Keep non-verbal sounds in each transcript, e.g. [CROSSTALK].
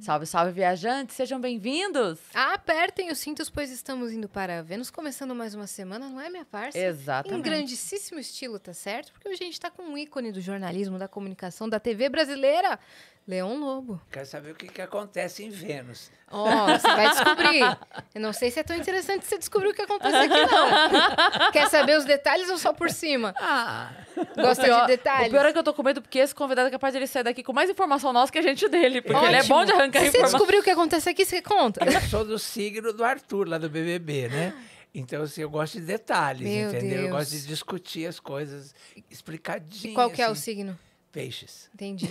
Salve, salve, viajantes! Sejam bem-vindos! Apertem os cintos, pois estamos indo para Vênus, começando mais uma semana, não é, minha parça? Exatamente. Em grandíssimo estilo, tá certo? Porque hoje a gente está com um ícone do jornalismo, da comunicação, da TV brasileira Leão Lobo. Quero saber o que, que acontece em Vênus. Ó, oh, você vai descobrir. Eu não sei se é tão interessante você descobrir o que acontece aqui, não. [LAUGHS] Quer saber os detalhes ou só por cima? Ah. Gosta pior, de detalhes? O pior é que eu tô com medo, porque esse convidado é capaz de ele sair daqui com mais informação nossa que a gente dele. Porque Ótimo. ele é bom de arrancar informação. Se você descobrir o que acontece aqui, você conta. Eu sou do signo do Arthur, lá do BBB, né? Então, assim, eu gosto de detalhes, Meu entendeu? Deus. Eu gosto de discutir as coisas explicadinhas. E qual que assim. é o assim. signo? peixes. Entendi.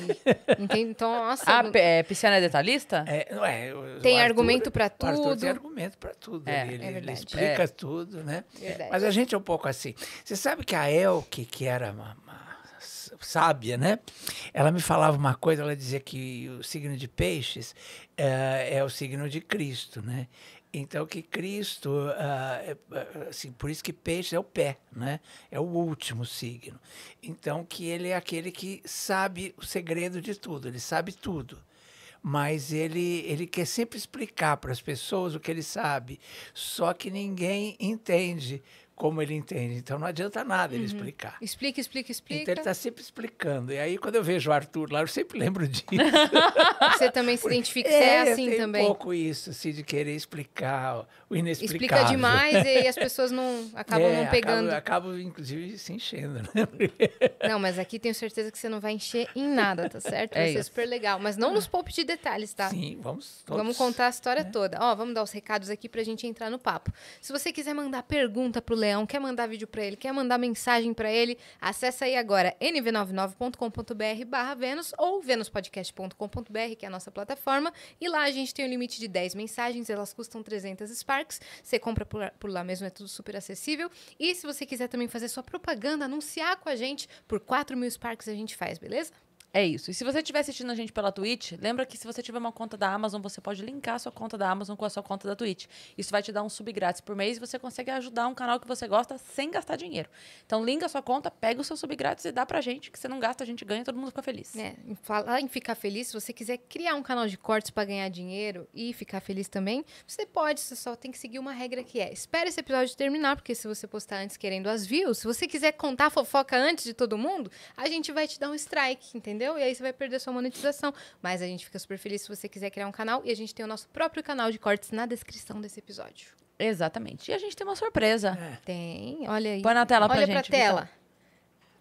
Entendi. Então, nossa. [LAUGHS] Ah, não... é, Pisciana é detalhista? É, não é. Tem argumento para tudo. tem argumento para tudo. É, ele, é ele explica é. tudo, né? Verdade. Mas a gente é um pouco assim. Você sabe que a Elke, que era uma, uma sábia, né? Ela me falava uma coisa, ela dizia que o signo de peixes é, é o signo de Cristo, né? Então que Cristo, ah, é, ah, assim, por isso que peixe é o pé, né? É o último signo. Então que ele é aquele que sabe o segredo de tudo, ele sabe tudo. Mas ele, ele quer sempre explicar para as pessoas o que ele sabe, só que ninguém entende, como ele entende. Então não adianta nada uhum. ele explicar. Explica, explica, explica. Então ele está sempre explicando. E aí, quando eu vejo o Arthur lá, eu sempre lembro disso. [LAUGHS] você também se identifica, você é, é assim tem também. um pouco isso, assim, de querer explicar o inexplicável. Explica demais e as pessoas não acabam é, não pegando. Acabo, acabo, inclusive, se enchendo, né? não, mas aqui tenho certeza que você não vai encher em nada, tá certo? É vai é ser super legal. Mas não nos poupe de detalhes, tá? Sim, vamos todos, Vamos contar a história né? toda. Ó, vamos dar os recados aqui para a gente entrar no papo. Se você quiser mandar pergunta pro Léo, Leão, quer mandar vídeo para ele, quer mandar mensagem para ele, acessa aí agora nv99.com.br barra Vênus ou venuspodcast.com.br, que é a nossa plataforma. E lá a gente tem um limite de 10 mensagens, elas custam 300 Sparks. Você compra por, por lá mesmo, é tudo super acessível. E se você quiser também fazer sua propaganda, anunciar com a gente, por 4 mil Sparks a gente faz, beleza? É isso. E se você estiver assistindo a gente pela Twitch, lembra que se você tiver uma conta da Amazon, você pode linkar a sua conta da Amazon com a sua conta da Twitch. Isso vai te dar um sub grátis por mês e você consegue ajudar um canal que você gosta sem gastar dinheiro. Então, linka a sua conta, pega o seu sub grátis e dá pra gente, que você não gasta, a gente ganha, e todo mundo fica feliz. É, falar em ficar feliz, se você quiser criar um canal de cortes para ganhar dinheiro e ficar feliz também, você pode, você só tem que seguir uma regra que é, espera esse episódio terminar, porque se você postar antes querendo as views, se você quiser contar fofoca antes de todo mundo, a gente vai te dar um strike, entendeu? entendeu? E aí você vai perder sua monetização. Mas a gente fica super feliz se você quiser criar um canal e a gente tem o nosso próprio canal de cortes na descrição desse episódio. Exatamente. E a gente tem uma surpresa. É. Tem, olha aí. Põe na tela pra olha gente. Olha pra tela.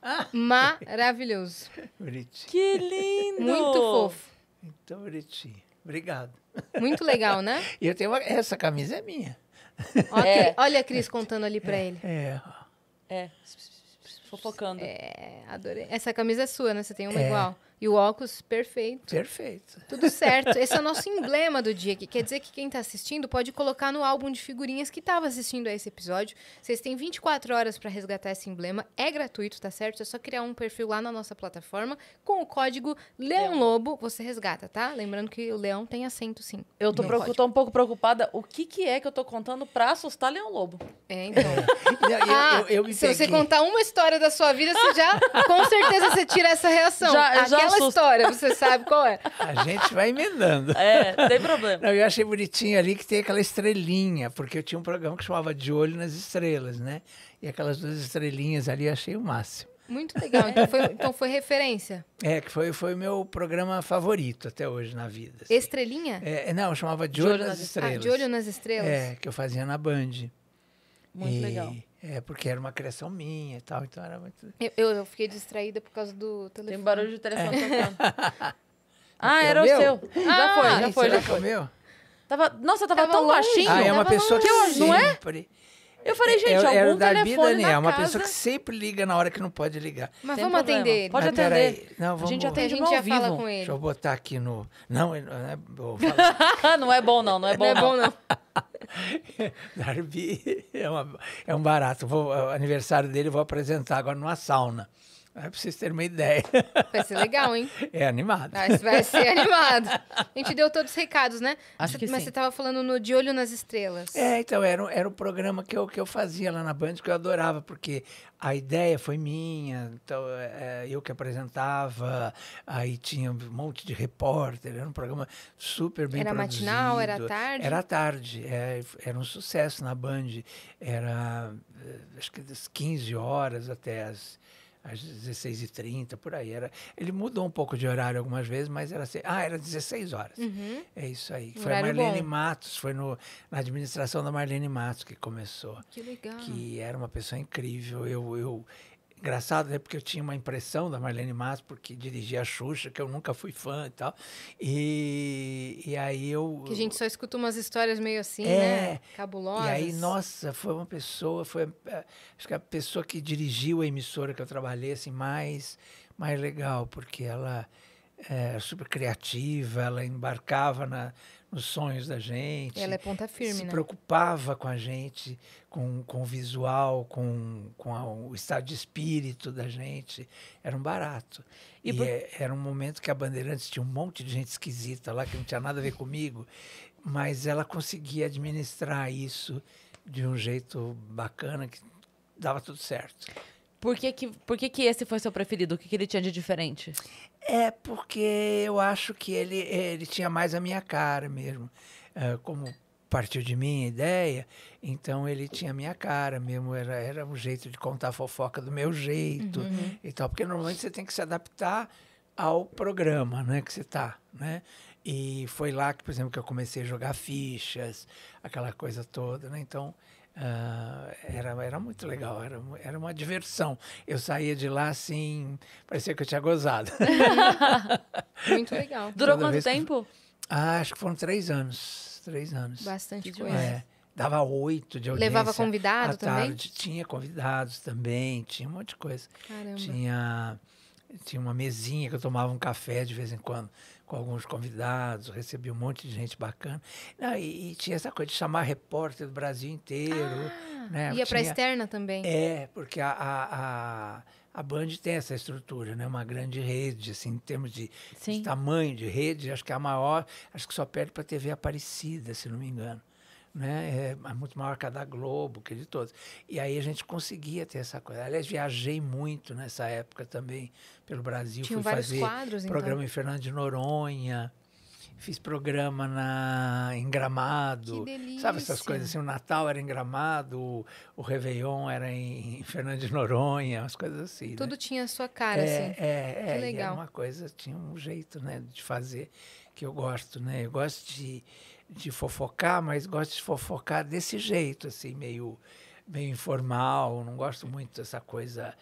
Ah! Maravilhoso. [LAUGHS] Bonitinho. Que lindo! Muito fofo. então bonitinho. Obrigado. Muito legal, né? [LAUGHS] E eu tenho uma... Essa camisa é minha. é. Olha a Cris contando ali pra é. ele. É. É fofocando. É, adorei. Essa camisa é sua, né? Você tem uma é. igual. E o óculos, perfeito. Perfeito. Tudo certo. Esse é o nosso emblema do dia aqui. Quer dizer que quem está assistindo pode colocar no álbum de figurinhas que estava assistindo a esse episódio. Vocês têm 24 horas para resgatar esse emblema. É gratuito, tá certo? É só criar um perfil lá na nossa plataforma com o código Leão Lobo. Você resgata, tá? Lembrando que o Leão tem acento, sim. Eu tô, preocup... tô um pouco preocupada. O que, que é que eu tô contando para assustar Leão Lobo? É, então. ah, [LAUGHS] eu, eu, eu ah, se peguei. você contar uma história da sua vida, você já, com certeza, você tira essa reação. Já, já aquela assusta. história, você sabe qual é. [LAUGHS] A gente vai emendando. É, não tem problema. Não, eu achei bonitinho ali que tem aquela estrelinha, porque eu tinha um programa que chamava De Olho nas Estrelas, né? E aquelas duas estrelinhas ali, achei o máximo. Muito legal. Então foi, então foi referência. É, que foi o foi meu programa favorito até hoje na vida. Assim. Estrelinha? É, é não, chamava de, de Olho, nas, nas Estrelas. Ah, de Olho nas Estrelas? É, que eu fazia na Band. Muito e... legal. É, porque era uma criação minha e tal, então era muito... Eu, eu fiquei distraída por causa do telefone. Tem barulho de telefone é. tocando. [LAUGHS] ah, é era o seu. já ah, foi, já foi, já é foi. Meu? Tava, nossa, tava, tava tão longe. baixinho. Ah, é uma pessoa longe. que sempre... Não é? Eu falei, gente, é, é algum o Darby telefone Daniel, na uma pessoa que sempre liga na hora que não pode ligar. Mas vamos problema. atender. Pode ah, atender. Não, vamos... A gente atende a gente já vivo. fala com ele. Deixa eu botar aqui no... Não, não é bom. [LAUGHS] não é bom, não. Não é bom, não. É não. [LAUGHS] Darby é, uma... é um barato. Vou... É o aniversário dele vou apresentar agora numa sauna. É pra vocês terem uma ideia. [LAUGHS] Vai ser legal, hein? É animado. Vai, vai ser animado. A gente deu todos os recados, né? Acho você, que Mas sim. você tava falando no De Olho nas Estrelas. É, então, era, era um programa que eu, que eu fazia lá na Band, que eu adorava, porque a ideia foi minha, então é, é eu que apresentava, aí tinha um monte de repórter, era um programa super bem era produzido. Era matinal, era tarde? Era tarde, é, era um sucesso na Band, era é, acho que das 15 horas até as às 16h30, por aí. Era, ele mudou um pouco de horário algumas vezes, mas era assim. Ah, era 16 horas. Uhum. É isso aí. foi a Marlene bom. Matos, foi no, na administração da Marlene Matos que começou. Que legal. Que era uma pessoa incrível. Eu, eu, Engraçado, né? Porque eu tinha uma impressão da Marlene Matos, porque dirigia a Xuxa, que eu nunca fui fã e tal. E, e aí eu. Que a gente só escuta umas histórias meio assim, é, né? Cabulosas. E aí, nossa, foi uma pessoa, foi. Acho que a pessoa que dirigiu a emissora que eu trabalhei, assim, mais, mais legal, porque ela é super criativa, ela embarcava na nos sonhos da gente. Ela é ponta firme, se né? Se preocupava com a gente, com, com o visual, com, com a, o estado de espírito da gente. Era um barato. E, e por... é, era um momento que a Bandeirantes tinha um monte de gente esquisita lá que não tinha nada a ver comigo, mas ela conseguia administrar isso de um jeito bacana que dava tudo certo. Por que que, por que, que esse foi seu preferido? O que, que ele tinha de diferente? É porque eu acho que ele, ele tinha mais a minha cara mesmo. É, como partiu de minha ideia, então ele tinha a minha cara mesmo, era, era um jeito de contar fofoca do meu jeito uhum. uhum. e tal, porque normalmente você tem que se adaptar ao programa né, que você está, né? E foi lá que, por exemplo, que eu comecei a jogar fichas, aquela coisa toda, né? Então, ah, era, era muito legal, era, era uma diversão. Eu saía de lá assim, parecia que eu tinha gozado. [LAUGHS] muito legal. Durou Toda quanto tempo? Que... Ah, acho que foram três anos. Três anos. Bastante coisa. É, dava oito de audiência. Levava convidado também? Tinha convidados também, tinha um monte de coisa. Caramba. Tinha, tinha uma mesinha que eu tomava um café de vez em quando com alguns convidados, recebi um monte de gente bacana. Não, e, e, tinha essa coisa de chamar repórter do Brasil inteiro. Ah, né? Ia para externa também. É, porque a, a, a a Band tem essa estrutura, né? Uma grande rede, assim, em termos de, de tamanho de rede, acho que é a maior, acho que só perde para a TV Aparecida, se não me engano. Né? É, é muito maior que a da Globo, que é de todos. E aí a gente conseguia ter essa coisa. Aliás, viajei muito nessa época também, pelo Brasil. Tinha fui fazer quadros, então. programa então. em Fernando de Noronha. Fiz programa na, em Gramado. Que delícia. Sabe essas coisas assim? O Natal era em Gramado, o, o Réveillon era em, em Fernando de Noronha, umas coisas assim. Né? Tudo né? tinha a sua cara, é, assim. É, que é, legal. Era uma coisa, tinha um jeito né, de fazer que eu gosto, né? Eu gosto de, de fofocar, mas gosto de fofocar desse jeito, assim, meio, meio informal. Não gosto muito dessa coisa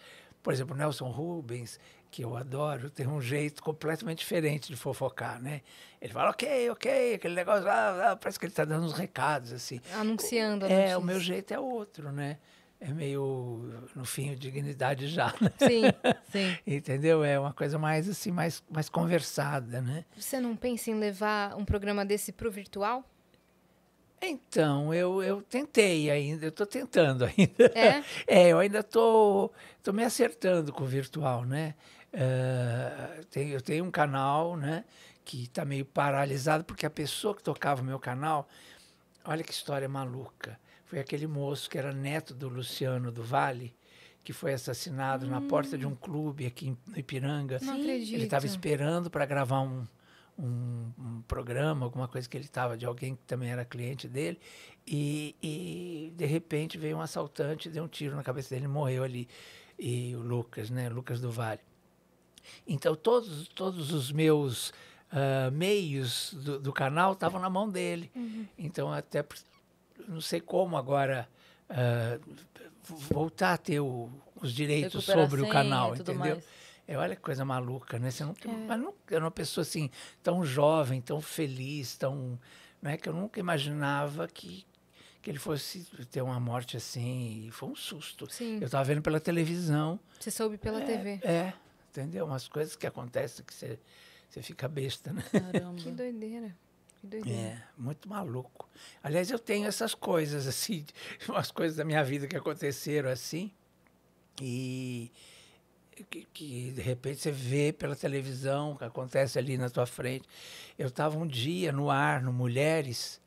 por exemplo, Nelson Rubens que eu adoro, tem um jeito completamente diferente de fofocar, né? Ele fala, ok, ok, aquele negócio lá, parece que ele está dando uns recados, assim. Anunciando. É, o meu jeito é outro, né? É meio, no fim, dignidade já, né? Sim, [LAUGHS] sim. Entendeu? É uma coisa mais, assim, mais, mais conversada, né? Você não pensa em levar um programa desse para o virtual? Então, eu, eu tentei ainda, eu estou tentando [LAUGHS] ainda. É? é, eu ainda estou tô, tô me acertando com o virtual, né? Eh, tem, eu tenho um canal né, que está meio paralisado, porque a pessoa que tocava o meu canal, olha que história maluca. Foi aquele moço que era neto do Luciano do Vale, que foi assassinado hum. na porta de um hum. clube aqui no Ipiranga. Não acredito. Ele estava esperando para gravar um, um, um, programa, alguma coisa que ele estava de alguém que também era cliente dele, e, e, de repente veio um assaltante, deu um tiro na cabeça dele, morreu ali. E o Lucas, né? Lucas do Vale. Então, todos, todos os meus uh, meios do, do canal estavam na mão dele. Uhum. Então, até não sei como agora uh, voltar a ter o, os direitos sobre o canal, entendeu? Mais. É, olha que coisa maluca, né? Você não, é. Mas não, era uma pessoa assim, tão jovem, tão feliz, tão. Né, que eu nunca imaginava que, que ele fosse ter uma morte assim. E foi um susto. Sim. Eu estava vendo pela televisão. Você soube pela é, TV? É. Entendeu? Umas coisas que acontecem que você, você fica besta, né? Caramba. que doideira. É, muito maluco. Aliás, eu tenho essas coisas, assim, [LAUGHS] umas coisas da minha vida que aconteceram assim. E que, que, de repente você vê pela televisão, que acontece ali na tua frente. Eu estava um dia no ar, no Mulheres,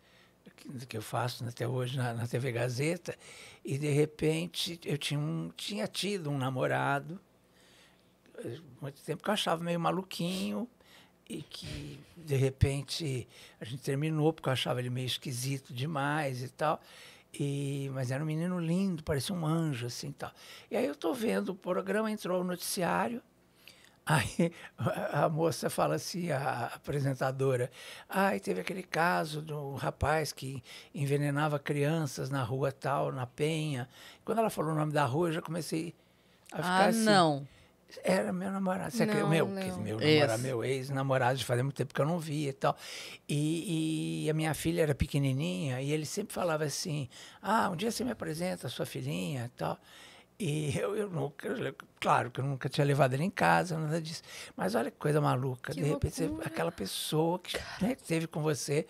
que, que eu faço até hoje na, na, TV Gazeta, e de repente eu tinha, um, tinha tido um namorado muito tempo que eu achava meio maluquinho e que, de repente, a gente terminou porque eu achava ele meio esquisito demais e tal. E, mas era um menino lindo, parecia um anjo, assim, tal. E aí eu tô vendo o programa, entrou o noticiário, [LAUGHS] Aí a moça fala assim, a apresentadora, ai, ah, teve aquele caso do rapaz que envenenava crianças na rua tal, na Penha. Quando ela falou o nome da rua, eu já comecei a ficar ah, assim. Ah, não. Era meu namorado. Você não, meu, não. meu namorado, meu ex-namorado, fazia muito tempo que eu não via e tal. E, e, a minha filha era pequenininha e ele sempre falava assim: Ah, um dia você me apresenta a sua filhinha e tal. E eu, eu nunca, claro que eu nunca tinha levado ele em casa, nada disso. Mas olha que coisa maluca. Que de repente, aquela pessoa que né, esteve com você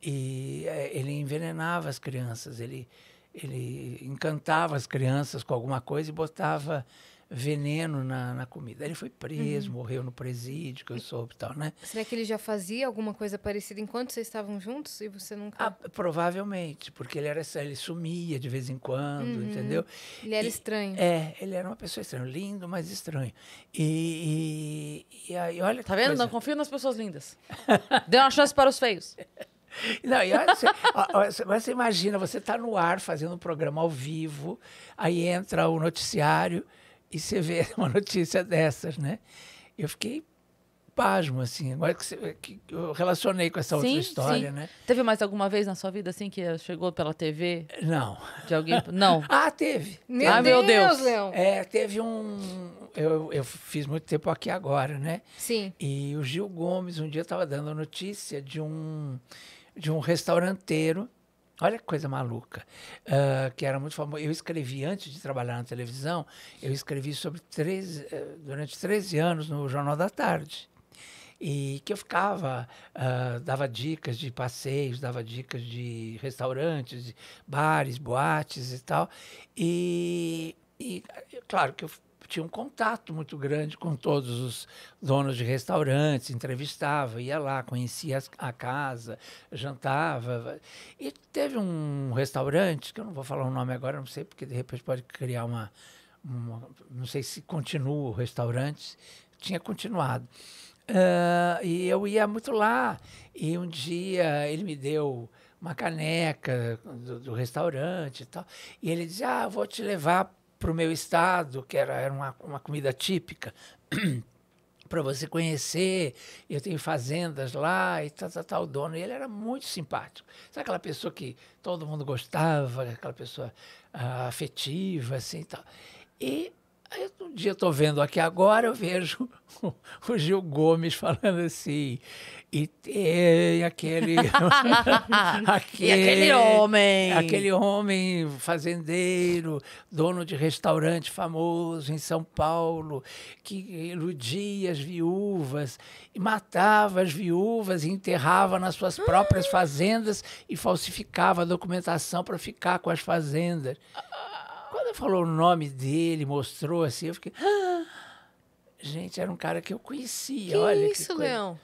e é, ele envenenava as crianças, ele, ele encantava as crianças com alguma coisa e botava veneno na, na comida. Ele foi preso, uhum. morreu no presídio, que eu soube e tal, né? Será que ele já fazia alguma coisa parecida enquanto vocês estavam juntos e você nunca... Ah, provavelmente, porque ele era ele sumia de vez em quando, uhum. entendeu? Ele era e, estranho. É, ele era uma pessoa estranha, lindo, mas estranho. E, e, e aí, olha... Tá vendo? Coisa... Não confio nas pessoas lindas. [LAUGHS] Deu uma chance para os feios. Não, e olha, você, você imagina, você está no ar fazendo um programa ao vivo, aí entra o noticiário, e você vê [LAUGHS] uma notícia dessas, né? Eu fiquei pasmo, assim, agora que, você, que eu relacionei com essa sim, outra história, sim. né? Teve mais alguma vez na sua vida, assim, que chegou pela TV? Não. De alguém? Não. [LAUGHS] ah, teve. Meu ah, Deus, meu Deus. É, teve um... Eu, eu fiz muito tempo aqui agora, né? Sim. E o Gil Gomes um dia estava dando notícia de um, de um restauranteiro Olha que coisa maluca. Uh, que era muito famoso. Eu escrevi, antes de trabalhar na televisão, eu escrevi sobre 13, eh, durante 13 anos no Jornal da Tarde. E que eu ficava, uh, dava dicas de passeios, dava dicas de restaurantes, de bares, boates e tal. E, e claro que eu tinha um contato muito grande com todos os donos de restaurantes, entrevistava, ia lá, conhecia a casa, jantava. E teve um restaurante, que eu não vou falar o nome agora, não sei, porque de repente pode criar uma. uma não sei se continua o restaurante, tinha continuado. Uh, e eu ia muito lá, e um dia ele me deu uma caneca do, do restaurante e tal, e ele dizia: Ah, vou te levar para o meu estado, que era, era uma, uma comida típica, [CLEARS THROAT] para você conhecer. Eu tenho fazendas lá e tal, tal, tal dono. E ele era muito simpático. Sabe aquela pessoa que todo mundo gostava, aquela pessoa ah, afetiva, assim tal. E aí, um dia eu estou vendo aqui agora, eu vejo [LAUGHS] o Gil Gomes falando assim: e, tem aquele, [LAUGHS] aquele. E aquele homem. Aquele homem fazendeiro, dono de restaurante famoso em São Paulo, que iludia as viúvas, matava as viúvas, enterrava nas suas próprias fazendas e falsificava a documentação para ficar com as fazendas. Quando falou o nome dele, mostrou assim, eu fiquei. [GASPS] Gente, era um cara que eu conhecia. Que olha isso, que Leão?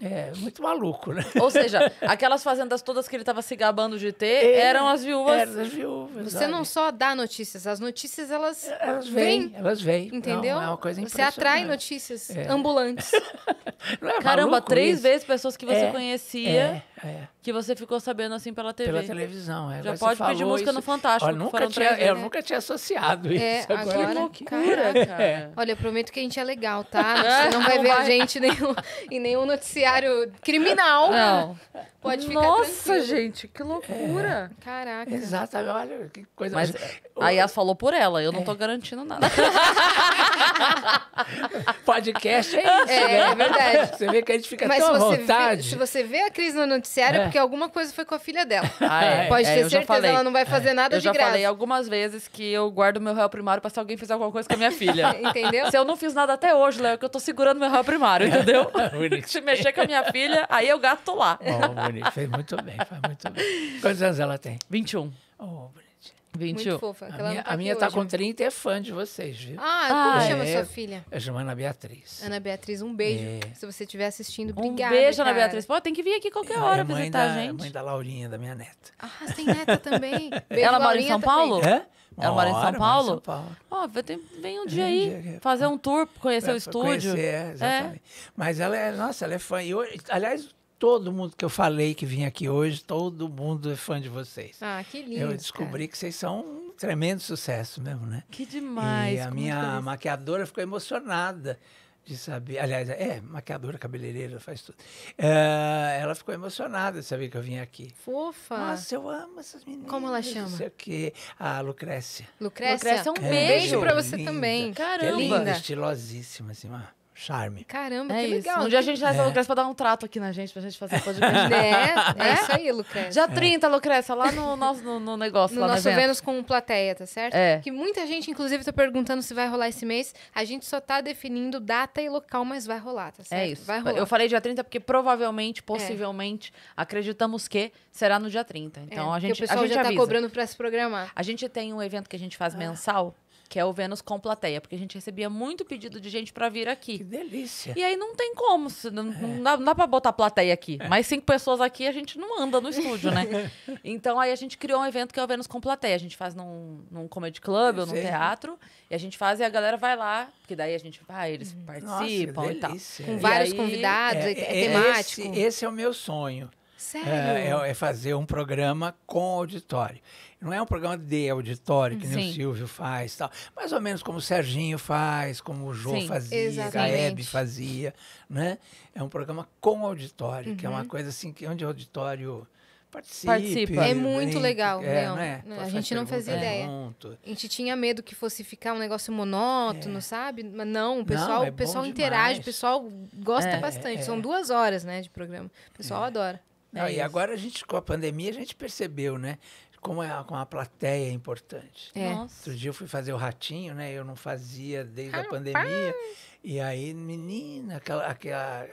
É, muito maluco, né? Ou seja, aquelas fazendas todas que ele estava se gabando de ter eram as viúvas. Eram as viúvas. Você olha. não só dá notícias, as notícias elas, é, elas vêm, vêm. Elas vêm. Entendeu? Não, é uma coisa Você atrai notícias é. ambulantes. [LAUGHS] É Caramba, três isso? vezes pessoas que você é, conhecia. Que você ficou sabendo assim pela TV. Pela televisão, é. Já pode pedir música isso. no Fantástico. Olha, nunca tinha, eu né? nunca tinha associado isso. Agora, agora. Que loucura, [LAUGHS] Olha, eu prometo que a gente é legal, tá? [LAUGHS] Você não vai ver a gente nenhum, em nenhum noticiário judiciário criminal. Não. Pode ficar Nossa, tranquilo. gente, que loucura. É. Caraca. Exatamente, olha que coisa. Mas, a Yas falou por ela, eu não tô é. garantindo nada. [LAUGHS] Podcast é isso, É, né? é verdade. Você vê que a gente fica Mas tão à você, vê, se você vê a Cris no noticiário, é, é porque alguma coisa foi com a filha dela. Ah, é. [LAUGHS] Pode É, ter certeza, falei. ela não vai fazer é. nada eu de já falei algumas vezes que eu guardo meu réu primário pra se alguém fizer alguma coisa com a minha filha. [LAUGHS] Entendeu? Se eu não fiz nada até hoje, Léo, é que eu tô segurando meu réu primário, entendeu? Ah, se mexer com a minha filha, aí eu gato lá. Bom, bonito. Fez muito bem, faz muito bem. Quantos anos ela tem? 21. Oh, 21. Muito fofa. A tá minha, tá, a minha tá com 30 e é fã de vocês, viu? Ah, ah como é? chama sua filha? Eu é, chamo Ana Beatriz. Ana Beatriz, um beijo. É. Se você estiver assistindo, obrigada. Um beijo, cara. Ana Beatriz. Pô, tem que vir aqui qualquer é, hora visitar da, a gente. mãe da Laurinha, da minha neta. Ah, você tem neta também. [LAUGHS] Beijo, Ela mora em São também. Paulo? Ela mora, mora em São Paulo? Em São Paulo. Ó, oh, vem um dia vem aí, dia, fazer um tour, conhecer é, o estúdio. Conhecer, exatamente. Mas ela é, nossa, ela é fã. E hoje, aliás, todo mundo que eu falei que vinha aqui hoje, todo mundo é fã de vocês. Ah, que lindo. Eu descobri cara. que vocês são um tremendo sucesso mesmo, né? Que demais. E a minha maquiadora ficou emocionada de saber. Aliás, é, maquiadora, cabeleireira, faz tudo. É, ela ficou emocionada de saber que eu vim aqui. Fofa. Nossa, eu amo essas meninas. Como ela chama? Não sei o quê. A Lucrécia. Lucrécia, Lucrécia um é, beijo para você linda. também. Caramba. Que é linda, estilosíssima, assim, ó charme. Caramba, é que legal. Um dia a gente traz é. a Lucrécia pra dar um trato aqui na gente, pra gente fazer podcast. de [LAUGHS] é, é, é isso aí, Lucrécia. Dia é. 30, Lucrécia, lá no nosso no, no negócio. No nosso no Vênus com plateia, tá certo? É. Que muita gente, inclusive, tá perguntando se vai rolar esse mês. A gente só tá definindo data e local, mas vai rolar, tá certo? É isso. Vai rolar. Eu falei dia 30 porque provavelmente, é. possivelmente, é. acreditamos que será no dia 30. Então a gente, a gente já tá avisa. tá cobrando pra se programar. A gente tem um evento que a gente faz ah. mensal que é o Vênus com plateia, porque a gente recebia muito pedido de gente para vir aqui. Que delícia! E aí não tem como, não, é. não dá, não dá para botar plateia aqui. É. Mais cinco pessoas aqui, a gente não anda no estúdio, né? [LAUGHS] então aí a gente criou um evento que é o Vênus com plateia. A gente faz num, num comedy club Eu ou num sei. teatro, e a gente faz e a galera vai lá, porque daí a gente vai, eles participam Nossa, e tal. Com e vários aí, convidados, é é, é, é temático. Esse, esse é o meu sonho. Sério? É, é, é, fazer um programa com auditório. Não é um programa de auditório, que Sim. nem o Silvio faz tal. Mais ou menos como o Serginho faz, como o Jô Sim, fazia, a Hebe fazia, né? É um programa com auditório, uhum. que é uma uhum. coisa assim, que onde o auditório... participa. Participa. É muito né? legal, é, Né? A gente não fazia ideia. Junto. A gente tinha medo que fosse ficar um negócio monótono, é. sabe? Mas não, o pessoal, não, é o pessoal interage, o pessoal gosta é, bastante. É. São duas horas, né, de programa. O pessoal adora. É não, é e agora a gente, com a pandemia, a gente percebeu, né? Como é, como a plateia é importante. É. Nossa. Outro dia eu fui fazer o ratinho, né? Eu não fazia desde a pandemia. E aí, menina, aquela, aquela.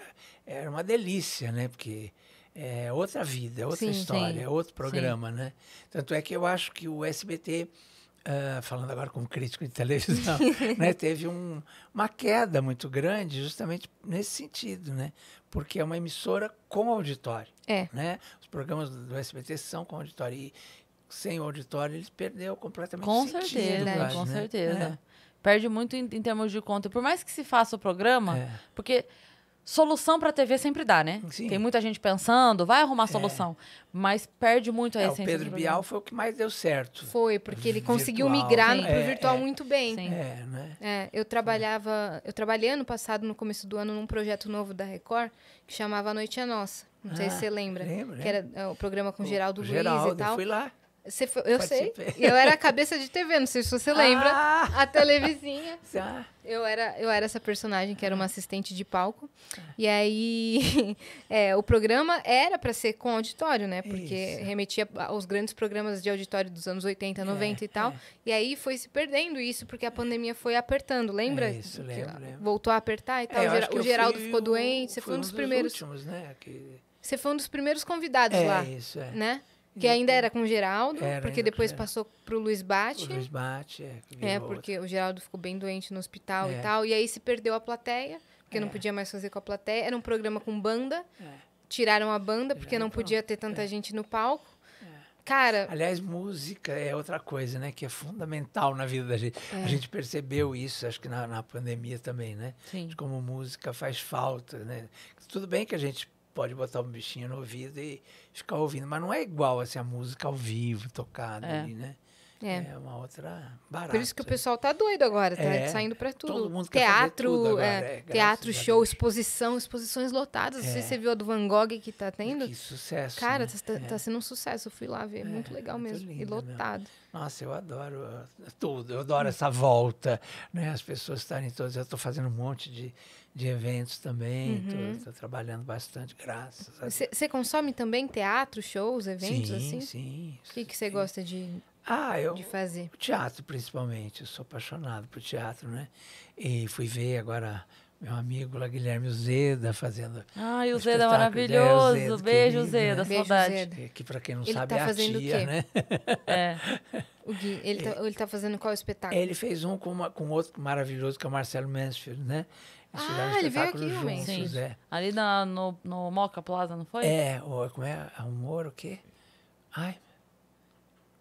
Era uma delícia, né? Porque é outra vida, é outra sim, história, sim. É outro programa, sim. né? Tanto é que eu acho que o SBT. Uh, ah, falando agora como crítico de televisão, [LAUGHS] né, teve um, uma queda muito grande justamente nesse sentido, né? Porque é uma emissora com auditório. É. Né? Os programas do SBT são com auditório. E sem auditório, eles perdeu completamente com sentido, certeza, né? Com né? certeza. É. Perde muito em, em, termos de conta. Por mais que se faça o programa, é. porque solução para TV sempre dá, né? Sim. Tem muita gente pensando, vai arrumar é. solução, é. mas perde muito a é, essência. O Pedro Bial foi o que mais deu certo. Foi, porque ele virtual, conseguiu migrar para o é, virtual é. muito bem. Sim. É, né? eu trabalhava, eu trabalhei ano passado no começo do ano num projeto novo da Record que chamava A Noite é Nossa. Não ah, sei se ah, você lembra. Lembro, que era ah, o programa com o Geraldo, Geraldo Luiz e tal. Eu fui lá. Você foi, eu sei. Eu era a cabeça de TV, não sei se você lembra. Ah, a televisinha. [LAUGHS] Já. Eu era, eu era essa personagem que era uma ah. assistente de palco. E aí, [LAUGHS] é, o programa era para ser com auditório, né? Porque Isso. remetia aos grandes programas de auditório dos anos 80, 90 é, e é. tal. É. E aí foi se perdendo isso, porque a pandemia foi apertando, lembra? É isso, lembro, lembro. Voltou a apertar e é, tal. o Geraldo ficou o, doente, você foi um dos, dos primeiros. Últimos, né? Que você foi um dos primeiros convidados é, lá. Isso, é. Né? Que ainda era com o Geraldo, era porque depois passou para o Luiz Bate. O Luiz Bate, é. É, porque outro. o Geraldo ficou bem doente no hospital é. e tal. E aí se perdeu a plateia, porque é. não podia mais fazer com a plateia. Era um programa com banda. É. Tiraram a banda, porque não podia ter tanta é. gente no palco. É. Cara. Aliás, música é outra coisa, né? Que é fundamental na vida da gente. É. A gente percebeu isso, acho que na, na pandemia também, né? Sim. De como música faz falta, né? Tudo bem que a gente pode botar um bichinho no ouvido e ficar ouvindo. Mas não é igual assim, a música ao vivo, tocada é. ali, né? É. é. uma outra barata. Por isso que o pessoal tá doido agora, tá é. saindo para tudo. Todo mundo teatro, tudo agora, é, é teatro, show, exposição, exposições lotadas. Não sei é. se você viu a do Van Gogh que tá tendo. Que sucesso. Cara, né? tá, tá, é. sendo um sucesso. Eu fui lá ver, muito legal mesmo. Lindo, e né? lotado. Mesmo. Nossa, eu adoro eh, tudo, eu adoro essa volta, né? As pessoas estarem todas. Eu estou fazendo um monte de de eventos também. Estou uhum. trabalhando bastante, graças a Deus. Você consome também teatro, shows, eventos sim, assim? Sim, O que você gosta de, ah, eu, de fazer? Teatro, principalmente. Eu sou apaixonado por teatro, né? E fui ver agora meu amigo lá, Guilherme Zeda, fazendo. Ah, o Zeda é maravilhoso. Zeda, Beijo, Zeda, né? saudade. Zeda. É, que, para quem não ele sabe, tá é a tia, né? [LAUGHS] É. O Gui, ele, está é. tá fazendo qual espetáculo? Ele fez um com, uma, com outro maravilhoso, que é o Marcelo Mansfield, né? Ah, ele veio aqui juntos, É. Ali na, no, no Moca Plaza, não foi? É, o, como é? Amor, é o quê? Ai,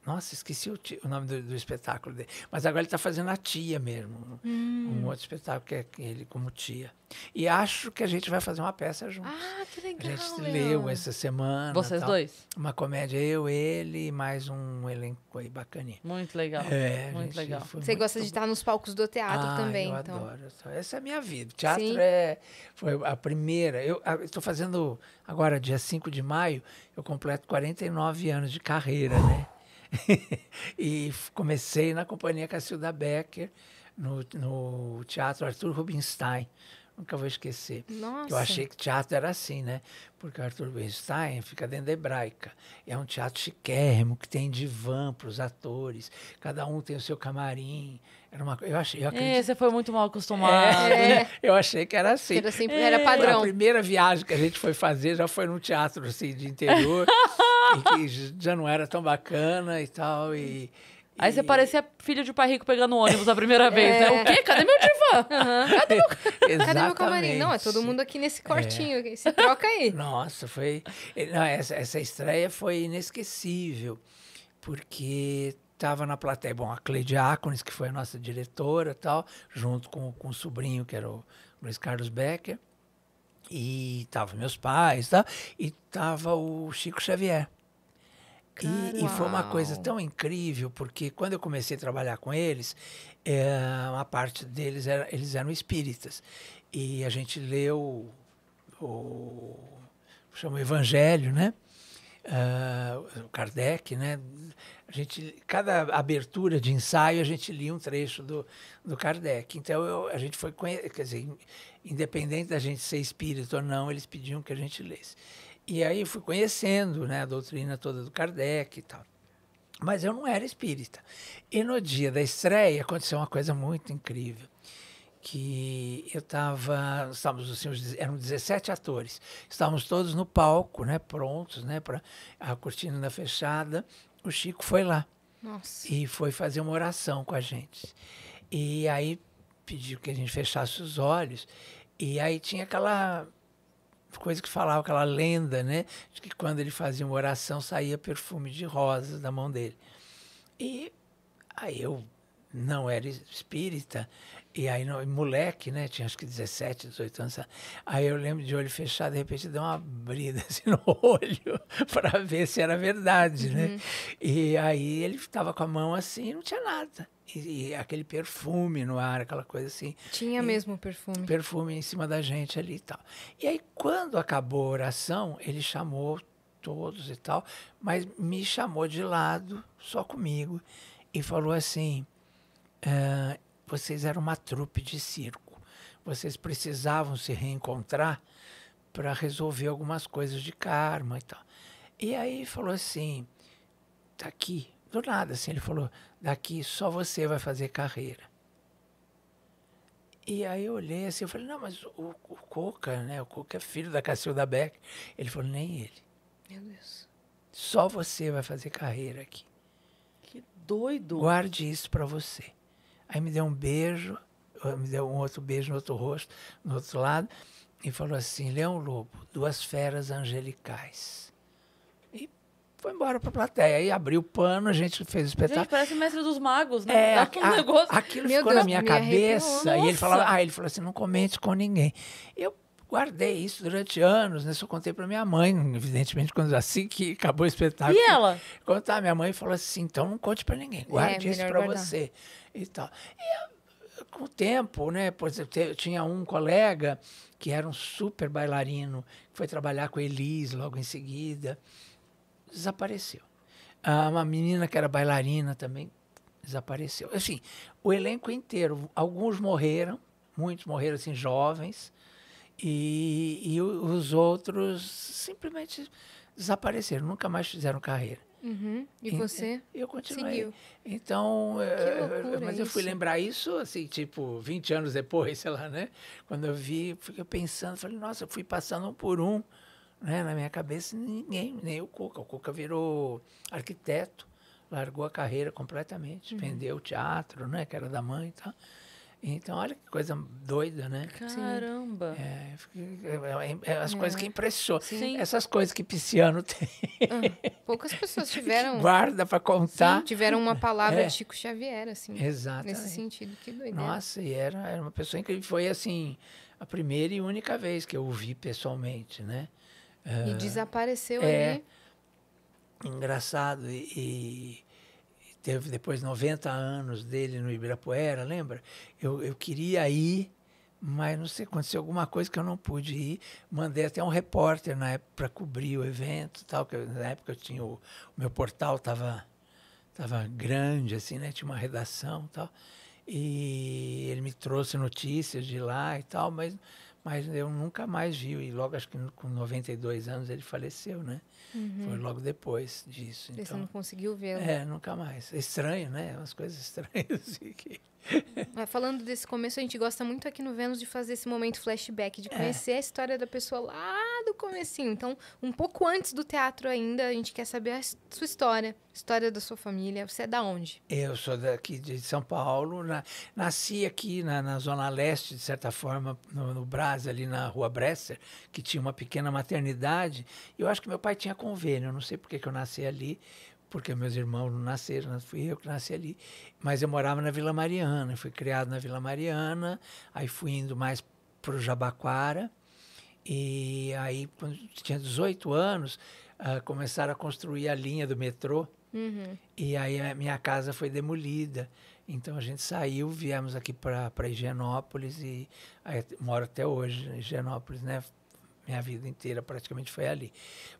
nossa, esqueci o, o nome do, do, espetáculo dele. Mas agora ele está fazendo a tia mesmo. Hum. Um outro espetáculo que é ele como tia. E acho que a gente vai fazer uma peça juntos. Ah, que legal. A gente meu. leu essa semana. Vocês tal. dois? Uma comédia, eu, ele e mais um elenco aí bacaninha. Muito legal. É, muito legal. Você muito gosta bom. de estar nos palcos do teatro ah, também, eu então. Adoro. Essa é a minha vida. teatro Sim. é. Foi a primeira. Eu estou fazendo agora, dia 5 de maio, eu completo 49 anos de carreira, né? [LAUGHS] e comecei na companhia Cacilda Becker, no, no Teatro Arthur Rubinstein. Nunca vou esquecer. Nossa. Eu achei que teatro era assim, né? Porque o Arthur Rubinstein fica dentro da hebraica. É um teatro chiquérrimo, que tem divã para os atores, cada um tem o seu camarim. Era uma, eu achei, eu acredito, é, você foi muito mal acostumado. É, é. Eu achei que era assim. Era, sempre, assim, é. era padrão. A primeira viagem que a gente foi fazer já foi num teatro assim, de interior. [LAUGHS] que já não era tão bacana e tal. E, Aí você parecia filho de pai rico pegando ônibus a primeira [LAUGHS] é. vez, é. né? O quê? Cadê meu divã? Uhum. [LAUGHS] Cadê, meu... [LAUGHS] Cadê meu camarim? Não, é todo mundo aqui nesse cortinho. É. Se troca aí. Nossa, foi... Não, essa, essa estreia foi inesquecível, porque estava na plateia, bom, a Cleide Ácones, que foi a nossa diretora tal, junto com, com o sobrinho, que era o Luiz Carlos Becker, e tava meus pais, tá? e tava o Chico Xavier. E, e, foi uma coisa tão incrível, porque quando eu comecei a trabalhar com eles, é, uma parte deles era, eles eram espíritas. E a gente leu o, o chama Evangelho, né? Uh, Kardec, né? A gente, cada abertura de ensaio a gente lia um trecho do, do Kardec. Então eu, a gente foi, quer dizer, independente da gente ser espírita ou não, eles pediam que a gente lesse. E aí fui conhecendo né, a doutrina toda do Kardec e tal. Mas eu não era espírita. E no dia da estreia aconteceu uma coisa muito incrível. Que eu estava, estávamos assim, eram 17 atores, estávamos todos no palco, né, prontos, né, para a cortina fechada. O Chico foi lá Nossa. e foi fazer uma oração com a gente. E aí pediu que a gente fechasse os olhos. E aí tinha aquela coisa que falava aquela lenda, né? De que quando ele fazia uma oração saía perfume de rosas da mão dele. E aí eu não era espírita, e aí, no, moleque, né? Tinha acho que 17, 18 anos. Aí eu lembro de olho fechado, de repente deu uma brida [LAUGHS] assim, no olho para ver se era verdade, né? uhum. né? E aí ele estava com a mão assim não tinha nada. E, e, aquele perfume no ar, aquela coisa assim. Tinha e, mesmo perfume. Perfume em cima da gente ali e tal. E aí, quando acabou a oração, ele chamou todos e tal, mas me chamou de lado, só comigo, e falou assim: ah, vocês eram uma trupe de circo. Vocês precisavam se reencontrar para resolver algumas coisas de karma e tal. E aí falou assim, daqui, do nada, assim, ele falou, daqui só você vai fazer carreira. E aí eu olhei assim, eu falei, não, mas o, o Coca, né? O Coca é filho da Cacilda Beck. Ele falou, nem ele. Meu Deus. Só você vai fazer carreira aqui. Que doido. Guarde isso para você. Aí me deu um beijo, eh, me deu um outro beijo no outro rosto, no outro lado, e falou assim: Leão Lobo, duas feras angelicais. E foi embora para a plateia. Aí abriu o pano, a gente fez o espetáculo. Gente, parece Mestre dos Magos, né? É, um a, negócio. Aquilo Meu ficou Deus, na minha me cabeça. Arrepiou, e ele falou ah, ele falou assim: não comente com ninguém. Eu guardei isso durante anos, né? eu contei para minha mãe, evidentemente, quando assim que acabou o espetáculo. E ela? Contar, minha mãe falou assim, então não conte para ninguém, é, guarde é, isso para você e tal. E ah, com o tempo, né? Por exemplo, tinha um colega que era um super bailarino, que foi trabalhar com a Elis logo em seguida, desapareceu. Ah, uma menina que era bailarina também desapareceu. Assim, o elenco inteiro, alguns morreram, muitos morreram assim jovens, e, e os outros simplesmente desapareceram, nunca mais fizeram carreira. Uhum. E você? Eu continuei. Seguiu. Então, eh, eh, mas eu fui lembrar isso, assim, tipo, 20 anos depois, [LAUGHS] sei lá, né? Quando eu vi, fiquei pensando, falei, nossa, eu fui passando um por um, né? Na minha cabeça, ninguém, nem o Cuca. O Cuca virou arquiteto, largou a carreira completamente, uhum. vendeu o teatro, né? Que era da mãe e tal. Então, olha que coisa doida, né? Caramba! É, é, é, as é. coisas que impressionam. Sim. Essas coisas que pisciano tem. Ah, poucas pessoas tiveram. [LAUGHS] Guarda para contar. Sim, tiveram uma palavra é. de Chico Xavier, assim. Exato. Nesse sentido, que doideira. Nossa, e era, era uma pessoa que foi, assim, a primeira e única vez que eu o vi pessoalmente, né? E uh, desapareceu é, ali. Engraçado. E, e teve depois 90 anos dele no Ibirapuera, lembra? Eu, eu queria ir, mas não sei, aconteceu alguma coisa que eu não pude ir. Mandei até um repórter na época para cobrir o evento, tal, que na época eu tinha o, o meu portal tava tava grande assim, né? Tinha uma redação, tal. E ele me trouxe notícias de lá e tal, mas mas eu nunca mais vi e logo acho que com 92 anos ele faleceu, né? Uhum. Foi logo depois disso. Então, Você não conseguiu vê-la? É, nunca mais. É estranho, né? Umas coisas estranhas. [LAUGHS] Assim que... Mas falando desse começo, a gente gosta muito aqui no Vênus de fazer esse momento flashback, de é. conhecer é. a história da pessoa lá do comecinho. Então, um pouco antes do teatro ainda, a gente quer saber a sua história, a história da sua família. Você é da onde? Eu sou daqui de São Paulo. Na, nasci aqui na, na, Zona Leste, de certa forma, no, no Brás, ali na Rua Bresser, que tinha uma pequena maternidade. Eu acho que meu pai tinha tinha convênio, eu não sei porque que eu nasci ali, porque meus irmãos não nasceram, fui eu que nasci ali. Mas eu morava na Vila Mariana, fui criado na Vila Mariana, aí fui indo mais para o Jabaquara. E aí, quando tinha 18 anos, uh, começaram a construir a linha do metrô. Uhum. E aí a minha casa foi demolida. Então a gente saiu, viemos aqui para Higienópolis e aí, moro até hoje em Higienópolis, né? Minha vida inteira praticamente foi ali.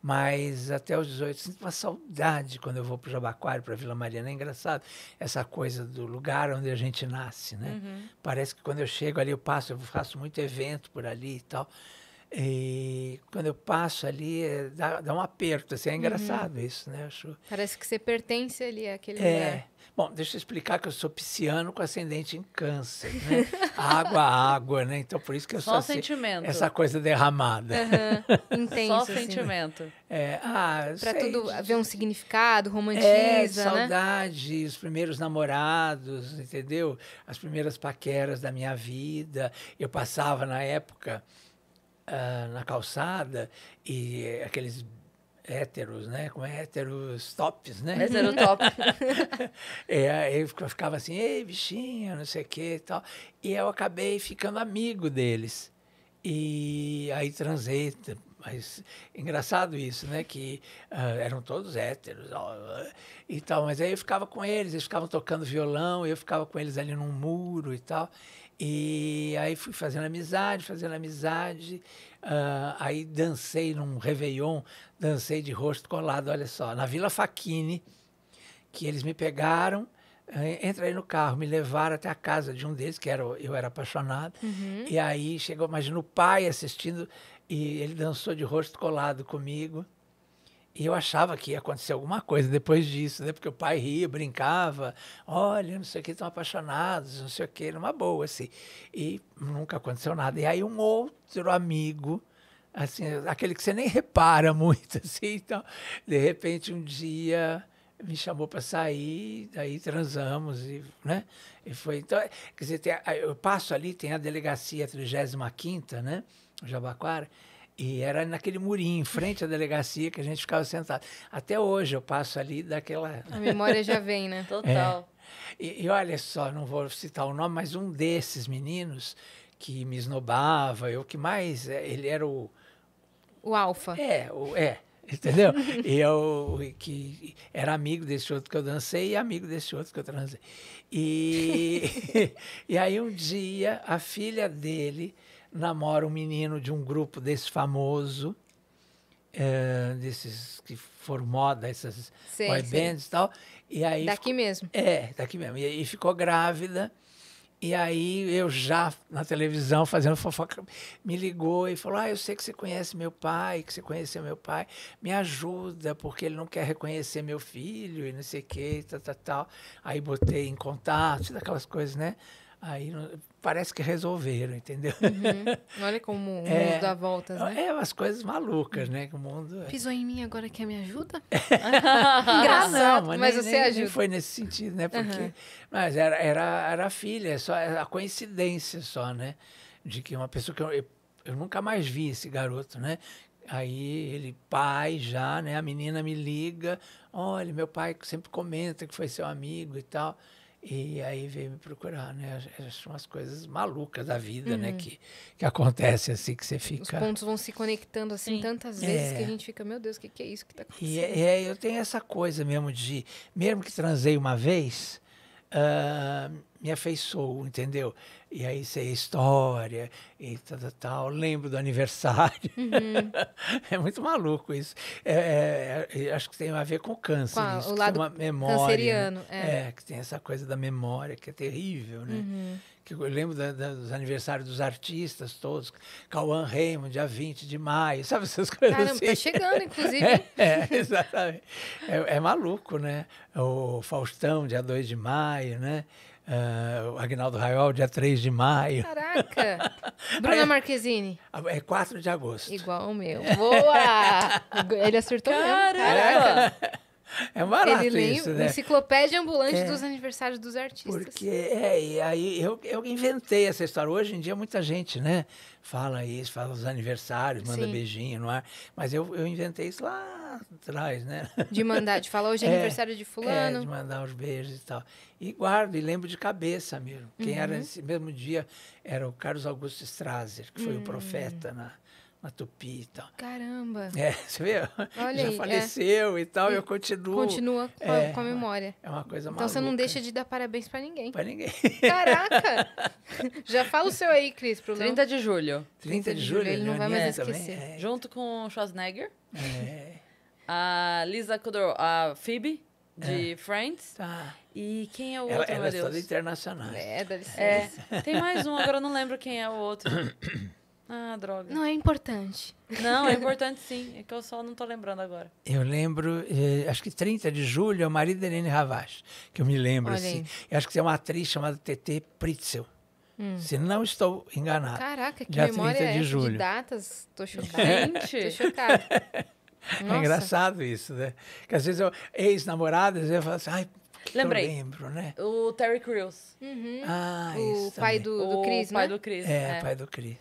Mas até os 18, sinto uma saudade quando eu vou para o Jabaquara, para Vila Mariana. É engraçado essa coisa do lugar onde a gente nasce, né? Uhum. Parece que quando eu chego ali, eu passo, eu faço muito evento por ali e tal. E quando eu passo ali, é, dá, dá um aperto, assim, é uhum. engraçado uhum. isso, né? Acho... Parece que você pertence ali àquele é. lugar. Bom, deixa eu explicar que eu sou pisciano com ascendente em câncer, né? [LAUGHS] água, água, né? Então, por isso que eu Só sou assim, sentimento. Assim, essa coisa derramada. Uhum. [LAUGHS] Intenso, Só assim, né? sentimento. para É, ah, tudo haver um significado, é, romantiza, é, saudade, né? os primeiros namorados, entendeu? As primeiras paqueras da minha vida. Eu passava, na época ah, na calçada e aqueles héteros, né? Como é? héteros tops, né? Hétero top. [LAUGHS] É, aí eu ficava assim, ei, bichinho, não sei o que e tal. E eu acabei ficando amigo deles. E aí transei. Mas engraçado isso, né? Que uh, eram todos héteros ó, e tal. Mas aí eu ficava com eles, eles ficavam tocando violão, eu ficava com eles ali num muro e tal. E aí fui fazendo amizade, fazendo amizade. Uh, aí dancei num Réveillon, dancei de rosto colado, olha só, na Vila Faquini, que eles me pegaram, uh, entrei no carro, me levaram até a casa de um deles, que era, eu era apaixonado. Uhum. E aí chegou, imagina o pai assistindo, e ele dançou de rosto colado comigo. E eu achava que ia acontecer alguma coisa depois disso, né? Porque o pai ria, brincava, olha, não sei o que, estão apaixonados, não sei o que, numa boa, assim. E nunca aconteceu nada. E aí um outro amigo, assim, aquele que você nem repara muito, [LAUGHS] assim, então, de repente, um dia me chamou para sair, aí transamos e, né? E foi então, quer dizer, tem, eu passo ali tem a delegacia 35ª, né? Jabaquara. E era naquele murinho, em frente à delegacia, que a gente ficava sentado. Até hoje eu passo ali daquela. A memória já vem, né? [LAUGHS] É. Total. É. E, e, olha só, não vou citar o nome, mas um desses meninos que me esnobava, eu que mais. É, ele era o. O Alfa. É, o, é. Entendeu? e eu que era amigo desse outro que eu dancei e amigo desse outro que eu transei. E, [LAUGHS] e aí um dia a filha dele namora um menino de um grupo desse famoso, é, desses que foram moda, essas boy bands e tal. E aí daqui ficou, mesmo. É, daqui mesmo. E aí ficou grávida. E aí eu já na televisão fazendo fofoca me ligou e falou: "Ah, eu sei que você conhece meu pai, que você conheceu meu pai. Me ajuda porque ele não quer reconhecer meu filho e não sei o que, tal, tal, tal". Aí botei em contato, daquelas coisas, né? Aí parece que resolveram, entendeu? Uhum. Olha como o [LAUGHS] é. mundo é, dá voltas, né? É as coisas malucas, né? Que o mundo... É. Pisou em mim agora quer me ajuda? [LAUGHS] Engraçado, mas, mas nem, você nem, ajuda. Nem foi nesse sentido, né? Porque, uhum. Mas era, era, era a filha, é só a coincidência só, né? De que uma pessoa que eu, eu, eu nunca mais vi esse garoto, né? Aí ele, pai já, né? A menina me liga, olha, meu pai sempre comenta que foi seu amigo e tal. E aí veio me procurar, né? São as coisas malucas da vida, né? uhum. né? Que, que acontece assim, que você fica... Os pontos vão se conectando assim Sim. tantas vezes é. que a é. gente fica, meu Deus, o que, que, é isso que está acontecendo? E é, é, eu tenho essa coisa mesmo de... Mesmo que transei uma vez, uh, me afeiçoou, entendeu? E aí você história e tal, tal, tal. Lembro do aniversário. Uhum. [LAUGHS] é muito maluco isso. É, é, é, acho que tem a ver com câncer. Qual, isso, o lado uma memória, canceriano. Né? É. que tem essa coisa da memória que é terrível, né? Uhum. eu lembro da, da, dos aniversários dos artistas todos. Cauã Raymond, dia 20 de maio. Sabe essas coisas Caramba, assim? tá chegando, inclusive. [LAUGHS] É, é, exatamente. É, é, maluco, né? O Faustão, dia 2 de maio, né? Uh, Agnaldo Raiol, dia 3 de maio. Caraca! [LAUGHS] Bruna Marquezine. É 4 de agosto. Igual o meu. Boa! [LAUGHS] Ele acertou Caramba. mesmo. Caraca! É barato Ele isso, né? Enciclopédia Ambulante é, dos Aniversários dos Artistas. Porque, é, e aí eu, eu inventei essa história. Hoje em dia, muita gente, né? Fala isso, fala os aniversários, manda Sim. beijinho no ar. Mas eu, eu inventei isso lá atrás, né? De mandar, de falar hoje é, [LAUGHS] é aniversário de fulano. É, de mandar os beijos e tal. E guardo, e lembro de cabeça mesmo. Quem uhum. era nesse mesmo dia era o Carlos Augusto Strasser, que foi uhum. o hum. profeta na... Né? na Tupi e tal. Caramba! É, [LAUGHS] você vê? Olha Já aí, é. faleceu é. e tal, e eu continuo. Continua com, é, a, com a memória. é uma coisa então maluca. Então você não deixa de dar parabéns para ninguém. Para ninguém. Caraca! [LAUGHS] Já fala o seu aí, Cris, pro 30 de julho. 30, 30 de, julho, ele não vai é mais esquecer. É. Junto com o Schwarzenegger. É. A Lisa Kudrow, a Phoebe de é. Friends. Tá. E quem é o outro, ela meu é Deus? Ela é toda internacional. É, deve ser. É. Tem mais um, agora eu não lembro quem é o outro. [COUGHS] Ah, droga. Não é importante. Não, é [LAUGHS] importante sim. É que eu só não estou lembrando agora. Eu lembro, eh, acho que 30 de julho, é o marido da Helene Ravaz, que eu me lembro, Olha assim. Eu acho que tem uma atriz chamada TT Pritzel. Hum. Se não estou enganado. Caraca, que dia memória 30 de é julho. de datas? Tô [LAUGHS] chocada. Gente, tô chocada. [LAUGHS] É engraçado isso, né? Que às vezes eu, ex namoradas eu falo assim, ai, Lembrei. Eu lembro, né? O Terry Crews. Uhum. Ah, o isso. Pai do, do Chris, o né? pai do Chris, né? É, pai do Chris.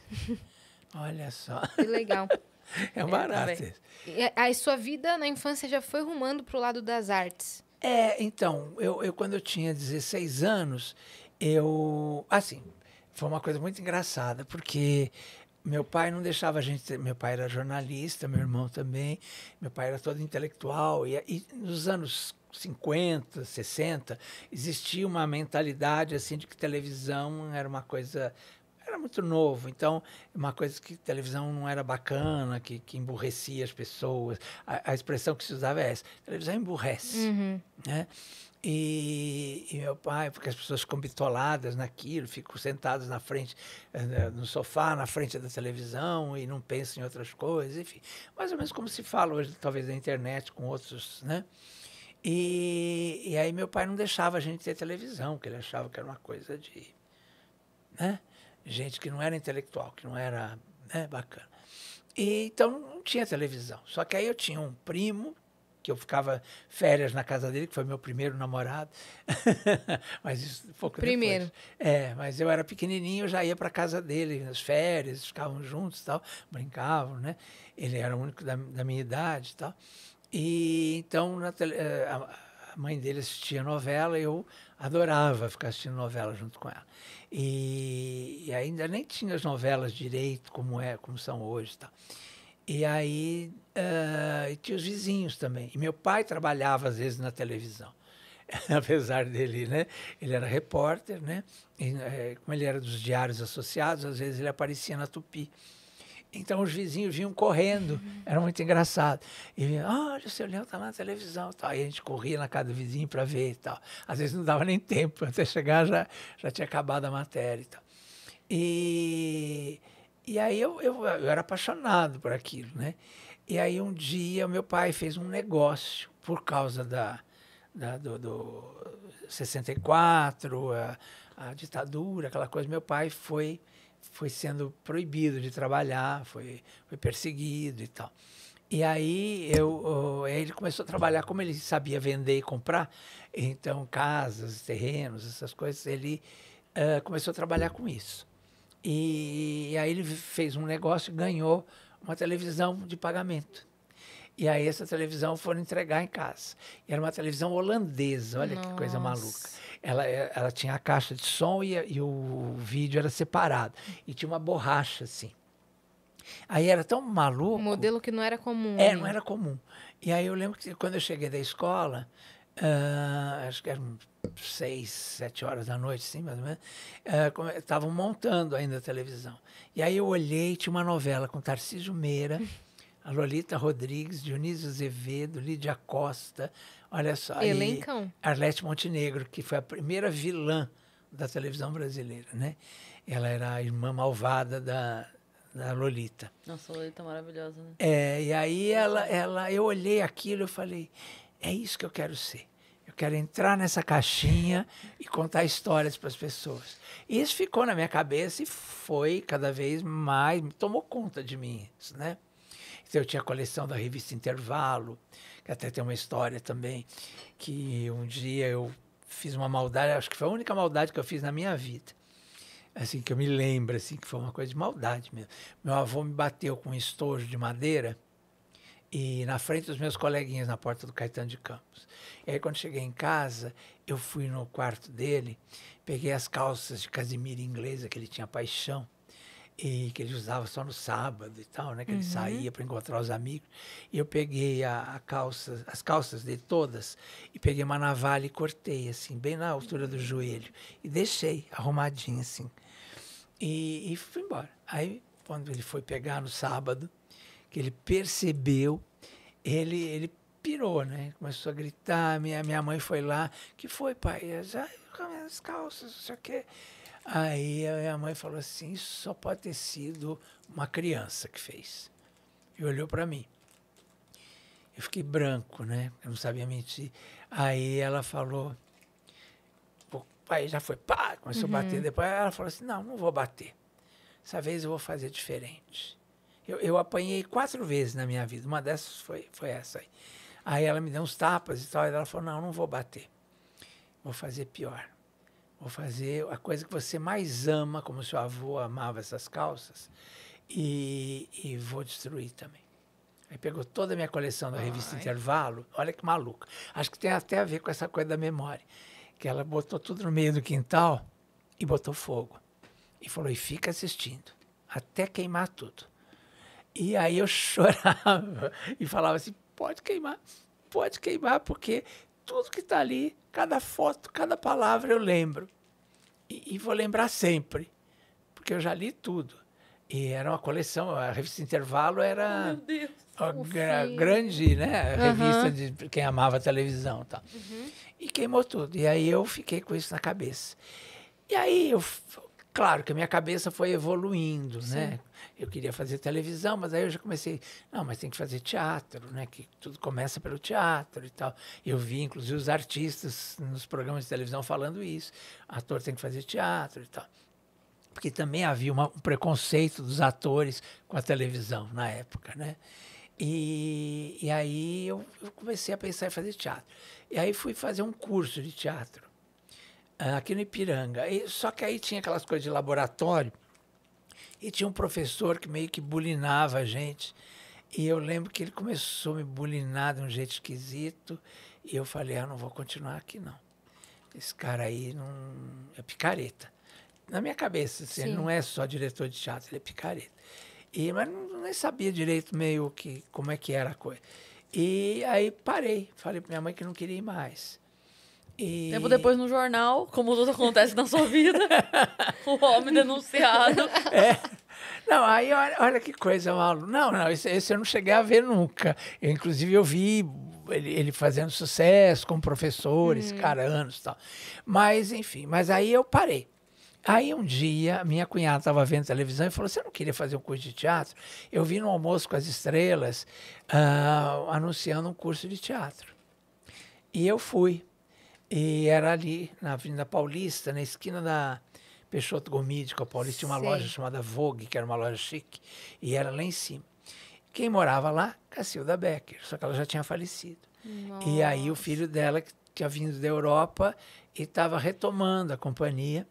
Olha só. Que legal. [LAUGHS] é um barato. É, tá a sua vida na infância já foi rumando para o lado das artes? É, então, eu, eu quando eu tinha 16 anos, eu. Assim, foi uma coisa muito engraçada, porque meu pai não deixava a gente. Meu pai era jornalista, meu irmão também. Meu pai era todo intelectual. E, e nos anos 50, 60, existia uma mentalidade assim de que televisão era uma coisa era muito novo, então uma coisa que televisão não era bacana, que, que emburrecia as pessoas. A, a expressão que se usava é essa: televisão emburrece. Uhum. Né? E, e, meu pai, porque as pessoas ficam bitoladas naquilo, ficam sentadas na frente, eh, no sofá, na frente da televisão e não pensam em outras coisas, enfim. Mais ou menos como se fala hoje, talvez, na internet com outros, né? E, e aí meu pai não deixava a gente ter televisão, porque ele achava que era uma coisa de... Né? gente que não era intelectual, que não era né, bacana. E, então não tinha televisão. Só que aí eu tinha um primo que eu ficava férias na casa dele, que foi meu primeiro namorado. [LAUGHS] mas isso pouco primeiro. depois. É, mas eu era pequenininho, eu já ia para casa dele nas férias, ficavam juntos, tal, brincavam, né? Ele era o único da, da minha idade, tal. E então na tele, eh, a, a mãe dele assistia novela, eu adorava ficar assistindo novela junto com ela. E, e, ainda nem tinha as novelas direito, como é, como são hoje e E aí uh, e tinha os vizinhos também. E meu pai trabalhava às vezes na televisão. [LAUGHS] Apesar dele, né? Ele era repórter, né? E, eh, como ele era dos diários associados, às vezes ele aparecia na Tupi. Então os vizinhos vinham correndo, era muito engraçado. E vinham, ah, olha, o seu Leão está lá na televisão. Tal. Aí a gente corria na casa do vizinho para ver e tal. Às vezes não dava nem tempo, até chegar já, já tinha acabado a matéria e tal. E, e aí eu, eu, eu era apaixonado por aquilo, né? E aí um dia meu pai fez um negócio por causa da, da do, do 64, a, a ditadura, aquela coisa. Meu pai foi foi sendo proibido de trabalhar, foi, foi perseguido e tal. E aí eu, eu, ele começou a trabalhar como ele sabia vender e comprar, então casas, terrenos, essas coisas, ele uh, começou a trabalhar com isso. E, e aí ele fez um negócio e ganhou uma televisão de pagamento. E aí essa televisão foram entregar em casa. E era uma televisão holandesa, olha Nossa. que coisa maluca ela, eh, ela tinha a caixa de som e, e o vídeo era separado. E tinha uma borracha, assim. Aí era tão maluco. Um modelo que não era comum. É, né? não era comum. E aí eu lembro que quando eu cheguei da escola, uh, acho que eram seis, sete horas da noite, sim, mais ou menos, ah, estavam uh, montando ainda a televisão. E aí eu olhei, tinha uma novela com Tarcísio Meira. [LAUGHS] a Lolita Rodrigues, Dionísio Azevedo, Lídia Costa, olha só. Elencão. Arlete Montenegro, que foi a primeira vilã da televisão brasileira, né? Ela era a irmã malvada da, da Lolita. Nossa, a Lolita é maravilhosa, né? É, e aí ela, ela, eu olhei aquilo e falei, é isso que eu quero ser. Eu quero entrar nessa caixinha e contar histórias para as pessoas. E isso ficou na minha cabeça e foi cada vez mais, tomou conta de mim, isso, né? Eu tinha a coleção da revista Intervalo, que até tem uma história também, que um dia eu fiz uma maldade, acho que foi a única maldade que eu fiz na minha vida. Assim, que eu me lembro, assim, que foi uma coisa de maldade mesmo. Meu avô me bateu com um estojo de madeira e na frente dos meus coleguinhas na porta do Caetano de Campos. E aí, quando cheguei em casa, eu fui no quarto dele, peguei as calças de Casimiro inglesa, que ele tinha paixão, e que ele usava só no sábado e tal, né? Que uhum. ele saía para encontrar os amigos. E eu peguei a, a, calça, as calças de todas e peguei uma navalha e cortei assim, bem na altura do joelho e deixei arrumadinho assim. E, e fui embora. Aí quando ele foi pegar no sábado, que ele percebeu, ele ele pirou, né? Começou a gritar. Minha minha mãe foi lá, que foi pai, as, as calças, não sei o quê. Aí a minha mãe falou assim: Isso só pode ter sido uma criança que fez. E olhou para mim. Eu fiquei branco, né? Eu não sabia mentir. Aí ela falou: O pai já foi, pá, começou uhum. a bater. Depois ela falou assim: Não, não vou bater. Dessa vez eu vou fazer diferente. Eu, eu apanhei quatro vezes na minha vida. Uma dessas foi, foi essa aí. Aí ela me deu uns tapas e tal. E ela falou: Não, não vou bater. Vou fazer pior Vou fazer a coisa que você mais ama, como seu avô amava essas calças, e, e vou destruir também. Aí pegou toda a minha coleção da revista Ai. Intervalo, olha que maluco. Acho que tem até a ver com essa coisa da memória, que ela botou tudo no meio do quintal e botou fogo. E falou, e fica assistindo, até queimar tudo. E aí eu [LAUGHS] chorava e falava assim, pode queimar, pode queimar, porque tudo que está ali, cada foto, cada palavra eu lembro. E, e, vou lembrar sempre, porque eu já li tudo. E era uma coleção, a revista Intervalo era a, a grande né, revista uhum. de quem amava televisão. tá? Uhum. E queimou tudo. E aí eu fiquei com isso na cabeça. E aí, eu, claro que a minha cabeça foi evoluindo, né, Sim. né? Eu queria fazer televisão, mas aí eu já comecei, não, mas tem que fazer teatro, né? Que tudo começa pelo teatro e tal. Eu vi, inclusive, os artistas nos programas de televisão falando isso. Ator tem que fazer teatro e tal. Porque também havia uma, um preconceito dos atores com a televisão na época, né? E, e aí eu, eu comecei a pensar em fazer teatro. E aí fui fazer um curso de teatro ah, aqui no Ipiranga. E, só que aí tinha aquelas coisas de laboratório e tinha um professor que meio que bulinava a gente. E eu lembro que ele começou a me bulinar de um jeito esquisito. E eu falei, ah, não vou continuar aqui, não. Esse cara aí não... é picareta. Na minha cabeça, assim, ele não é só diretor de teatro, ele é picareta. E, mas não, nem sabia direito meio que como é que era a coisa. E aí parei, falei para minha mãe que não queria ir mais. E... Tempo depois no jornal, como tudo acontece na sua vida, [LAUGHS] o homem denunciado. É. Não, aí olha, olha que coisa, Malu. Não, não, esse, esse, eu não cheguei a ver nunca. Eu, inclusive, eu vi ele, ele fazendo sucesso com professores, hum. anos e tal. Mas, enfim, mas aí eu parei. Aí um dia, minha cunhada estava vendo televisão e falou: Você não queria fazer um curso de teatro? Eu vi no almoço com as estrelas uh, anunciando um curso de teatro. E eu fui. E era ali, na Avenida Paulista, na esquina da Peixoto Gomide com a Paulista, tinha uma loja chamada Vogue, que era uma loja chique, e era lá em cima. Quem morava lá? Cacilda Becker, só que ela já tinha falecido. Nossa. E aí o filho dela, que tinha vindo da Europa, e estava retomando a companhia,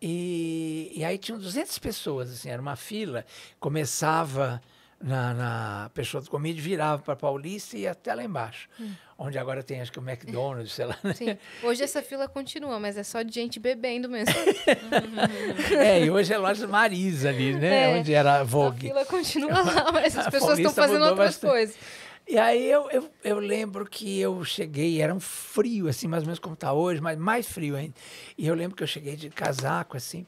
e, e, aí tinham 200 pessoas, assim, era uma fila. Começava na, na do Comide, virava para Paulista e ia até lá embaixo. Hum. Onde agora tem, acho que o McDonald's, sei lá. Né? Sim. Hoje essa fila continua, mas é só de gente bebendo mesmo. [LAUGHS] é, e hoje é loja Marisa ali, né? É, onde era Vogue. A fila continua lá, [LAUGHS] mas as pessoas estão fazendo outras bastante. coisas. E aí eu, eu, eu, lembro que eu cheguei, era um frio, assim, mais ou menos como está hoje, mas mais frio ainda. E eu lembro que eu cheguei de casaco, assim,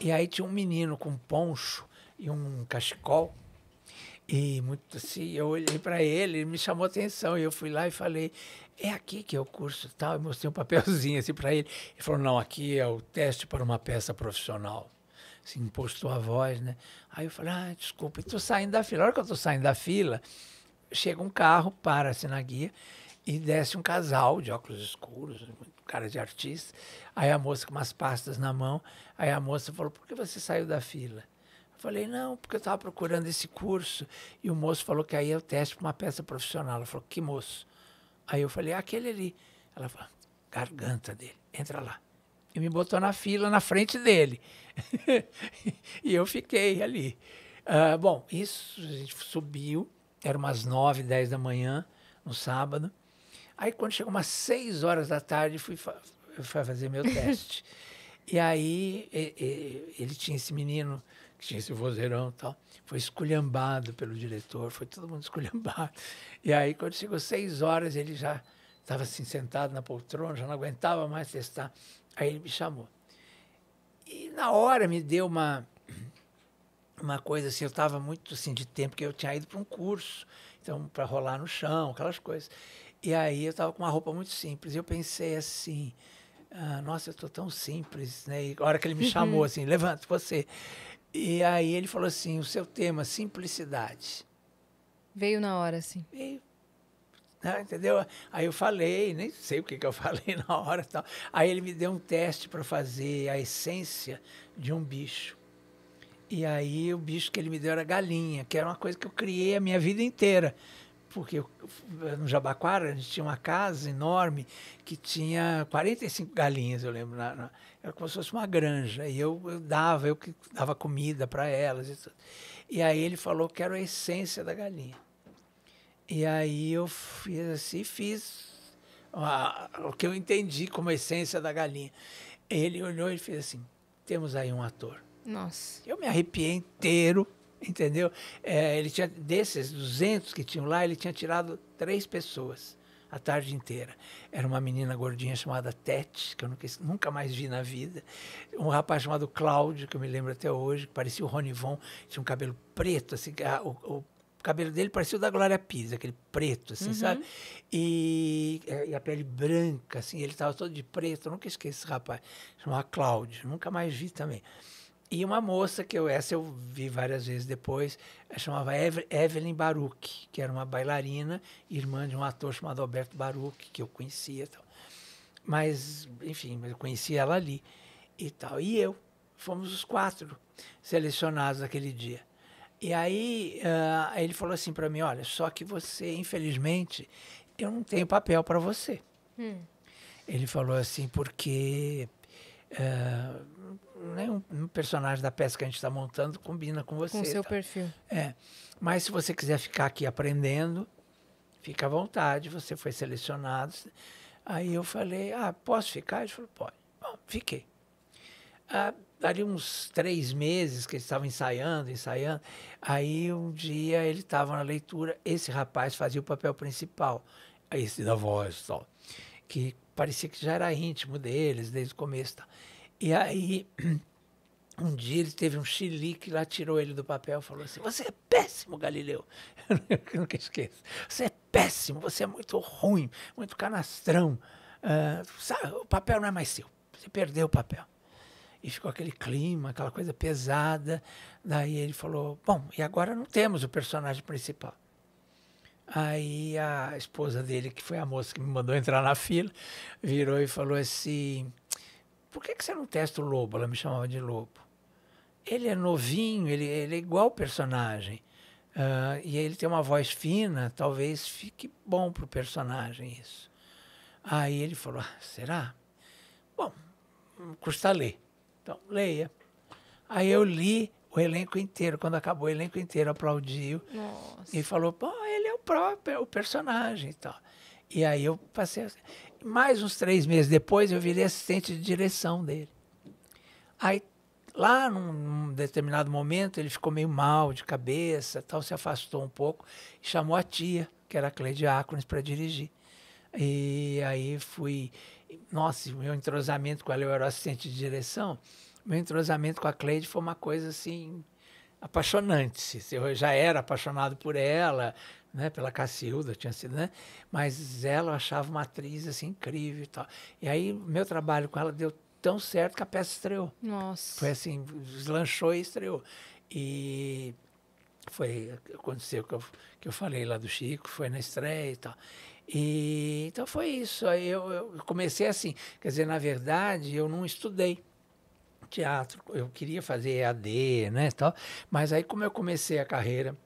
e aí tinha um menino com um poncho e um cachecol e muito assim, eu olhei para ele, ele me chamou atenção. E eu fui lá e falei: é aqui que é o curso tal. E mostrei um papelzinho assim para ele. Ele falou: não, aqui é o teste para uma peça profissional. Assim, impostou a voz, né? Aí eu falei: ah, desculpa, estou saindo da fila. A hora que eu estou saindo da fila, chega um carro, para-se assim, na guia e desce um casal de óculos escuros, cara de artista. Aí a moça com umas pastas na mão. Aí a moça falou: por que você saiu da fila? Falei, não, porque eu estava procurando esse curso. E o moço falou que aí é o teste para uma peça profissional. Ela falou, que moço? Aí eu falei, é aquele ali. Ela falou, garganta dele, entra lá. E me botou na fila, na frente dele. [LAUGHS] e eu fiquei ali. Uh, bom, isso a gente subiu, era umas nove, dez da manhã, no sábado. Aí quando chegou umas seis horas da tarde, fui, fa fui fazer meu teste. [LAUGHS] e aí e, e, ele tinha esse menino tinha esse vozeirão e tal, foi esculhambado pelo diretor, foi todo mundo [LAUGHS] esculhambado. E aí, quando chegou seis horas, ele já estava assim sentado na poltrona, já não aguentava mais testar. Aí ele me chamou. E na hora me deu uma uma coisa assim, eu estava muito assim de tempo que eu tinha ido para um curso, então para rolar no chão, aquelas coisas. E aí eu estava com uma roupa muito simples. E eu pensei assim, ah, nossa, eu estou tão simples, né? E a hora que ele me uhum. chamou assim, levanta você. E aí ele falou assim: o seu tema, simplicidade. Veio na hora, sim. Veio. Ah, entendeu? Aí eu falei, nem sei o que eu [LAUGHS] falei na hora e tal. Aí ele me deu um teste para fazer a essência de um bicho. E aí o bicho que ele me deu era galinha, que era uma coisa que eu criei a minha vida inteira. Porque eu, no Jabaquara a gente tinha uma casa enorme que tinha 45 galinhas, eu lembro. Na, na, era como se fosse uma granja. E eu, eu dava, eu que dava comida para elas. E, tudo. e aí ele falou que era a essência da galinha. E aí eu fiz assim, fiz uma, o que eu entendi como a essência da galinha. Ele olhou e fez assim: temos aí um ator. Nossa. Eu me arrepiei inteiro, entendeu? É, ele tinha, desses 200 que tinham lá, ele tinha tirado três pessoas a tarde inteira. Era uma menina gordinha chamada Tete, que eu nunca, nunca mais vi na vida. Um rapaz chamado Cláudio, que eu me lembro até hoje, que parecia o Ronivon, tinha um cabelo preto, assim, o, o cabelo dele parecia o da Glória Pires, aquele preto, assim, uhum. sabe? E, é, e, a pele branca, assim, ele estava todo de preto, eu nunca esqueci esse rapaz. Chamava Cláudio, nunca mais vi também. E uma moça que eu, essa eu vi várias vezes depois, chamava Evelyn Baruch, que era uma bailarina, irmã de um ator chamado Alberto Baruch, que eu conhecia. Tal. Mas, enfim, eu conheci ela ali e tal. E eu, fomos os quatro selecionados naquele dia. E aí uh, ele falou assim para mim, olha, só que você, infelizmente, eu não tenho papel para você. Hum. Ele falou assim, porque é, nem um, personagem da peça que a gente está montando combina com você. Com o seu tá? perfil. É. Mas se você quiser ficar aqui aprendendo, fica à vontade, você foi selecionado. Aí eu falei, ah, posso ficar? Ele falou, pode. Bom, fiquei. Ah, uns três meses que eles estavam ensaiando, ensaiando. Aí um dia ele estava na leitura, esse rapaz fazia o papel principal, esse da voz tal, que parecia que já era íntimo deles desde o começo. Tá? E aí, [CLEARS THROAT] um dia ele teve um xilique lá, tirou ele do papel e falou assim: Você é péssimo, Galileu. [LAUGHS] Eu nunca esqueço. Você é péssimo, você é muito ruim, muito canastrão. Uh, sabe, o papel não é mais seu. Você perdeu o papel. E ficou aquele clima, aquela coisa pesada. Daí ele falou: Bom, e agora não temos o personagem principal. Aí a esposa dele, que foi a moça que me mandou entrar na fila, virou e falou assim: Por que, que você não testa o lobo? Ela me chamava de lobo. Ele é novinho, ele, ele é igual o personagem. Uh, e ele tem uma voz fina, talvez fique bom para o personagem isso. Aí ele falou: ah, será? Bom, custa ler. Então, leia. Aí eu li o elenco inteiro, quando acabou o elenco inteiro, aplaudiu Nossa. e falou: pô, ele é o próprio, é o personagem e tal. E aí eu passei. Mais uns três meses depois, eu virei assistente de direção dele. Aí, lá num, num determinado momento, ele ficou meio mal de cabeça, tal, se afastou um pouco e chamou a tia, que era a Cleide Acrones, para dirigir. E aí fui. Nossa, meu entrosamento com ela, eu era assistente de direção meu entrosamento com a Cleide foi uma coisa assim apaixonante. Eu já era apaixonado por ela, né, pela Cacilda, tinha sido, né? Mas ela eu achava uma atriz assim incrível e tal. E aí meu trabalho com ela deu tão certo que a peça estreou. Nossa. Foi assim, deslanchou e estreou. E foi aconteceu que eu, que eu falei lá do Chico, foi na estreia e tal. E então foi isso. Aí eu, eu comecei assim, quer dizer, na verdade, eu não estudei teatro, eu queria fazer EAD, né, tal. Mas aí como eu comecei a carreira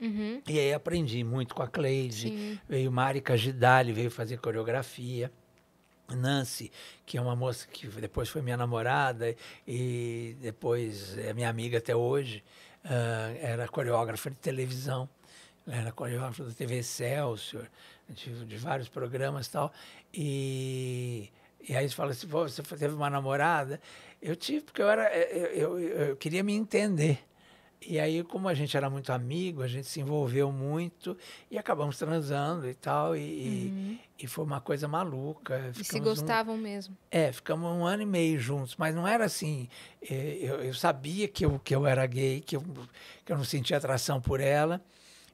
uhum. e aí aprendi muito com a Cleide, Sim. veio Marica Gidali, veio fazer coreografia. Nancy, que é uma moça que depois foi minha namorada e depois é minha amiga até hoje, uh, era coreógrafa de televisão, era coreógrafa da TV Excelsior, de, de vários programas e tal. E, e aí você fala assim, você teve uma namorada? Eu tive, porque eu, era, eh, eh, eu, eu, eu queria me entender. E aí, como a gente era muito amigo, a gente se envolveu muito e acabamos transando e tal. E, uhum. e, foi uma coisa maluca. e se gostavam um, mesmo? É, ficamos um ano e meio juntos. Mas não era assim. Eh, eu, eu sabia que eu, que eu era gay, que eu, que eu não sentia atração por ela.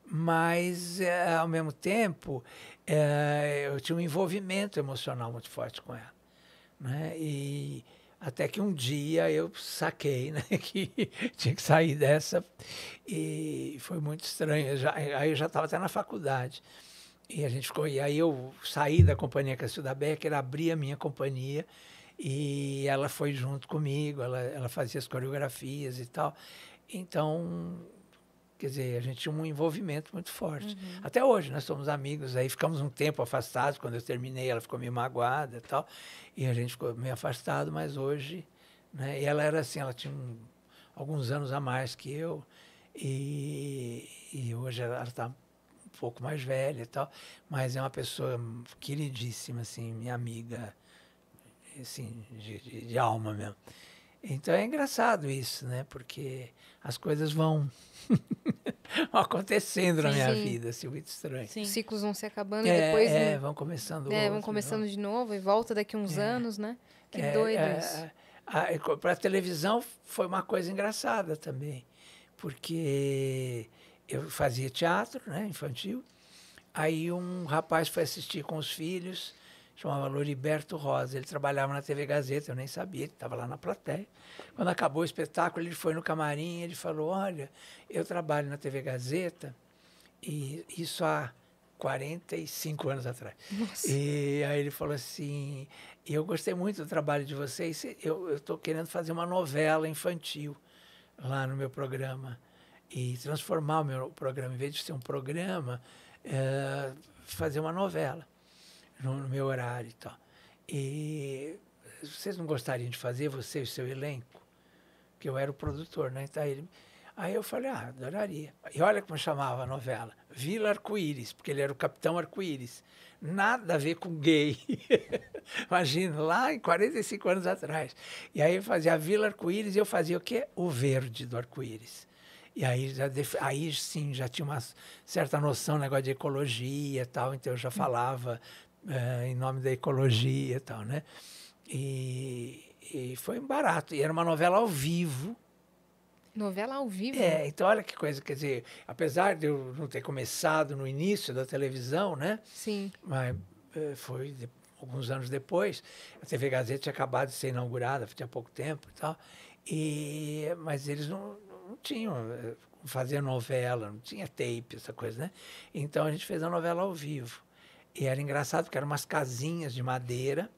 Mas, é, ao mesmo tempo, é, eu tinha um envolvimento emocional muito forte com ela. Né? E até que um dia eu saquei né, [LAUGHS] que tinha que sair dessa e foi muito estranho. Já, aí eu já estava até na faculdade. E a gente ficou. E aí eu saí da companhia Cacilda é Becker, abri a minha companhia e ela foi junto comigo, ela, ela fazia as coreografias e tal. Então Quer dizer, a gente tinha um envolvimento muito forte. Uhum. Até hoje, nós somos amigos, aí ficamos um tempo afastados. Quando eu terminei, ela ficou meio magoada e tal. E a gente ficou meio afastado, mas hoje. Né? E ela era assim, ela tinha um, alguns anos a mais que eu. E, e hoje ela está um pouco mais velha e tal, mas é uma pessoa queridíssima, assim, minha amiga, assim, de, de, de alma mesmo. Então é engraçado isso, né? Porque as coisas vão [LAUGHS] acontecendo sim, na minha sim. vida, assim, é muito estranho. Sim. Os ciclos vão se acabando é, e depois. É, vão começando. É, né, outro, vão começando de novo e volta daqui uns é. anos, né? Que é, doido isso. É, é. ah, Para a, a televisão foi uma coisa engraçada também, porque eu fazia teatro né, infantil. Aí um rapaz foi assistir com os filhos chamava Loriberto Rosa. Ele trabalhava na TV Gazeta, eu nem sabia, ele estava lá na plateia. Quando acabou o espetáculo, ele foi no camarim ele falou: Olha, eu trabalho na TV Gazeta, e isso há 45 anos atrás. Nossa. E aí ele falou assim: Eu gostei muito do trabalho de vocês, eu estou querendo fazer uma novela infantil lá no meu programa. E transformar o meu programa, em vez de ser um programa, é, fazer uma novela no, no meu horário e tal. E vocês não gostariam de fazer, você e seu elenco? que eu era o produtor, né? Então, ele, aí eu falei, ah, adoraria. E olha como chamava a novela, Vila Arco-Íris, porque ele era o Capitão Arco-Íris. Nada a ver com gay. [LAUGHS] Imagina, lá em 45 anos atrás. E aí eu fazia a Vila Arco-Íris e eu fazia o quê? O verde do arco-íris. E aí, já, aí sim, já tinha uma certa noção, negócio de ecologia e tal, então eu já hum. falava eh, em nome da ecologia e tal, né? E, e foi barato. E era uma novela ao vivo. Novela ao vivo? É, então olha que coisa, quer dizer, apesar de eu não ter começado no início da televisão, né? Sim. Mas eh, foi de, alguns anos depois. A TV Gazeta tinha acabado de ser inaugurada, tinha pouco tempo e tal. E, mas eles não, não tinham, eh, fazer novela, não tinha tape, essa coisa, né? Então a gente fez a novela ao vivo. E era engraçado, porque eram umas casinhas de madeira.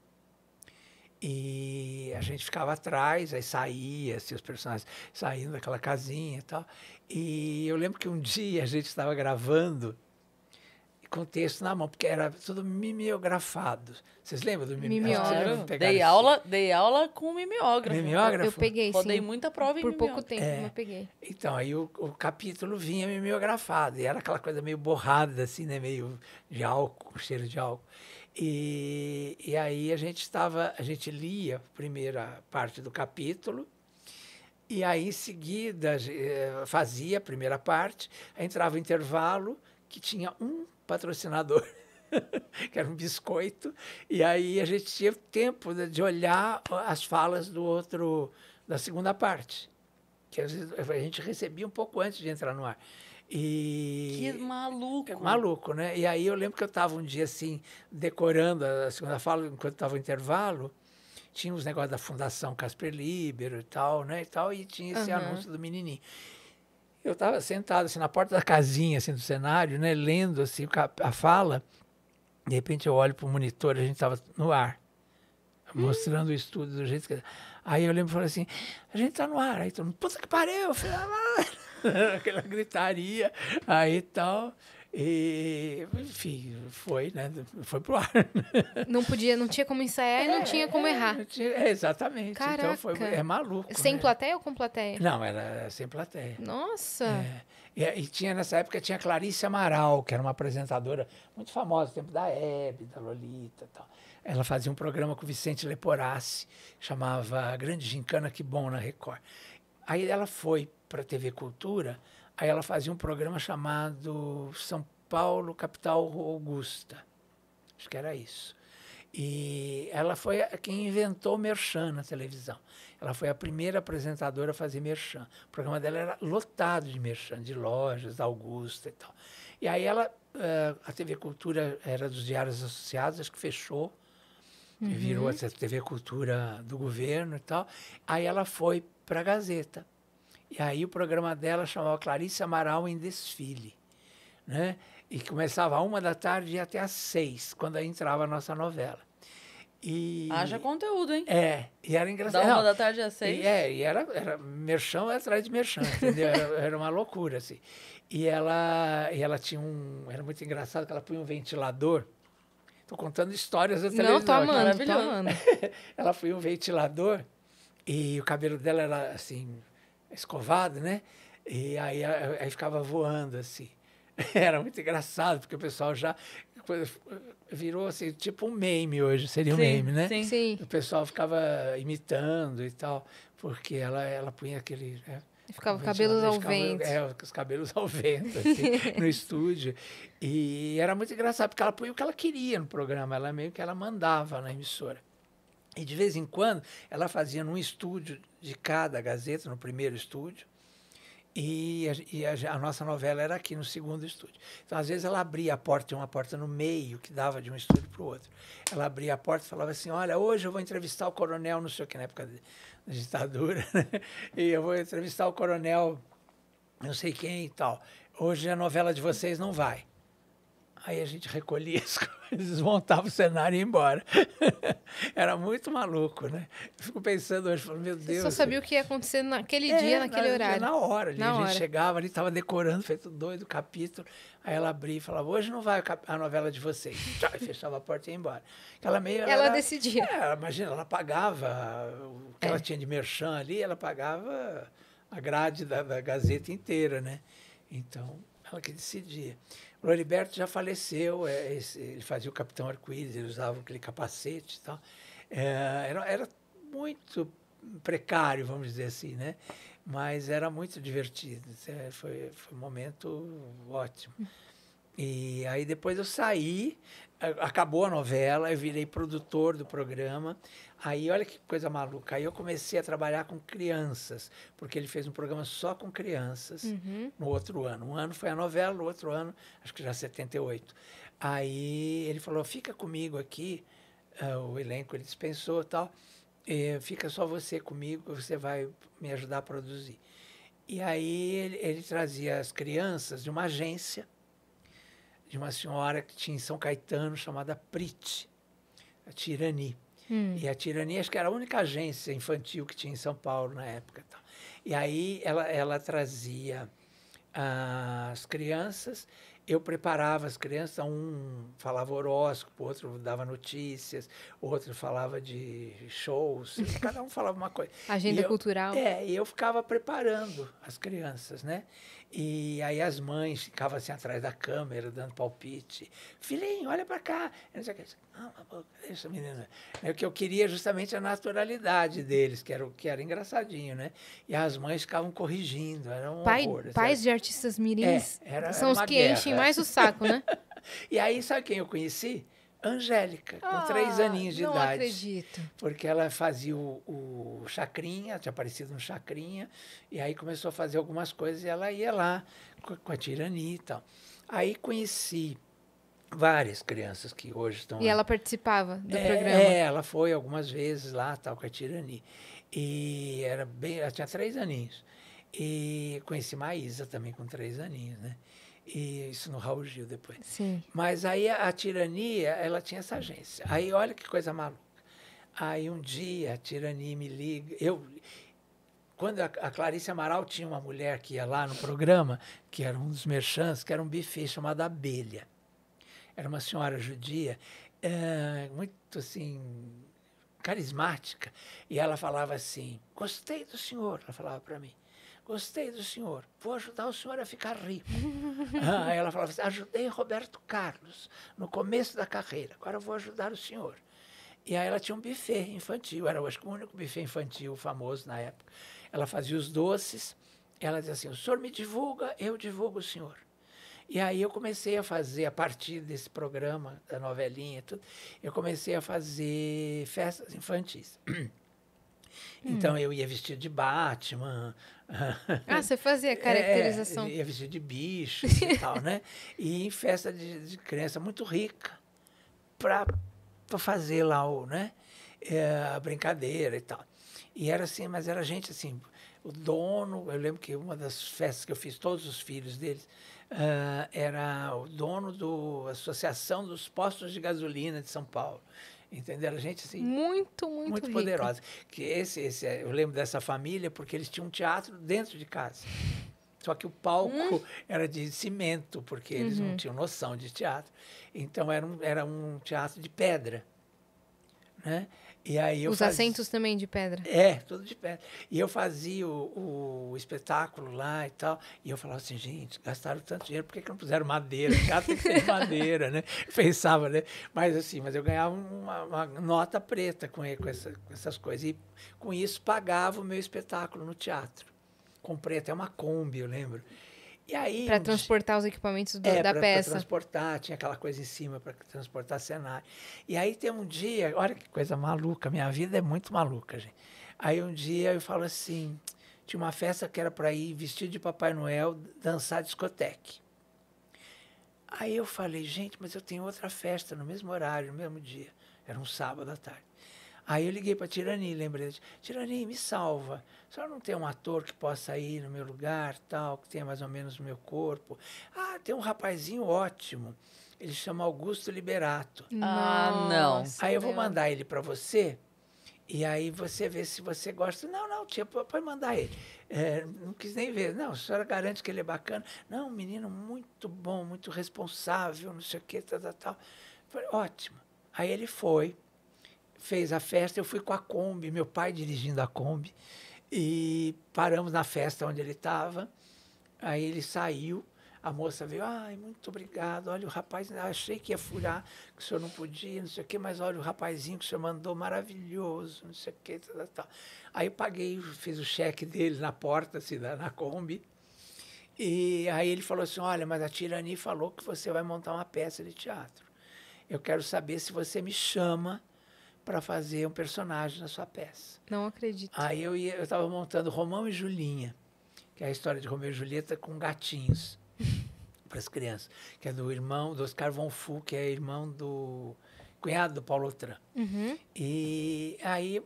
E a hum. gente ficava atrás, aí saía, assim, os personagens saindo daquela casinha e tal. E eu lembro que um dia a gente estava gravando com texto na mão, porque era tudo mimeografado. Vocês lembram do mimeógrafo? Dei aula, dei aula com mimeógrafo. Mimeógrafo? Eu peguei, Rodei sim. muita prova Por pouco tempo, é. eu peguei. Então, aí o, o, capítulo vinha mimeografado, e era aquela coisa meio borrada, assim, né? Meio de álcool, cheiro de álcool. E, e aí a gente estava, a gente lia a primeira parte do capítulo, e aí em seguida eh, fazia a primeira parte, entrava o intervalo, que tinha um patrocinador, [LAUGHS] que era um biscoito, e aí a gente tinha tempo de olhar as falas do outro, da segunda parte, que a gente recebia um pouco antes de entrar no ar. E... Que maluco! É maluco, né? E aí eu lembro que eu estava um dia assim, decorando a segunda fala, enquanto estava o intervalo, tinha uns negócios da Fundação Casper Libero e tal, né? E, tal, e tinha esse uhum. anúncio do menininho. Eu estava sentado assim, na porta da casinha assim, do cenário, né, lendo assim, a fala. De repente eu olho para o monitor, a gente estava no ar, hum. mostrando o estudo do jeito que. Aí eu lembro e falei assim: a gente está no ar. Aí todo mundo, puta que pariu! [LAUGHS] Aquela gritaria, aí tal. E, enfim, foi, né? Foi pro ar. Não podia, não tinha como ensaiar é, e não é, tinha como é, errar. É, exatamente. Caraca. Então foi, é maluco. Sem né? plateia ou com plateia? Não, era sem plateia. Nossa! É. E, e, tinha nessa época tinha Clarice Amaral, que era uma apresentadora muito famosa, no tempo da Hebe, da Lolita tal. Ela fazia um programa com o Vicente Leporassi, chamava Grande Gincana, que bom na Record. Aí ela foi para a TV Cultura Aí ela fazia um programa chamado São Paulo, Capital Augusta. Acho que era isso. E ela foi quem inventou Merchan na televisão. Ela foi a primeira apresentadora a fazer Merchan. O programa dela era lotado de Merchan, de lojas, da Augusta e tal. E aí ela, eh, a TV Cultura era dos Diários Associados, acho que fechou, uhum. virou a TV Cultura do governo e tal. Aí ela foi para a Gazeta. E aí o programa dela chamava Clarice Amaral em Desfile. Né? E começava uma da tarde e até às seis, quando entrava a nossa novela. E... Haja conteúdo, hein? É, e era engraçado. Da uma da tarde às seis. E, é, e era, era merchão atrás de merchão, entendeu? Era, [LAUGHS] era, uma loucura, assim. E ela, e ela tinha um... Era muito engraçado que ela punha um ventilador. Estou contando histórias da televisão. Não, tá amando, tá maravilhando. [LAUGHS] Ela punha um ventilador e o cabelo dela era, assim, escovado, né? E aí, aí ficava voando assim. [LAUGHS] Era muito engraçado, porque o pessoal já virou assim, tipo um meme hoje, seria sim, um meme, né? Sim. sim. O pessoal ficava imitando e tal, porque ela, ela punha aquele. Né? Ficava os cabelos ao vento. É, os cabelos ao vento, assim, [LAUGHS] no estúdio. E era muito engraçado, porque ela punha o que ela queria no programa, ela meio que ela mandava na emissora. E de vez em quando ela fazia num estúdio de cada Gazeta, no primeiro estúdio, e, a, e a, a, nossa novela era aqui no segundo estúdio. Então, às vezes, ela abria a porta, tinha uma porta no meio que dava de um estúdio para o outro. Ela abria a porta e falava assim: Olha, hoje eu vou entrevistar o coronel, não sei o que, na época da ditadura, [LAUGHS] né? e eu vou entrevistar o coronel, não sei quem e tal. Hoje a novela de vocês não vai. Aí a gente recolhia as [LAUGHS] coisas, montava o cenário e ia embora. [LAUGHS] Era muito maluco, né? fico pensando hoje, falo, meu Deus. Você só sabia o que ia acontecer naquele é, dia, naquele na, horário. Na hora, na a gente chegava ali, estava decorando, feito doido o capítulo. Aí ela abria e falava, hoje não vai a novela de vocês. [LAUGHS] e fechava a porta e ia embora. Ela meio. Ela, ela decidia. É, imagina, ela pagava o que é. ela tinha de merchan ali, ela pagava a grade da, da Gazeta inteira, né? Então, ela que decidia. O Heriberto já faleceu, é, esse, ele fazia o Capitão Arco-Íris, ele usava aquele capacete e tal. É, era, era muito precário, vamos dizer assim, né? Mas era muito divertido, é, foi, foi um momento ótimo. E aí depois eu saí, acabou a novela, eu virei produtor do programa, Aí, olha que coisa maluca. Aí eu comecei a trabalhar com crianças, porque ele fez um programa só com crianças uhum. no outro ano. Um ano foi a novela, no outro ano, acho que já 78. Aí ele falou: fica comigo aqui. Uh, o elenco ele dispensou tal. E é, fica só você comigo, você vai me ajudar a produzir. E aí ele, ele trazia as crianças de uma agência, de uma senhora que tinha em São Caetano, chamada Prit, a Tirani. Hum. E a Tirania, acho que era a única agência infantil que tinha em São Paulo na época. Então. E aí ela, ela trazia ah, as crianças, eu preparava as crianças, um falava horóscopo, outro dava notícias, outro falava de shows, [LAUGHS] cada um falava uma coisa. Agenda eu, cultural. É, e eu ficava preparando as crianças, né? E aí as mães ficavam assim atrás da câmera, dando palpite. Filhinho, olha para cá. Eu não sei o que. Não, deixa menina. É o que eu queria justamente a naturalidade deles, que era, que era engraçadinho, né? E as mães ficavam corrigindo. Era um Pai, horror, Pais sabe? de artistas mirins é, era, são era os que guerra. enchem mais o saco, né? [LAUGHS] e aí, sabe quem eu conheci? Angélica, com ah, três aninhos de não idade. Não acredito. Porque ela fazia o, o chacrinha, tinha aparecido um chacrinha, e aí começou a fazer algumas coisas e ela ia lá com, com a Tirani e tal. Aí conheci várias crianças que hoje estão. E lá. ela participava do é, programa? É, ela foi algumas vezes lá, tal, com a Tirani E era bem. Ela tinha três aninhos. E conheci Maísa também com três aninhos, né? e isso no Raul Gil depois. Sim. Mas aí a, a, tirania, ela tinha essa agência. Aí olha que coisa maluca. Aí um dia a tirania me liga. Eu, quando a, a Clarice Amaral tinha uma mulher que ia lá no programa, que era um dos merchants, que era um buffet chamado Abelha. Era uma senhora judia, é, muito assim, carismática. E ela falava assim: Gostei do senhor. Ela falava para mim. Gostei do senhor, vou ajudar o senhor a ficar rico. [LAUGHS] ah, ela falava assim, ajudei Roberto Carlos no começo da carreira, agora vou ajudar o senhor. E aí ela tinha um buffet infantil, era acho o único buffet infantil famoso na época. Ela fazia os doces, ela dizia assim, o senhor me divulga, eu divulgo o senhor. E aí eu comecei a fazer, a partir desse programa, da novelinha e tudo, eu comecei a fazer festas infantis. [CLEARS THROAT] Então hum. eu ia vestido de Batman, ah, você fazia [LAUGHS] é, é, caracterização. É, ia vestido de bicho assim, e tal, né? E em festa de, de criança muito rica para fazer lá o, né? É, a brincadeira e tal. E era assim, mas era gente assim, o dono, eu lembro que uma das festas que eu fiz, todos os filhos deles, uh, era o dono da do, Associação dos Postos de Gasolina de São Paulo. Entenderam? Gente assim. Muito, muito, muito rica. poderosa. Que esse, esse, eu lembro dessa família porque eles tinham um teatro dentro de casa. Só que o palco hum. era de cimento, porque eles uhum. não tinham noção de teatro. Então era um, era um teatro de pedra. Né? E aí Os assentos também de pedra? É, tudo de pedra. E eu fazia o, o, espetáculo lá e tal. E eu falava assim, gente, gastaram tanto dinheiro, por que, que não puseram madeira? Gato tem que ser [LAUGHS] madeira, né? Pensava, né? Mas assim, mas eu ganhava uma, uma nota preta com, com, essa, com essas coisas. E com isso pagava o meu espetáculo no teatro. comprei até uma Kombi, eu lembro. E aí. Para transportar os equipamentos do, é, da pra, peça. Pra transportar, tinha aquela coisa em cima para transportar cenário. E aí tem um dia, olha que coisa maluca, minha vida é muito maluca, gente. Aí um dia eu falo assim: tinha uma festa que era para ir vestido de Papai Noel dançar discoteque. Aí eu falei, gente, mas eu tenho outra festa no mesmo horário, no mesmo dia. Era um sábado à tarde. Aí eu liguei para Tirani, lembrei. Tirani, me salva. Só não tem um ator que possa ir no meu lugar, tal, que tenha mais ou menos o meu corpo. Ah, tem um rapazinho ótimo. Ele chama Augusto Liberato. Ah, não. Aí eu vou mandar ele para você. E aí você vê se você gosta. Não, não, tia, pode mandar ele. É, não quis nem ver. Não, a senhora garante que ele é bacana. Não, um menino muito bom, muito responsável, não sei o quê, tal, tal, tal. Falei, ótimo. Aí ele foi fez a festa, eu fui com a Kombi, meu pai dirigindo a Kombi, e paramos na festa onde ele estava. Aí ele saiu, a moça veio, ai, muito obrigado, olha o rapaz, achei que ia furar, que o senhor não podia, não sei o quê, mas olha o rapazinho que o senhor mandou, maravilhoso, não sei o quê, tal, tal. Aí eu paguei, fiz o cheque dele na porta, assim, na Kombi, e aí ele falou assim, olha, mas a Tirani falou que você vai montar uma peça de teatro. Eu quero saber se você me chama para fazer um personagem na sua peça. Não acredito. Aí eu ia, eu estava montando Romão e Julinha, que é a história de Romeu e Julieta com gatinhos [LAUGHS] para as crianças, que é do irmão do Oscar Von Fu, que é irmão do cunhado do Paulo Tran. Uhum. E aí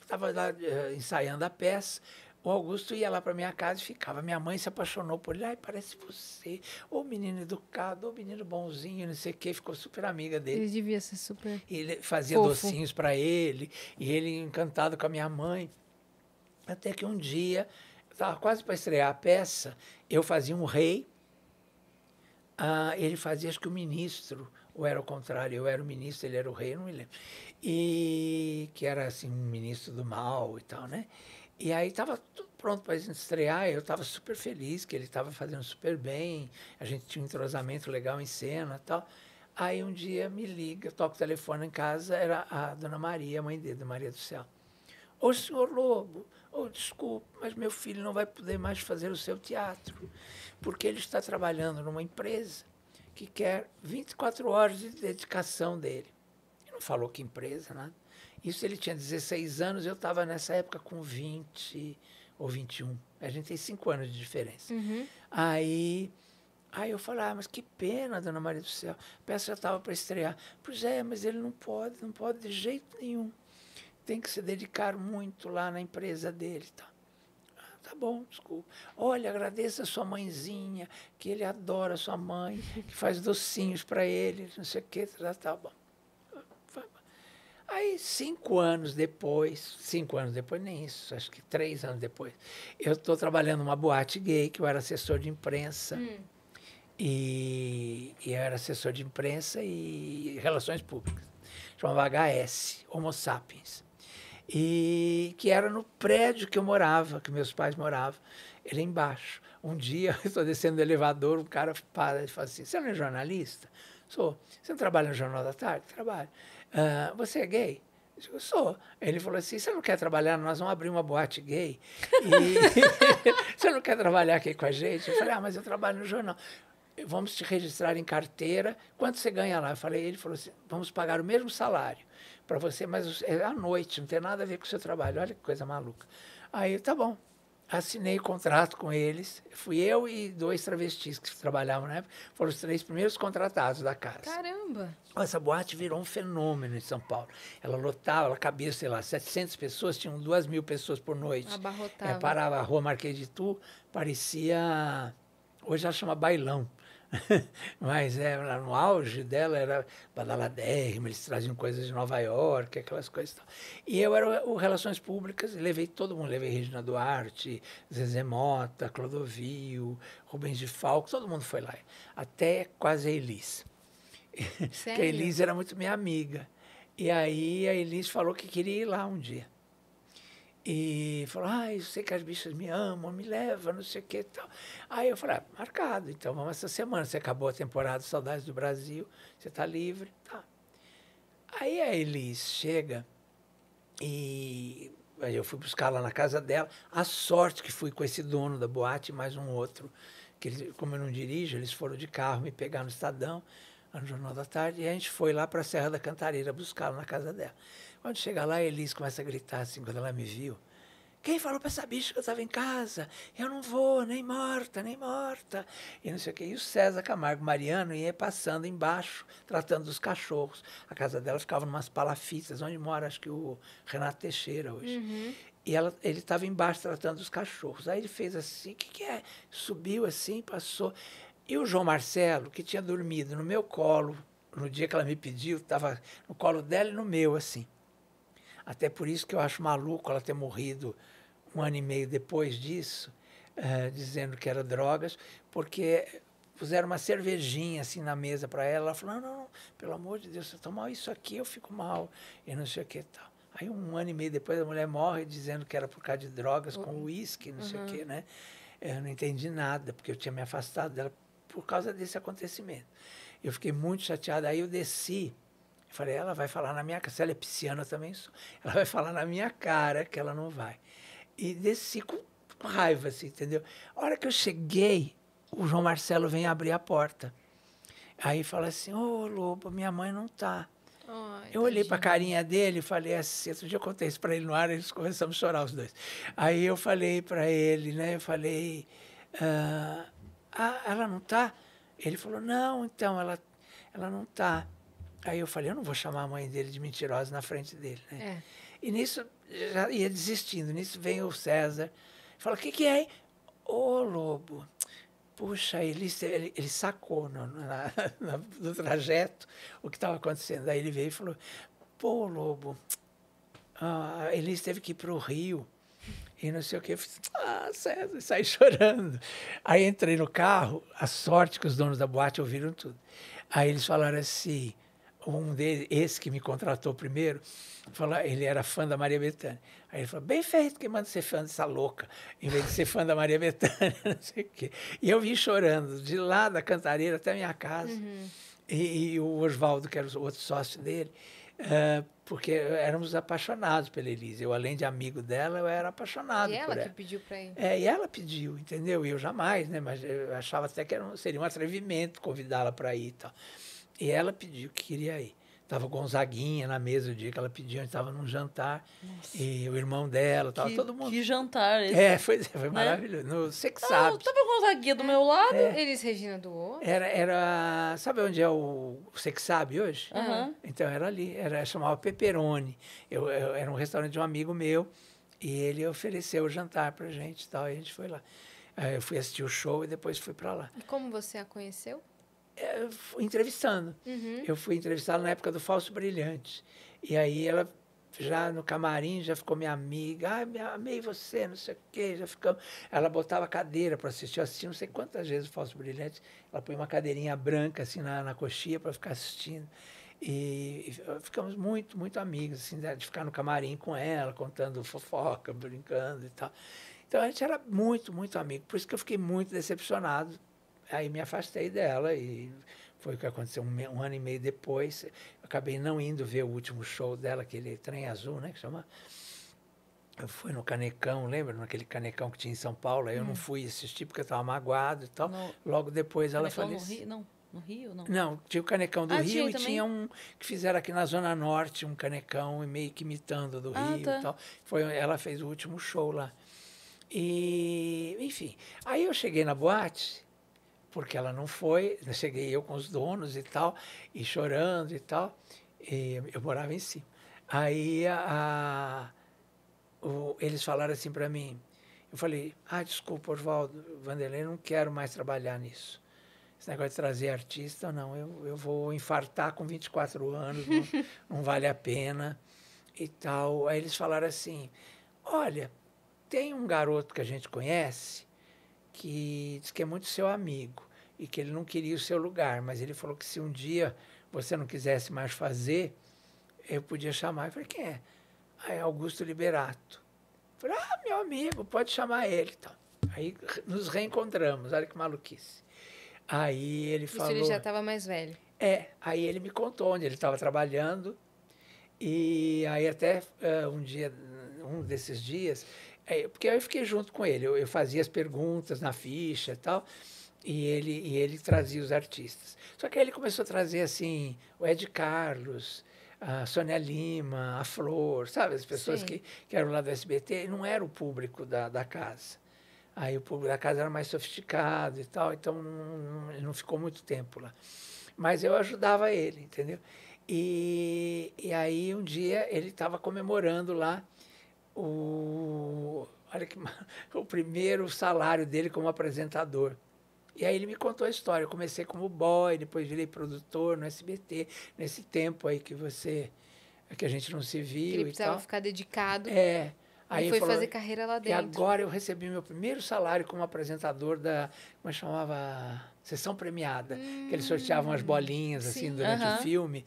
estava ah, lá eh, ensaiando a peça, o Augusto ia lá para minha casa e ficava. Minha mãe se apaixonou por ele. Ai, parece você. Ô menino educado, ô menino bonzinho, não sei o quê. Ficou super amiga dele. Ele devia ser super. Ele fazia fofo. docinhos para ele. E ele encantado com a minha mãe. Até que um dia, estava quase para estrear a peça, eu fazia um rei. Ah, ele fazia, acho que o ministro. Ou era o contrário, eu era o ministro, ele era o rei, não me lembro. E que era assim, um ministro do mal e tal, né? E aí estava tudo pronto para estrear, eu estava super feliz que ele estava fazendo super bem, a gente tinha um entrosamento legal em cena e tal. Aí um dia me liga, toco o telefone em casa, era a dona Maria, a mãe dele, Maria do Céu. Ô senhor Lobo, ô, desculpe, mas meu filho não vai poder mais fazer o seu teatro, porque ele está trabalhando numa empresa que quer 24 horas de dedicação dele. Ele não falou que empresa, nada. Isso ele tinha 16 anos, eu estava nessa época com 20 ou 21. A gente tem 5 anos de diferença. Uhum. Aí, aí eu falei, ah, mas que pena, dona Maria do Céu. A peça já estava para estrear. Pois é, mas ele não pode, não pode de jeito nenhum. Tem que se dedicar muito lá na empresa dele. Tá? Ah, tá bom, desculpa. Olha, agradeça a sua mãezinha, que ele adora a sua mãe, que faz docinhos para ele, não sei o quê, tá, tá bom. Aí, cinco anos depois, cinco anos depois, nem isso, acho que três anos depois, eu estou trabalhando numa boate gay, que eu era assessor de imprensa. Hum. E, e, eu era assessor de imprensa e relações públicas. Chamava HS, Homo Sapiens. E que era no prédio que eu morava, que meus pais moravam, ele embaixo. Um dia, [LAUGHS] eu estou descendo do elevador, um cara para e fala assim: Você não é jornalista? Sou. Você não trabalha no Jornal da Tarde? Trabalho ah, você é gay? Eu digo, sou. Ele falou assim, você não quer trabalhar? Nós vamos abrir uma boate gay. E [LAUGHS] você não quer trabalhar aqui com a gente? Eu falei, ah, mas eu trabalho no jornal. Vamos te registrar em carteira. Quanto você ganha lá? Eu falei, ele falou assim, vamos pagar o mesmo salário para você, mas é à noite, não tem nada a ver com o seu trabalho. Olha que coisa maluca. Aí, tá bom assinei contrato com eles. Fui eu e dois travestis que trabalhavam na época. Foram os três primeiros contratados da casa. Caramba! Essa boate virou um fenômeno em São Paulo. Ela lotava, ela cabia, sei lá, 700 pessoas, tinham duas mil pessoas por noite. Abarrotava. É, parava a rua Marquês de Tu, parecia... Hoje ela chama Bailão. [LAUGHS] mas era é, no auge dela, era badaladérrima, eles traziam coisas de Nova York, aquelas coisas. E, e eu era o, Relações Públicas, levei todo mundo, levei Regina Duarte, Zezé Mota, Clodovil, Rubens de Falco, todo mundo foi lá, até quase a Elis. [LAUGHS] Porque a Elis era muito minha amiga. E aí a Elis falou que queria ir lá um dia. E falou, ah, eu sei que as bichas me amam, me levam, não sei o que e tal. Aí eu falei, ah, marcado, então vamos essa semana. Você acabou a temporada Saudades do Brasil, você está livre. Tá. Aí a Elis chega e eu fui buscar lá na casa dela. A sorte que fui com esse dono da boate mais um outro, que eles, como eu não dirijo, eles foram de carro me pegar no Estadão, no Jornal da Tarde, e a gente foi lá para a Serra da Cantareira buscá-lo na casa dela. Quando chega lá, a Elis começa a gritar assim, quando ela me viu. Quem falou para essa bicha que eu estava em casa? Eu não vou, nem morta, nem morta. E não sei o quê. E o César Camargo Mariano ia passando embaixo, tratando dos cachorros. A casa dela ficava numas palafitas, onde mora, acho que o Renato Teixeira hoje. Uhum. E ela, ele estava embaixo tratando dos cachorros. Aí ele fez assim, o que, que é? Subiu assim, passou. E o João Marcelo, que tinha dormido no meu colo, no dia que ela me pediu, estava no colo dela e no meu, assim. Até por isso que eu acho maluco ela ter morrido um ano e meio depois disso, uh, dizendo que era drogas, porque puseram uma cervejinha assim na mesa para ela. Ela falou: não, não, não, pelo amor de Deus, se eu tomar isso aqui, eu fico mal, e não sei o que tal. Aí, um ano e meio depois, a mulher morre dizendo que era por causa de drogas uhum. com uísque, não uhum. sei o que, uhum. né? Eu não entendi nada, porque eu tinha me afastado dela por causa desse acontecimento. Eu fiquei muito chateada. Aí eu desci eu falei, ela vai falar na minha cara, se ela é pisciana também sou. Ela vai falar na minha cara que ela não vai. E desci com raiva, assim, entendeu? A hora que eu cheguei, o João Marcelo vem abrir a porta. Aí fala assim, ô oh, Lobo, minha mãe não tá. Oh, eu olhei para a carinha dele e falei assim, outro dia eu contei isso para ele no ar, eles começamos a chorar os dois. Aí eu falei para ele, né? Eu falei, ah, ah, ela não tá? Ele falou, não, então, ela, ela não tá. Aí eu falei, eu não vou chamar a mãe dele de mentirosa na frente dele, né? É. E nisso, já ia desistindo. Nisso vem o César, fala, o que que é, hein? Ô, Lobo, puxa, ele, ele, ele sacou no, na, na, no trajeto o que estava acontecendo. Aí ele veio e falou, pô, Lobo, ah, a Elis teve que ir para o Rio e não sei o que. Eu ah, César, sai saí [LAUGHS] chorando. Aí entrei no carro, a sorte que os donos da boate ouviram tudo. Aí eles falaram assim um deles, esse que me contratou primeiro, falou, ele era fã da Maria Bethânia. Aí ele falou, bem feito que manda ser fã dessa louca, em vez de ser fã da Maria Bethânia, [LAUGHS] não sei o quê. E eu vim chorando, de lá da cantareira até a minha casa. Uhum. E, e, o Oswaldo, que era o outro sócio dele, uh, porque éramos apaixonados pela Elise. Eu, além de amigo dela, eu era apaixonado e ela. ela. que pediu para ir. É, e ela pediu, entendeu? E eu jamais, né? Mas eu achava até que era um, seria um atrevimento convidá-la para ir e tal. E ela pediu que queria ir. Tava Gonzaguinha na mesa o dia que ela pediu, a gente estava num jantar. Nossa. E o irmão dela, tava que, todo mundo. Que jantar esse. É, foi, [LAUGHS] foi né? maravilhoso. No, você que ah, sabe. Tava o Gonzaguinha do meu lado, é. eles Regina do outro. Era, era. Sabe onde é o Você que sabe hoje? Uhum. Então era ali, era, chamava Peperoni. Eu, eu, era um restaurante de um amigo meu. E ele ofereceu o jantar pra gente e tal, e a gente foi lá. Eu fui assistir o show e depois fui para lá. E como você a conheceu? eu é, fui entrevistando. Uhum. Eu fui entrevistada na época do Falso Brilhante. E aí ela já no camarim já ficou minha amiga. Ah, amei você, não sei o quê. Já ficamos. Ela botava cadeira para assistir. Eu assisti não sei quantas vezes o Falso Brilhante. Ela põe uma cadeirinha branca assim na, na coxinha para ficar assistindo. E, e ficamos muito, muito amigos, assim, de ficar no camarim com ela, contando fofoca, brincando e tal. Então a gente era muito, muito amigo. Por isso que eu fiquei muito decepcionado Aí me afastei dela e foi o que aconteceu um, um ano e meio depois. acabei não indo ver o último show dela, aquele trem azul, né, que chama. Eu fui no Canecão, lembra? Naquele Canecão que tinha em São Paulo. Aí eu não hum. fui assistir porque eu estava magoado e tal. No, Logo depois ela faleceu. Não, no Rio, não? Não, tinha o Canecão do ah, Rio tinha, e tinha um que fizeram aqui na Zona Norte, um Canecão meio que imitando do ah, Rio tá. e tal. Foi, ela fez o último show lá. E, enfim, aí eu cheguei na boate porque ela não foi. Né, cheguei eu com os donos e tal, e chorando e tal. E eu morava em cima. Aí a, a, o, eles falaram assim para mim. Eu falei: Ah, desculpa, Orvaldo, Vanderlei, não quero mais trabalhar nisso. Esse negócio de trazer artista, não, eu, eu vou infartar com 24 anos, não, [LAUGHS] não vale a pena e tal. Aí eles falaram assim: Olha, tem um garoto que a gente conhece que diz que é muito seu amigo e que ele não queria o seu lugar, mas ele falou que se um dia você não quisesse mais fazer, eu podia chamar. Eu falei, quem é? aí ah, é Augusto Liberato. Eu falei, ah, meu amigo, pode chamar ele. Então, aí nos reencontramos, olha que maluquice. Aí ele Isso falou... Isso ele já estava mais velho. É, aí ele me contou onde ele estava trabalhando, e aí até uh, um dia, um desses dias, é, porque eu fiquei junto com ele, eu, eu fazia as perguntas na ficha e tal, e ele, e ele trazia os artistas. Só que aí ele começou a trazer, assim, o Ed Carlos, a Sônia Lima, a Flor, sabe? As pessoas que, que eram lá do SBT, não era o público da, da casa. Aí o público da casa era mais sofisticado e tal, então não, não, ele não ficou muito tempo lá. Mas eu ajudava ele, entendeu? E, e aí um dia ele estava comemorando lá o, olha que, [LAUGHS] o primeiro salário dele como apresentador. E aí ele me contou a história. Eu comecei como boy, depois virei produtor no SBT, nesse tempo aí que você que a gente não se viu. Ele precisava ficar dedicado. É. Aí foi falou, fazer carreira lá dentro. E agora eu recebi meu primeiro salário como apresentador da. Como é chamava? Sessão premiada. Hum, que eles sorteavam as hum, bolinhas, assim, sim, assim, durante uh -huh. o filme.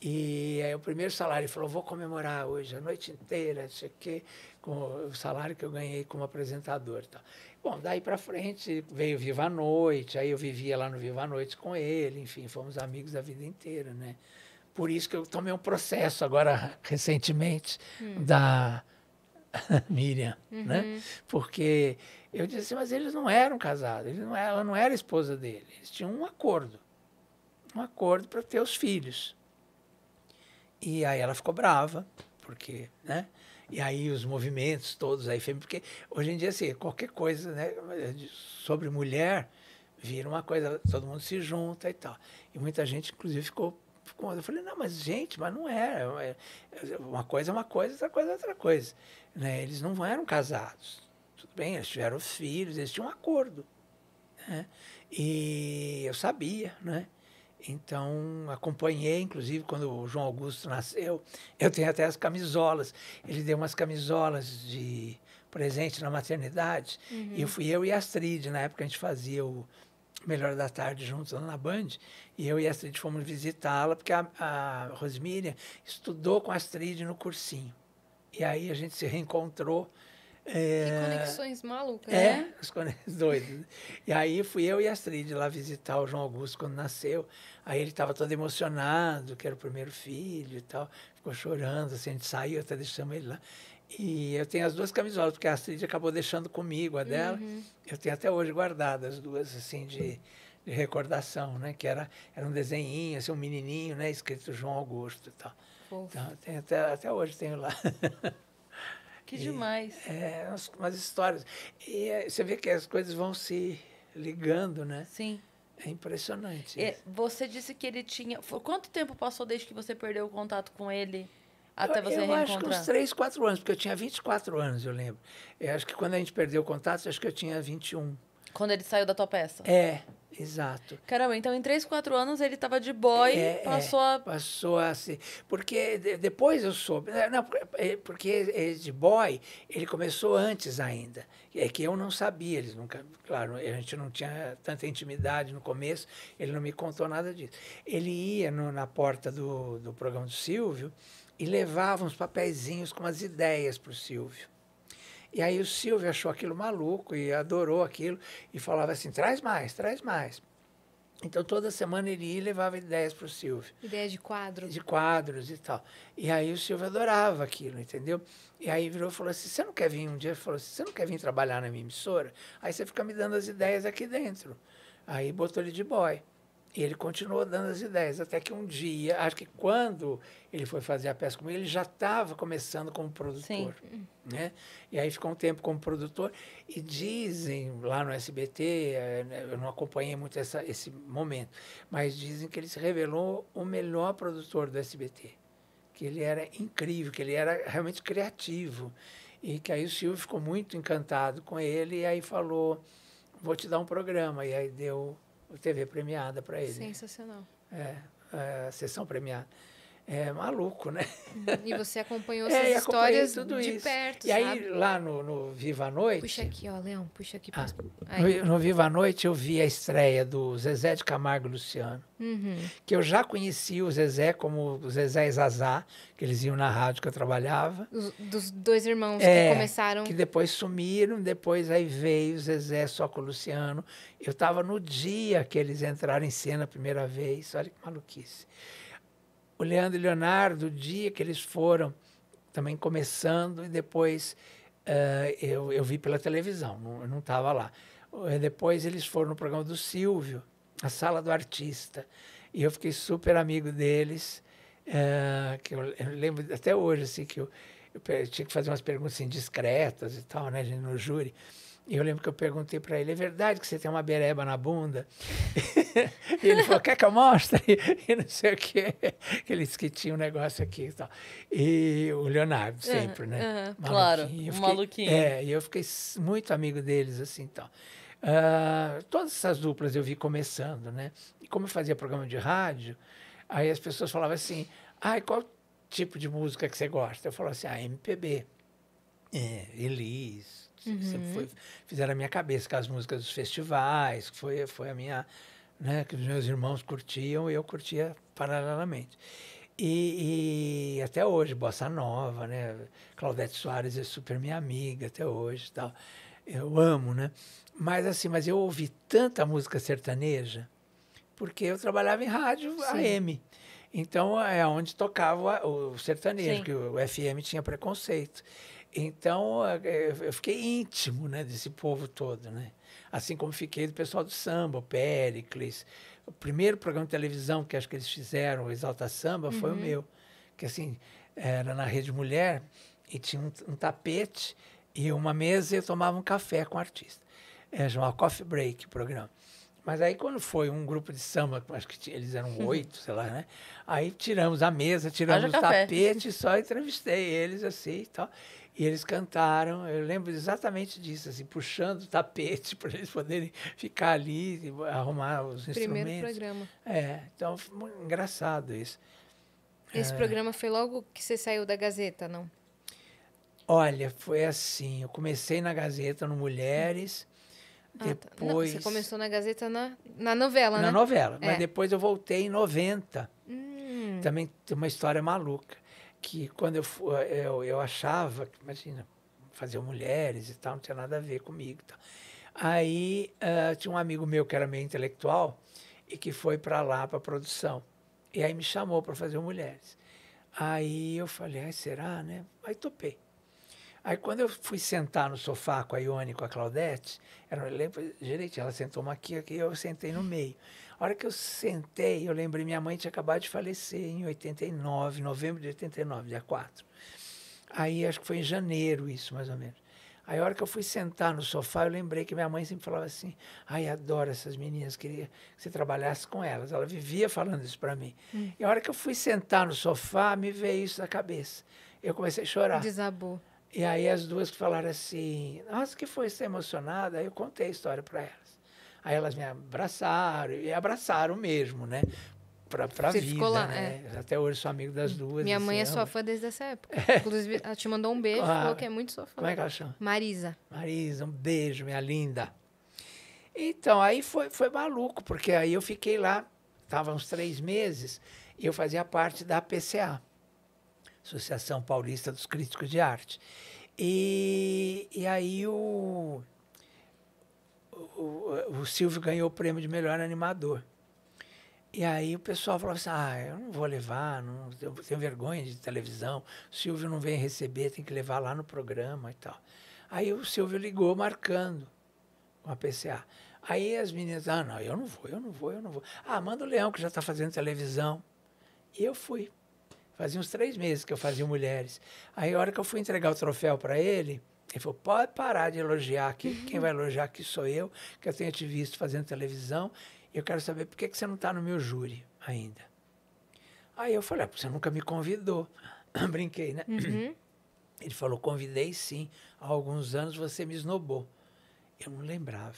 E aí o primeiro salário, ele falou, vou comemorar hoje, a noite inteira, não sei o quê, com o salário que eu ganhei como apresentador tá Bom, daí para frente veio Viva a Noite, aí eu vivia lá no Viva a Noite com ele, enfim, fomos amigos a vida inteira, né? Por isso que eu tomei um processo agora, [LAUGHS] recentemente, hum. da [LAUGHS] Miriam, né? uhum. né? Porque eu disse assim, mas eles não eram casados, não, é, ela não era esposa dele, eles tinham um acordo, um acordo para ter os filhos, e aí ela ficou brava, porque, né? E aí os movimentos todos aí, porque hoje em dia, assim, qualquer coisa né, sobre mulher vira uma coisa, todo mundo se junta e tal. E muita gente, inclusive, ficou eu falei, não, mas gente, mas não era. É, é, é, uma coisa é uma coisa, outra coisa é outra coisa. Né? Eles não eram casados. Tudo bem, eles tiveram filhos, eles tinham um acordo. Né? E eu sabia, né? Então, acompanhei, inclusive, quando o João Augusto nasceu, eu tenho até as camisolas. Ele deu umas camisolas de presente na maternidade. Uhum. E eu uhum. fui eu e a Astrid, na época a gente fazia o Melhor da Tarde juntos lá na Band. E eu e a Astrid fomos visitá-la, porque a, a Rosmíria estudou com a Astrid no cursinho. E aí a gente se reencontrou é, que conexões malucas, é, né? [LAUGHS] Os doidos. E aí fui eu e a Astrid lá visitar o João Augusto quando nasceu. Aí ele estava todo emocionado, que era o primeiro filho e tal. Ficou chorando, assim, a gente saiu, até deixamos ele lá. E eu tenho as duas camisolas, porque a Astrid acabou deixando comigo a dela. Uhum. Eu tenho até hoje guardadas as duas, assim, de, de, recordação, né? Que era, era um desenhinho, assim, um menininho, né? Escrito João Augusto e tal. Então, até, até hoje tenho lá. [LAUGHS] Que e, demais. É, umas, umas histórias. E é, você vê que as coisas vão se ligando, né? Sim. É impressionante. É, você disse que ele tinha. Quanto tempo passou desde que você perdeu o contato com ele? Até eu, você eu reencontrar? acho que uns 3, 4 anos, porque eu tinha 24 anos, eu lembro. Eu acho que quando a gente perdeu o contato, acho que eu tinha 21. Quando ele saiu da tua peça? É. Exato. Caramba, então em 3, 4 anos ele estava de boy, é, é passou é, a. Passou a ser. Porque depois eu soube. É, não, é, porque de boy ele começou antes ainda. É que eu não sabia, eles nunca. Claro, a gente não tinha tanta intimidade no começo, ele não me contou nada disso. Ele ia no, na porta do, do programa do Silvio e levava uns papeizinhos com as ideias para o Silvio. E aí o Silvio achou aquilo maluco e adorou aquilo e falava assim: traz mais, traz mais. Então, toda semana ele ia e levava ideias para o Silvio. Ideias de quadros. De quadros e tal. E aí o Silvio adorava aquilo, entendeu? E aí virou e falou assim, você não quer vir um dia? Ele falou assim, você não quer vir trabalhar na minha emissora? Aí você fica me dando as ideias aqui dentro. Aí botou ele de boy. E ele continuou dando as ideias, até que um dia, acho que quando ele foi fazer a peça comigo, ele já estava começando como produtor. Sim. Né? E aí ficou um tempo como produtor. E dizem, lá no SBT, eh, eu não acompanhei muito essa, esse momento, mas dizem que ele se revelou o melhor produtor do SBT. Que ele era incrível, que ele era realmente criativo. E que aí o Silvio ficou muito encantado com ele e aí falou, vou te dar um programa. E aí deu TV premiada para ele. Sensacional. É, é, sessão premiada é maluco, né? E você acompanhou [LAUGHS] é, essas é, histórias tudo de isso. perto, E sabe? aí, lá no, no, Viva a Noite... Puxa aqui, ó, Leão, puxa aqui. Ah, no, no, Viva a Noite eu vi a estreia do Zezé de Camargo e Luciano, uhum. que eu já conhecia o Zezé como o Zezé e Zazá, que eles iam na rádio que eu trabalhava. Os, dos dois irmãos é, que começaram... Que depois sumiram, depois aí veio o Zezé só com o Luciano. Eu estava no dia que eles entraram em cena a primeira vez, olha que maluquice o Leandro e Leonardo, o dia que eles foram também começando, e depois uh, eu, eu vi pela televisão, não, eu não estava lá. Eh, depois eles foram no programa do Silvio, a Sala do Artista, e eu fiquei super amigo deles, uh, que eu, eu, lembro até hoje assim, que eu, eu, tinha que fazer umas perguntas indiscretas assim, e tal, né, no júri eu lembro que eu perguntei para ele: é verdade que você tem uma bereba na bunda? [LAUGHS] e ele falou: quer que eu mostre? [LAUGHS] E não sei o quê. Ele disse que tinha um negócio aqui e tal. E o Leonardo, sempre, né? claro, fiquei, maluquinho. É, e eu fiquei muito amigo deles, assim então Uh, todas essas duplas eu vi começando, né? E como eu fazia programa de rádio, aí as pessoas falavam assim: ai, qual tipo de música que você gosta? Eu falava assim: ah, MPB, é, Elis Uhum. foi, fizeram a minha cabeça com as músicas dos festivais, foi, foi a minha. Né, que os meus irmãos curtiam e eu curtia paralelamente. E, e, até hoje, Bossa Nova, né? Claudete Soares é super minha amiga até hoje tal. Eu amo, né? Mas assim, mas eu ouvi tanta música sertaneja porque eu trabalhava em rádio Sim. AM. Então é onde tocava o sertanejo, Sim. que o FM tinha preconceito. Então, é, é, eu fiquei íntimo né, desse povo todo, né? Assim como fiquei do pessoal do samba, o Pericles. O primeiro programa de televisão que acho que eles fizeram, o Exalta Samba, foi o uhum. meu. Que, assim, era na Rede Mulher e tinha um, um tapete e uma mesa e eu tomava um café com o artista. É, chamava Coffee Break o programa. Mas aí, quando foi um grupo de samba, acho que eles eram uhum. oito, sei lá, né? Aí tiramos a mesa, tiramos Haja o café. tapete, só entrevistei eles assim e tal. E eles cantaram, eu lembro exatamente disso, assim, puxando o tapete [LAUGHS] para eles poderem ficar ali, arrumar os Primeiro instrumentos. Primeiro programa. É, então foi engraçado isso. Esse é. programa foi logo que você saiu da Gazeta, não? Olha, foi assim, eu comecei na Gazeta no Mulheres, ah, tá. depois... Não, você começou na Gazeta na, na novela, na né? Na novela, é. mas depois eu voltei em 90. Hum. Também tem uma história maluca que quando eu, eh, eu, eu achava, imagina, fazer mulheres e tal, não tinha nada a ver comigo. Aí uh, tinha um amigo meu que era meio intelectual e que foi para lá, para produção. E aí me chamou para fazer mulheres. Aí eu falei, será, né? Aí topei. Aí quando eu fui sentar no sofá com a Ione com a Claudete, era um elenco direitinho, ela sentou uma aqui, aqui, eu sentei no meio. A hora que eu sentei, eu lembrei, minha mãe tinha acabado de falecer em 89, novembro de 89, dia 4. Aí acho que foi em janeiro isso, mais ou menos. Aí a hora que eu fui sentar no sofá, eu lembrei que minha mãe sempre falava assim: "Ai, adoro essas meninas, queria que você trabalhasse com elas". Ela vivia falando isso para mim. Hum. E a hora que eu fui sentar no sofá, me veio isso na cabeça. Eu comecei a chorar. Desabou. E aí as duas que falaram assim, nossa, que foi ser emocionada, aí eu contei a história para elas. Aí elas me abraçaram, e abraçaram mesmo, né? Pra, pra Você vida, ficou lá, né? É. Até hoje sou amigo das duas. Minha mãe assim, é sua fã desde essa época. [LAUGHS] É. Inclusive, ela te mandou um beijo, falou que é muito sua fã. Como é que ela chama? Marisa. Marisa, um beijo, minha linda. Então, aí foi, foi maluco, porque aí eu fiquei lá, estava uns três meses, e eu fazia parte da PCA. Associação Paulista dos Críticos de Arte. E, e aí o, o, o Silvio ganhou o prêmio de melhor animador. E aí o pessoal falou assim, ah, eu não vou levar, não, eu tenho vergonha de televisão, o Silvio não vem receber, tem que levar lá no programa e tal. Aí o Silvio ligou marcando com a PCA. Aí as meninas, ah, não, eu não vou, eu não vou, eu não vou. Ah, manda o Leão que já está fazendo televisão. E eu fui. Fazia uns três meses que eu fazia mulheres. Aí, a hora que eu fui entregar o troféu para ele, ele falou: pode parar de elogiar aqui. Quem vai elogiar aqui sou eu, que eu tenho te visto fazendo televisão. E eu quero saber por que, que você não está no meu júri ainda. Aí eu falei: ah, você nunca me convidou. [CLEARS THROAT] Brinquei, né? Uhum. [CLEARS THROAT] Ele falou: convidei sim. Há alguns anos você me esnobou. Eu não lembrava.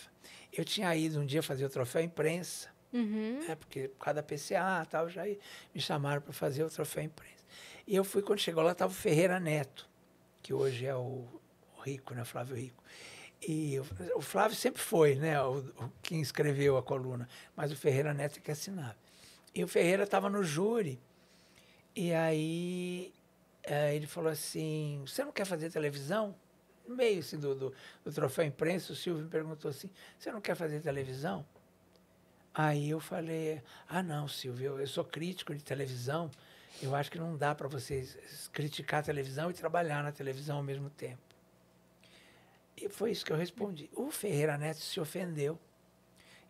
Eu tinha ido um dia fazer o troféu imprensa. Uhum. Né? Porque por causa da PCA tal, já me chamaram para fazer o troféu imprensa. E eu fui, quando chegou lá, estava o Ferreira Neto, que hoje é o, o Rico, né? Flávio Rico. E o, Flávio sempre foi, né? O, o, quem escreveu a coluna, mas o Ferreira Neto é que assinava. E o Ferreira estava no júri. E aí é, ele falou assim: Você não quer fazer televisão? No meio assim, do, do, do troféu imprensa, o Silvio me perguntou assim: Você não quer fazer televisão? Aí eu falei: ah, não, Silvio, eu sou crítico de televisão. Eu acho que não dá para vocês criticar a televisão e trabalhar na televisão ao mesmo tempo. E foi isso que eu respondi. O Ferreira Neto se ofendeu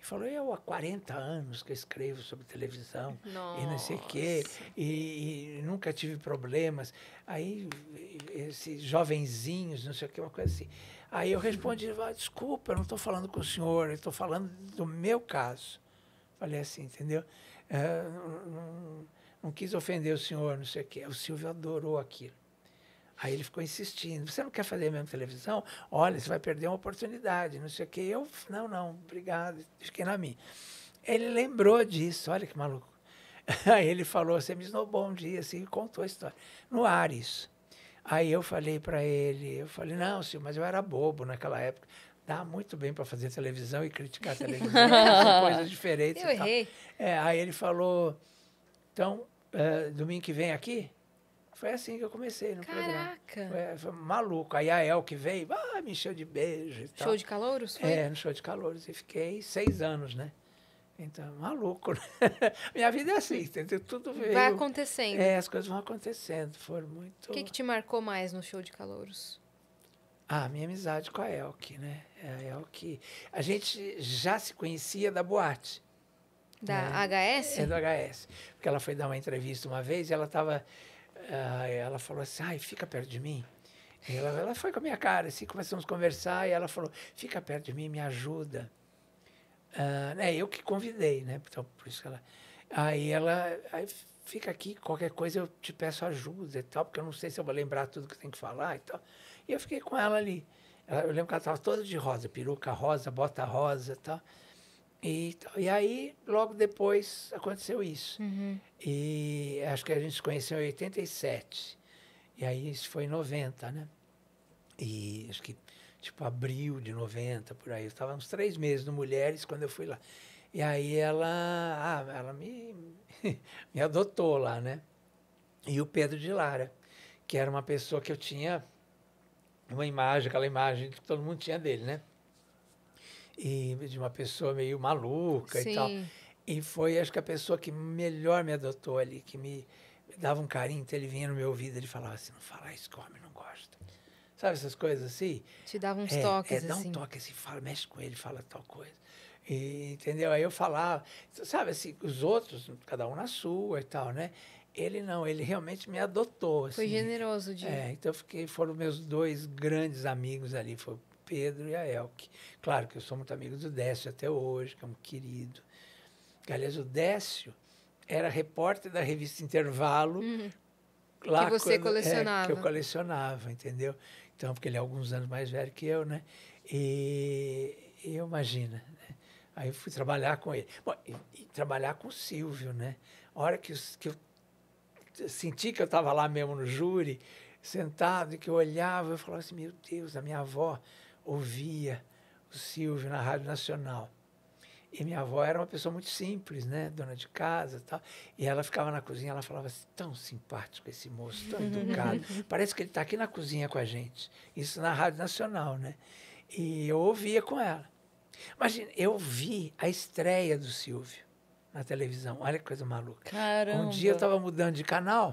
e falou: Eu há 40 anos que escrevo sobre televisão Nossa. [LAUGHS] e não sei o quê, e, e, nunca tive problemas. Aí, esses jovenzinhos, não sei o quê, uma coisa assim. Aí eu respondi: ah, Desculpa, eu não estou falando com o senhor, eu estou falando do meu caso. Falei assim, entendeu? É, não, não, não, quis ofender o senhor, não sei o quê. O Silvio adorou aquilo. Aí ele ficou insistindo: você não quer fazer mesmo televisão? Olha, você vai perder uma oportunidade, não sei o quê. Eu, não, não, obrigado, fiquei na minha. Ele lembrou disso, olha que maluco. [LAUGHS] Aí ele falou: você me esnobou um dia, assim, contou a história. No ar, isso. Aí eu falei para ele, eu falei, não, senhor, mas eu era bobo naquela época dá muito bem para fazer televisão e criticar [LAUGHS] televisão, são coisas diferentes. Eu errei. É, aí ele falou, então, é, domingo que vem aqui? Foi assim que eu comecei no Caraca. programa. Caraca! Foi, maluco. Aí a El que veio, ah, me encheu de beijo e tal. Show de calouros? Foi? É, no show de calouros. E fiquei seis anos, né? Então, maluco. Né? [LAUGHS] Minha vida é assim, entendeu? Tudo veio. Vai acontecendo. É, as coisas vão acontecendo. Foram muito. O que, que te marcou mais no show de calouros? Ah, minha amizade com a Elke, né? É, é o que. A gente já se conhecia da boate. Da né? HS? É, do HS. Porque ela foi dar uma entrevista uma vez e ela estava. Uh, ah, ela falou assim: ai, fica perto de mim. ela, ela foi com a minha cara, assim, começamos a conversar e ela falou: fica perto de mim, me ajuda. Uh, né, eu que convidei, né? Então, por isso que ela. Aí ela. Aí fica aqui, qualquer coisa eu te peço ajuda e tal, porque eu não sei se eu vou lembrar tudo que tem que falar e tal. E eu fiquei com ela ali. Ela, eu lembro que ela estava toda de rosa, peruca rosa, bota rosa e tal. E, e aí, logo depois, aconteceu isso. Uhum. E acho que a gente se conheceu em 87. E aí, isso foi em 90, né? E acho que, tipo, abril de 90, por aí. Eu estava uns três meses no Mulheres quando eu fui lá. E aí, ela, ah, ela me, [LAUGHS] me adotou lá, né? E o Pedro de Lara, que era uma pessoa que eu tinha uma imagem, aquela imagem que todo mundo tinha dele, né? E de uma pessoa meio maluca Sim. e tal. E foi, acho que a pessoa que melhor me adotou ali, que me dava um carinho, então ele vinha no meu ouvido, ele falava assim, não fala isso que homem não gosta. Sabe essas coisas assim? Te dava uns é, é toques, é, dá assim. um toque assim, fala, mexe com ele, fala tal coisa. E, entendeu? Aí eu falava, sabe assim, os outros, cada um na sua e tal, né? Ele não, ele realmente me adotou. Assim. Foi generoso de. É, então fiquei, foram meus dois grandes amigos ali, foi o Pedro e a Elke. Claro que eu sou muito amigo do Décio até hoje, que é um querido. Que, aliás, o Décio era repórter da revista Intervalo. Uhum. Lá que você quando, é, colecionava. É, que eu colecionava, entendeu? Então, porque ele é alguns anos mais velho que eu, né? E, eu imagina. Né? Aí eu fui trabalhar com ele. Bom, e, e trabalhar com o Silvio, né? A hora que, que eu senti que eu estava lá mesmo no júri, sentado, e que eu olhava e falava assim, meu Deus, a minha avó ouvia o Silvio na Rádio Nacional. E minha avó era uma pessoa muito simples, né? Dona de casa e tal. E ela ficava na cozinha, ela falava assim, tão simpático esse moço, tão educado. [LAUGHS] Parece que ele está aqui na cozinha com a gente. Isso na Rádio Nacional, né? E eu ouvia com ela. Imagina, eu vi a estreia do Silvio na televisão. Olha que coisa maluca. Caramba. Um dia eu estava mudando de canal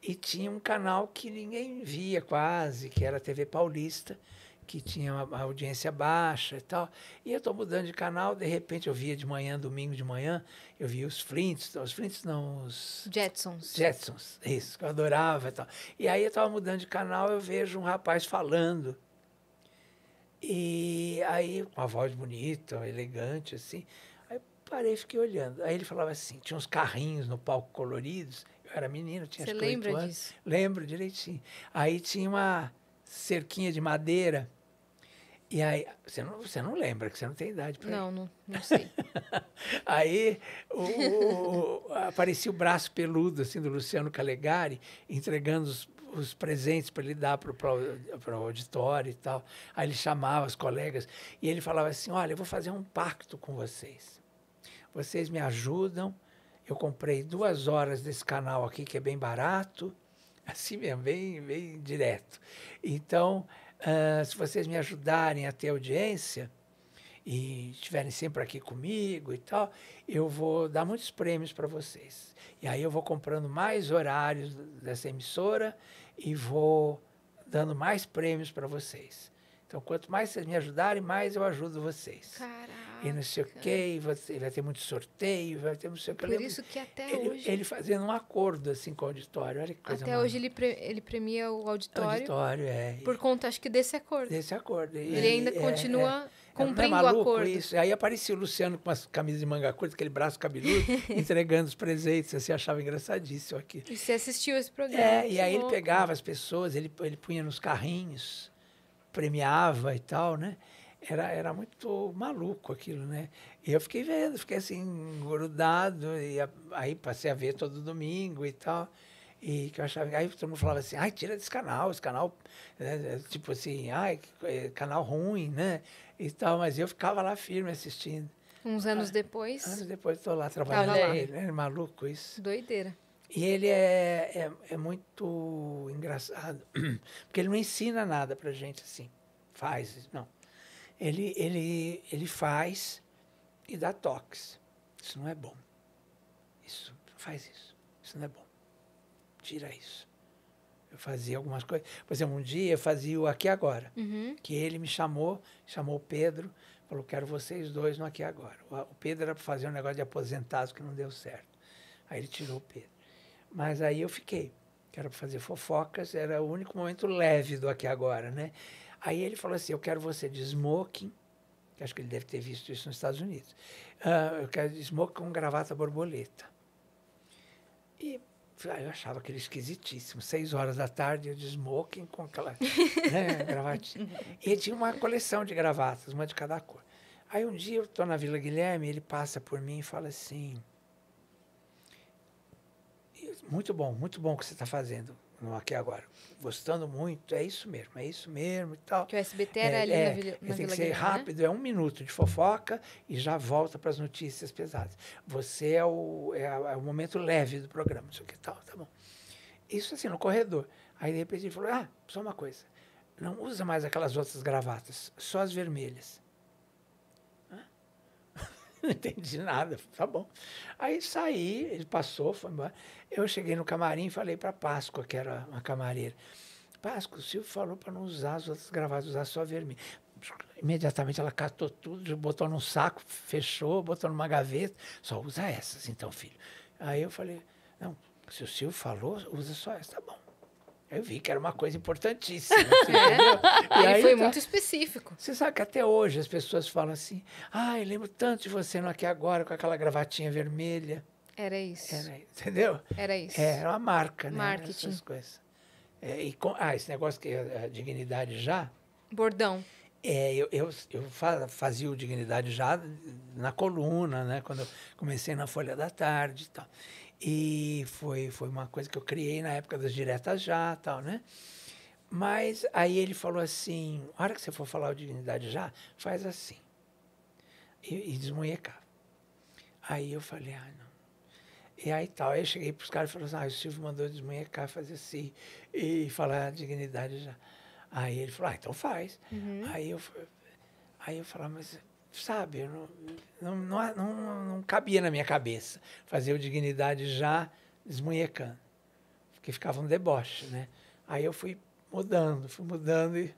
e tinha um canal que ninguém via quase, que era a TV Paulista, que tinha uma audiência baixa e tal. E eu estou mudando de canal, de repente eu via de manhã, domingo de manhã, eu via os Flints, os Flints não, os... Jetsons. Jetsons, isso, que eu adorava e tal. E aí eu estava mudando de canal, eu vejo um rapaz falando. E aí, uma voz bonita, elegante, assim. Parei, fiquei olhando. Aí ele falava assim: tinha uns carrinhos no palco coloridos. Eu era menino, tinha Você lembra anos. Disso? Lembro direitinho. Aí tinha uma cerquinha de madeira. E aí, você não, você não lembra, que você não tem idade para Não, não, não sei. [LAUGHS] aí o, o, aparecia o braço peludo assim, do Luciano Calegari, entregando os, os presentes para ele dar para o auditório e tal. Aí ele chamava os colegas e ele falava assim, olha, eu vou fazer um pacto com vocês vocês me ajudam. Eu comprei duas horas desse canal aqui, que é bem barato, [LAUGHS] assim mesmo, bem, bem direto. Então, uh, se vocês me ajudarem a ter audiência e estiverem sempre aqui comigo e tal, eu vou dar muitos prêmios para vocês. E aí eu vou comprando mais horários dessa emissora e vou dando mais prêmios para vocês. Então, quanto mais vocês me ajudarem, mais eu ajudo vocês. Caraca e não sei o quê, e vai ter muito sorteio, vai ter não sei o que. Por isso que até ele, hoje... Ele fazendo um acordo, assim, com o auditório, olha que coisa Até hoje ele, pre, ele premia o auditório... O auditório, é. Por conta, acho que, desse acordo. Desse acordo. ele ainda é, continua... É, é, é cumprindo é maluco o acordo. Isso. Aí aparecia o Luciano com as camisas de manga curta, aquele braço cabeludo, [LAUGHS] entregando os presentes. Você assim, achava engraçadíssimo aqui. E você assistiu esse programa. É, e aí louco. ele pegava as pessoas, ele, ele punha nos carrinhos, premiava e tal, né? era, era muito maluco aquilo, né? E eu fiquei vendo, fiquei assim, grudado, e a, aí passei a ver todo domingo e tal. E que eu achava, aí todo mundo falava assim, ai, tira desse canal, esse canal, né? É, tipo assim, ai, é, canal ruim, né? E tal, mas eu ficava lá firme assistindo. Uns anos ah, depois. Anos depois estou lá trabalhando. Lá. Ele, né? Maluco isso. Doideira. E ele é, é, é muito engraçado, [CLEARS THROAT] porque ele não ensina nada pra gente assim. Faz, não ele, ele, ele faz e dá toques. Isso não é bom. Isso, faz isso. Isso não é bom. Tira isso. Eu fazia algumas coisas. Por exemplo, um dia eu fazia o Aqui Agora, uhum. que ele me chamou, chamou o Pedro, falou: Quero vocês dois no Aqui Agora. O Pedro era para fazer um negócio de aposentado que não deu certo. Aí ele tirou o Pedro. Mas aí eu fiquei, que era para fazer fofocas, era o único momento leve do Aqui Agora, né? Aí ele falou assim: Eu quero você de smoking, que acho que ele deve ter visto isso nos Estados Unidos. Uh, eu quero de smoking com gravata borboleta. E ah, eu achava aquele esquisitíssimo. Seis horas da tarde, eu de smoking com aquela [LAUGHS] né, gravatinha. E tinha uma coleção de gravatas, uma de cada cor. Aí um dia eu estou na Vila Guilherme, ele passa por mim e fala assim: Muito bom, muito bom o que você está fazendo no Aqui Agora. Gostando muito, é isso mesmo, é isso mesmo e tal. Que o SBT era é, ali é, na Vila, na Tem que ser Guilherme, né? rápido, né? é um minuto de fofoca e já volta para as notícias pesadas. Você é o, é, é, o momento leve do programa, isso aqui tal, tá bom. Isso assim, no corredor. Aí, de repente, ele falou, ah, só uma coisa, não usa mais aquelas outras gravatas, só as vermelhas. [LAUGHS] não entendi nada. Tá bom. Aí saí, ele passou, foi embora. Eu cheguei no camarim e falei para Páscoa, que era uma camareira. Páscoa, o Silvio falou para não usar as outras gravadas, usar só vermelho. Imediatamente ela catou tudo, botou num saco, fechou, botou numa gaveta. Só usa essas, então, filho. Aí eu falei, não, se o Silvio falou, usa só essa, tá bom. Eu vi que era uma coisa importantíssima. É. [LAUGHS] E aí, foi tá... muito específico. Você sabe que até hoje as pessoas falam assim: ah, eu lembro tanto de você no aqui agora com aquela gravatinha vermelha. Era isso. Era, entendeu? Era isso. É, era uma marca, né? Marketing. Essas coisas. É, e com, ah, esse negócio que a é, é, dignidade já. Bordão. É, eu, eu, eu, fazia o Dignidade já na coluna, né? Quando eu comecei na Folha da Tarde e tal. E foi, foi uma coisa que eu criei na época das diretas já tal, né? Mas aí ele falou assim: a hora que você for falar o Dignidade já, faz assim. E, e desmunhecava. Aí eu falei: ah, não. E aí tal. Aí eu cheguei para os caras e falei assim: ah, o Silvio mandou desmunhecar, fazer assim, e falar a Dignidade já. Aí ele falou: ah, então faz. Uhum. Aí eu Aí eu falava, ah, mas sabe, não, não, não, não, cabia na minha cabeça fazer o Dignidade já desmunhecando, porque ficava um deboche, né? Aí eu fui mudando, fui mudando e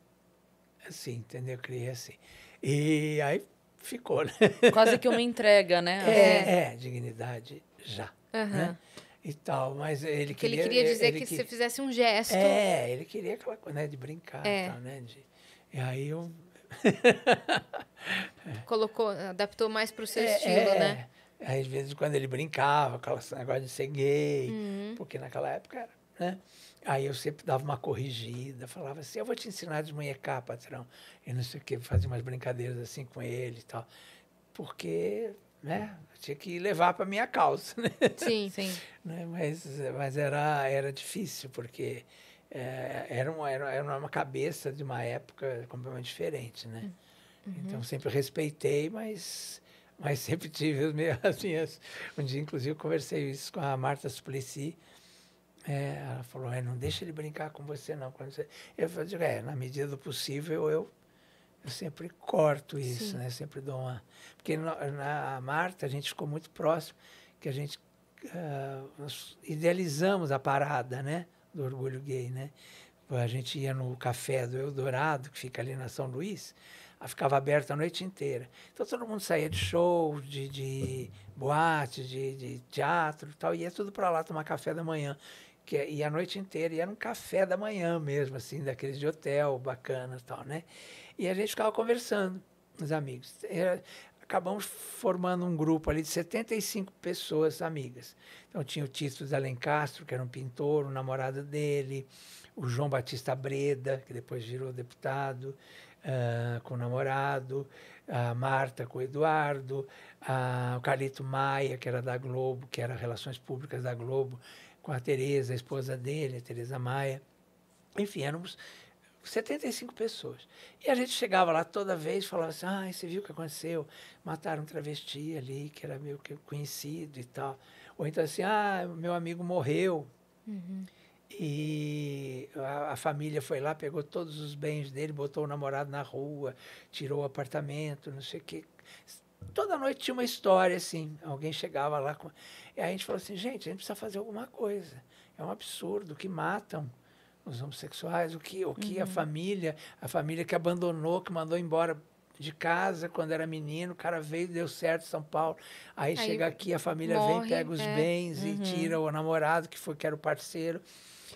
assim, entendeu? Eu criei assim. E aí ficou, né? [LAUGHS] Quase que uma entrega, né? É, é Dignidade já, uhum. né? E tal, mas ele porque queria... Ele queria dizer ele que, que você fizesse um gesto. É, ele queria aquela coisa né, de brincar é. e tal, né? De, e aí eu [LAUGHS] Colocou, adaptou mais para o seu é, estilo, é. né? Às vezes, quando ele brincava, aquele negócio de ser gay, uhum. porque naquela época era, né? Aí eu sempre dava uma corrigida, falava assim, eu vou te ensinar a desmanhecar, patrão. E não sei o que, fazia umas brincadeiras assim com ele e tal. Porque, né, eu tinha que levar para minha causa, né? Sim, [LAUGHS] sim. Né, mas, mas era, era difícil, porque é, era, uma, era uma cabeça de uma época completamente diferente, né? Uhum. uhum. Então, sempre respeitei, mas, mas [LAUGHS] sempre tive as minhas, as [LAUGHS] minhas... Um dia, inclusive, conversei isso com a Marta Suplicy, é, ela falou, é, não deixa ele brincar com você, não. Quando você... Eu falei, é, na medida do possível, eu, eu sempre corto isso, Sim. né? Sempre dou uma... Porque na, na Marta, a gente ficou muito próximo, que a gente... Uh, idealizamos a parada, né? do orgulho gay, né? A gente ia no café do Eldorado, que fica ali na São Luís, ah, ficava aberto a noite inteira. Então todo mundo saía de show, de, de boate, de, de teatro e tal, ia tudo para lá tomar café da manhã. Que, ia é, a noite inteira, e era um café da manhã mesmo, assim, daqueles de hotel, bacana e tal, né? E a gente ficava conversando, os amigos. Era, acabamos formando um grupo ali de 75 pessoas amigas. Então tinha o Tito de Alencastro, que era um pintor, o um namorado dele, o João Batista Breda, que depois virou deputado, uh, com o namorado, a Marta com o Eduardo, a, o Carlito Maia, que era da Globo, que era Relações Públicas da Globo, com a Tereza, a esposa dele, a Tereza Maia. Enfim, éramos 75 pessoas. E a gente chegava lá toda vez e falava assim: ah, você viu o que aconteceu? Mataram um travesti ali, que era meio que conhecido e tal. Ou então assim: ah, meu amigo morreu. Uhum. E a, a, família foi lá, pegou todos os bens dele, botou o namorado na rua, tirou o apartamento, não sei o quê. Toda noite tinha uma história assim. Alguém chegava lá. Com... E a gente falou assim: gente, a gente precisa fazer alguma coisa. É um absurdo que matam os homossexuais, o que, o que uhum. a família, a família que abandonou, que mandou embora de casa quando era menino, o cara veio, deu certo São Paulo. Aí, Aí chega aqui, a família morre, vem, pega os é. bens uhum. e tira o namorado, que foi que era o parceiro.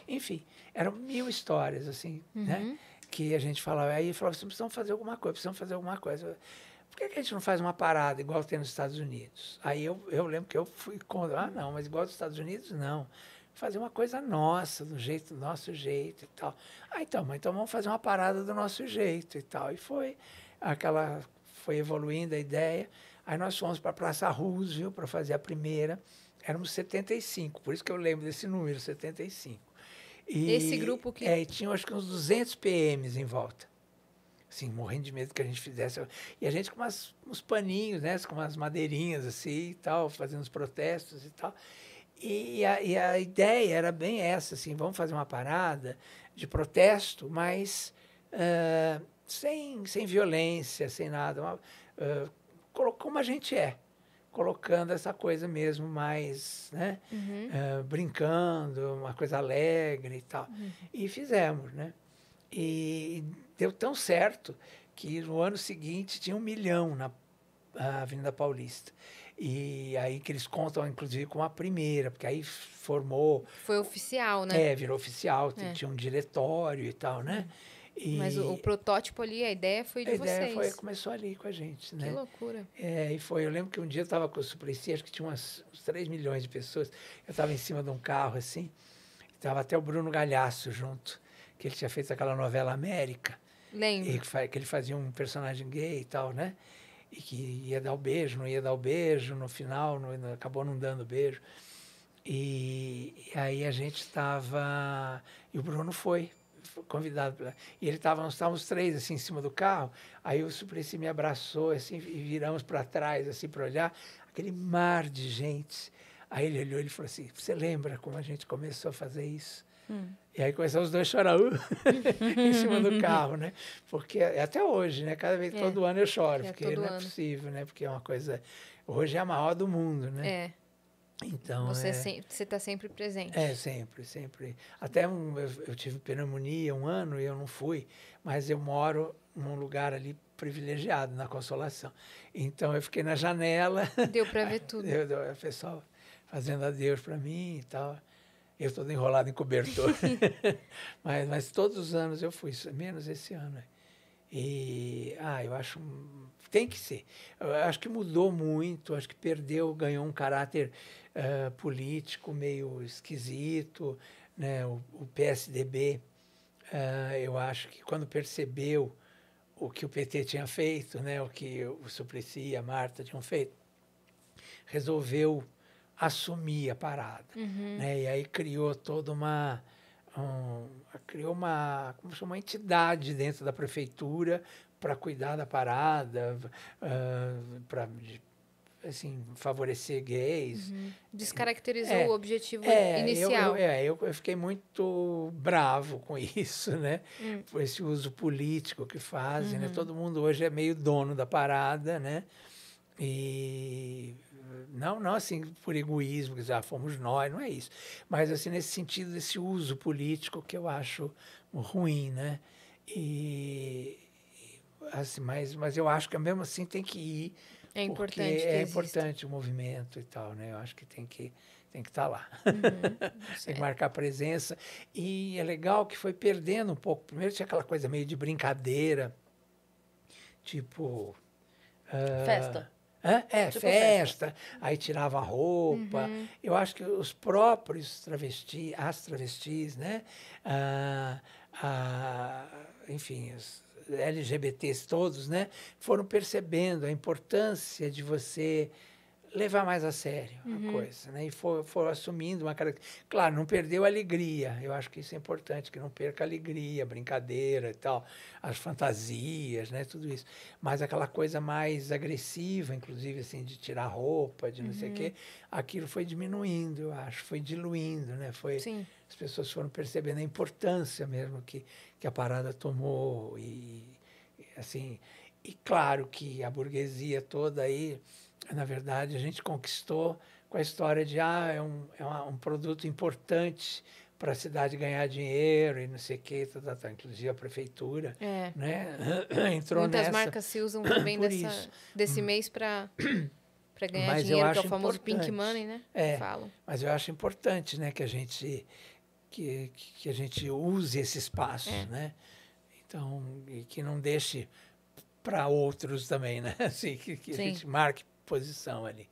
Enfim, eram mil histórias, assim, né, uhum. né? Que a gente falava. Aí falava vocês precisam fazer alguma coisa, precisamos fazer alguma coisa. Por que, que a gente não faz uma parada igual tem nos Estados Unidos? Aí eu, eu lembro que eu fui contra. Ah, não, mas igual aos Estados Unidos, não fazer uma coisa nossa, do jeito do nosso jeito e tal. Ah, então, mas então vamos fazer uma parada do nosso jeito e tal. E foi aquela foi evoluindo a ideia. Aí nós fomos para a Praça Roosevelt para fazer a primeira. Éramos 75, por isso que eu lembro desse número, 75. E, Esse grupo que. É, tinha acho que uns 200 PMs em volta. Assim, morrendo de medo que a gente fizesse. E a gente com umas, uns paninhos, né? Com umas madeirinhas assim e tal, fazendo os protestos e tal. E a, e a ideia era bem essa, assim, vamos fazer uma parada de protesto, mas uh, sem, sem violência, sem nada, uma, uh, como a gente é, colocando essa coisa mesmo mais, né, uhum. uh, brincando, uma coisa alegre e tal. Uhum. E fizemos, né? E deu tão certo que no ano seguinte tinha um milhão na Avenida Paulista. E aí que eles contam, inclusive, com a primeira, porque aí formou. Foi oficial, né? É, virou oficial, é. tinha um diretório e tal, né? E é. Mas o, o, protótipo ali, a ideia foi de a ideia vocês. Foi, começou ali com a gente, né? Que loucura. É, e foi. Eu lembro que um dia eu estava com o Suplicy, acho que tinha umas, uns 3 milhões de pessoas. Eu estava em cima de um carro assim, estava até o Bruno Galhaço junto, que ele tinha feito aquela novela América. Lembro. E que ele fazia um personagem gay e tal, né? e que ia dar o beijo, não ia dar o beijo, no final não, acabou não dando beijo. E, e aí a gente estava. E o Bruno foi, foi convidado. Pra, e ele estava nós estávamos três assim em cima do carro. Aí o Suplicy me abraçou assim, e viramos para trás assim para olhar. Aquele mar de gente. Aí ele olhou e falou assim: Você lembra como a gente começou a fazer isso? Hum. E aí começamos os dois chorar uh", [LAUGHS] em cima do carro, né? Porque é até hoje, né? Cada vez, é. todo ano eu choro, é porque não é ano. é possível, né? Porque é uma coisa... Hoje é a maior do mundo, né? É. Então, você é... você está sempre presente. É, sempre, sempre. Até um, eu, eu tive pneumonia um ano e eu não fui, mas eu moro num lugar ali privilegiado, na Consolação. Então, eu fiquei na janela. Deu para [LAUGHS] ver tudo. Deu, deu, o pessoal fazendo adeus para mim e tal. Eu estou enrolado em cobertor. [LAUGHS] [LAUGHS] mas, mas todos os anos eu fui, menos esse ano. Né? E, ah, eu acho. Tem que ser. Eu acho que mudou muito, acho que perdeu, ganhou um caráter uh, político meio esquisito. Né? O, o PSDB, uh, ah, eu acho que quando percebeu o que o PT tinha feito, né? o que o Suplicy e a Marta tinham feito, resolveu assumir a parada. Uhum. Né? E aí criou toda uma. Um, criou uma, como chama, uma entidade dentro da prefeitura para cuidar da parada, uh, ah, para assim, favorecer gays. Uhum. Descaracterizou é, o objetivo é, inicial. Eu, eu, é, eu, eu, fiquei muito bravo com [LAUGHS] isso, né? Uhum. Com esse uso político que fazem, né? uhum. né? Todo mundo hoje é meio dono da parada, né? E não, não assim por egoísmo, que já ah, fomos nós, não é isso. Mas assim nesse sentido desse uso político que eu acho ruim, né? E assim, mas mas eu acho que mesmo assim tem que ir. É importante. é importante o movimento e tal, né? Eu acho que tem que tem que estar tá lá. Uhum, [LAUGHS] tem que marcar presença. E é legal que foi perdendo um pouco. Primeiro tinha aquela coisa meio de brincadeira, tipo. Uh, Festa Hã? É, tipo festa. festa. Aí tirava a roupa. Uhum. Eu acho que os próprios travestis, as travestis, né? Ah, ah, enfim, os LGBTs todos, né? Foram percebendo a importância de você levar mais a sério uhum. a coisa, né? E for, for assumindo uma característica. Claro, não perdeu a alegria. Eu acho que isso é importante, que não perca a alegria, a brincadeira e tal, as fantasias, né? Tudo isso. Mas aquela coisa mais agressiva, inclusive, assim, de tirar roupa, de não uhum. sei o quê, uhum. aquilo foi diminuindo, eu acho, foi diluindo, né? Foi, Sim. As pessoas foram percebendo a importância mesmo que, que a parada tomou e, assim... E claro que a burguesia toda aí na verdade, a gente conquistou com a história de ah, é um, é uma, um produto importante para a cidade ganhar dinheiro e não sei o que, tá, tá, tá. inclusive a prefeitura é. né? [CLEARS THROAT] entrou Muitas nessa. marcas se usam [CLEARS THROAT] também dessa, desse hum. mês para [CLEARS THROAT] ganhar mas dinheiro, que é o famoso importante. pink money, né? É, Falam. Mas eu acho importante né, que, a gente, que, que a gente use esse espaço, é. né? Então, e que não deixe para outros também, né? [LAUGHS] Assim, que, que a gente marque exposição ali.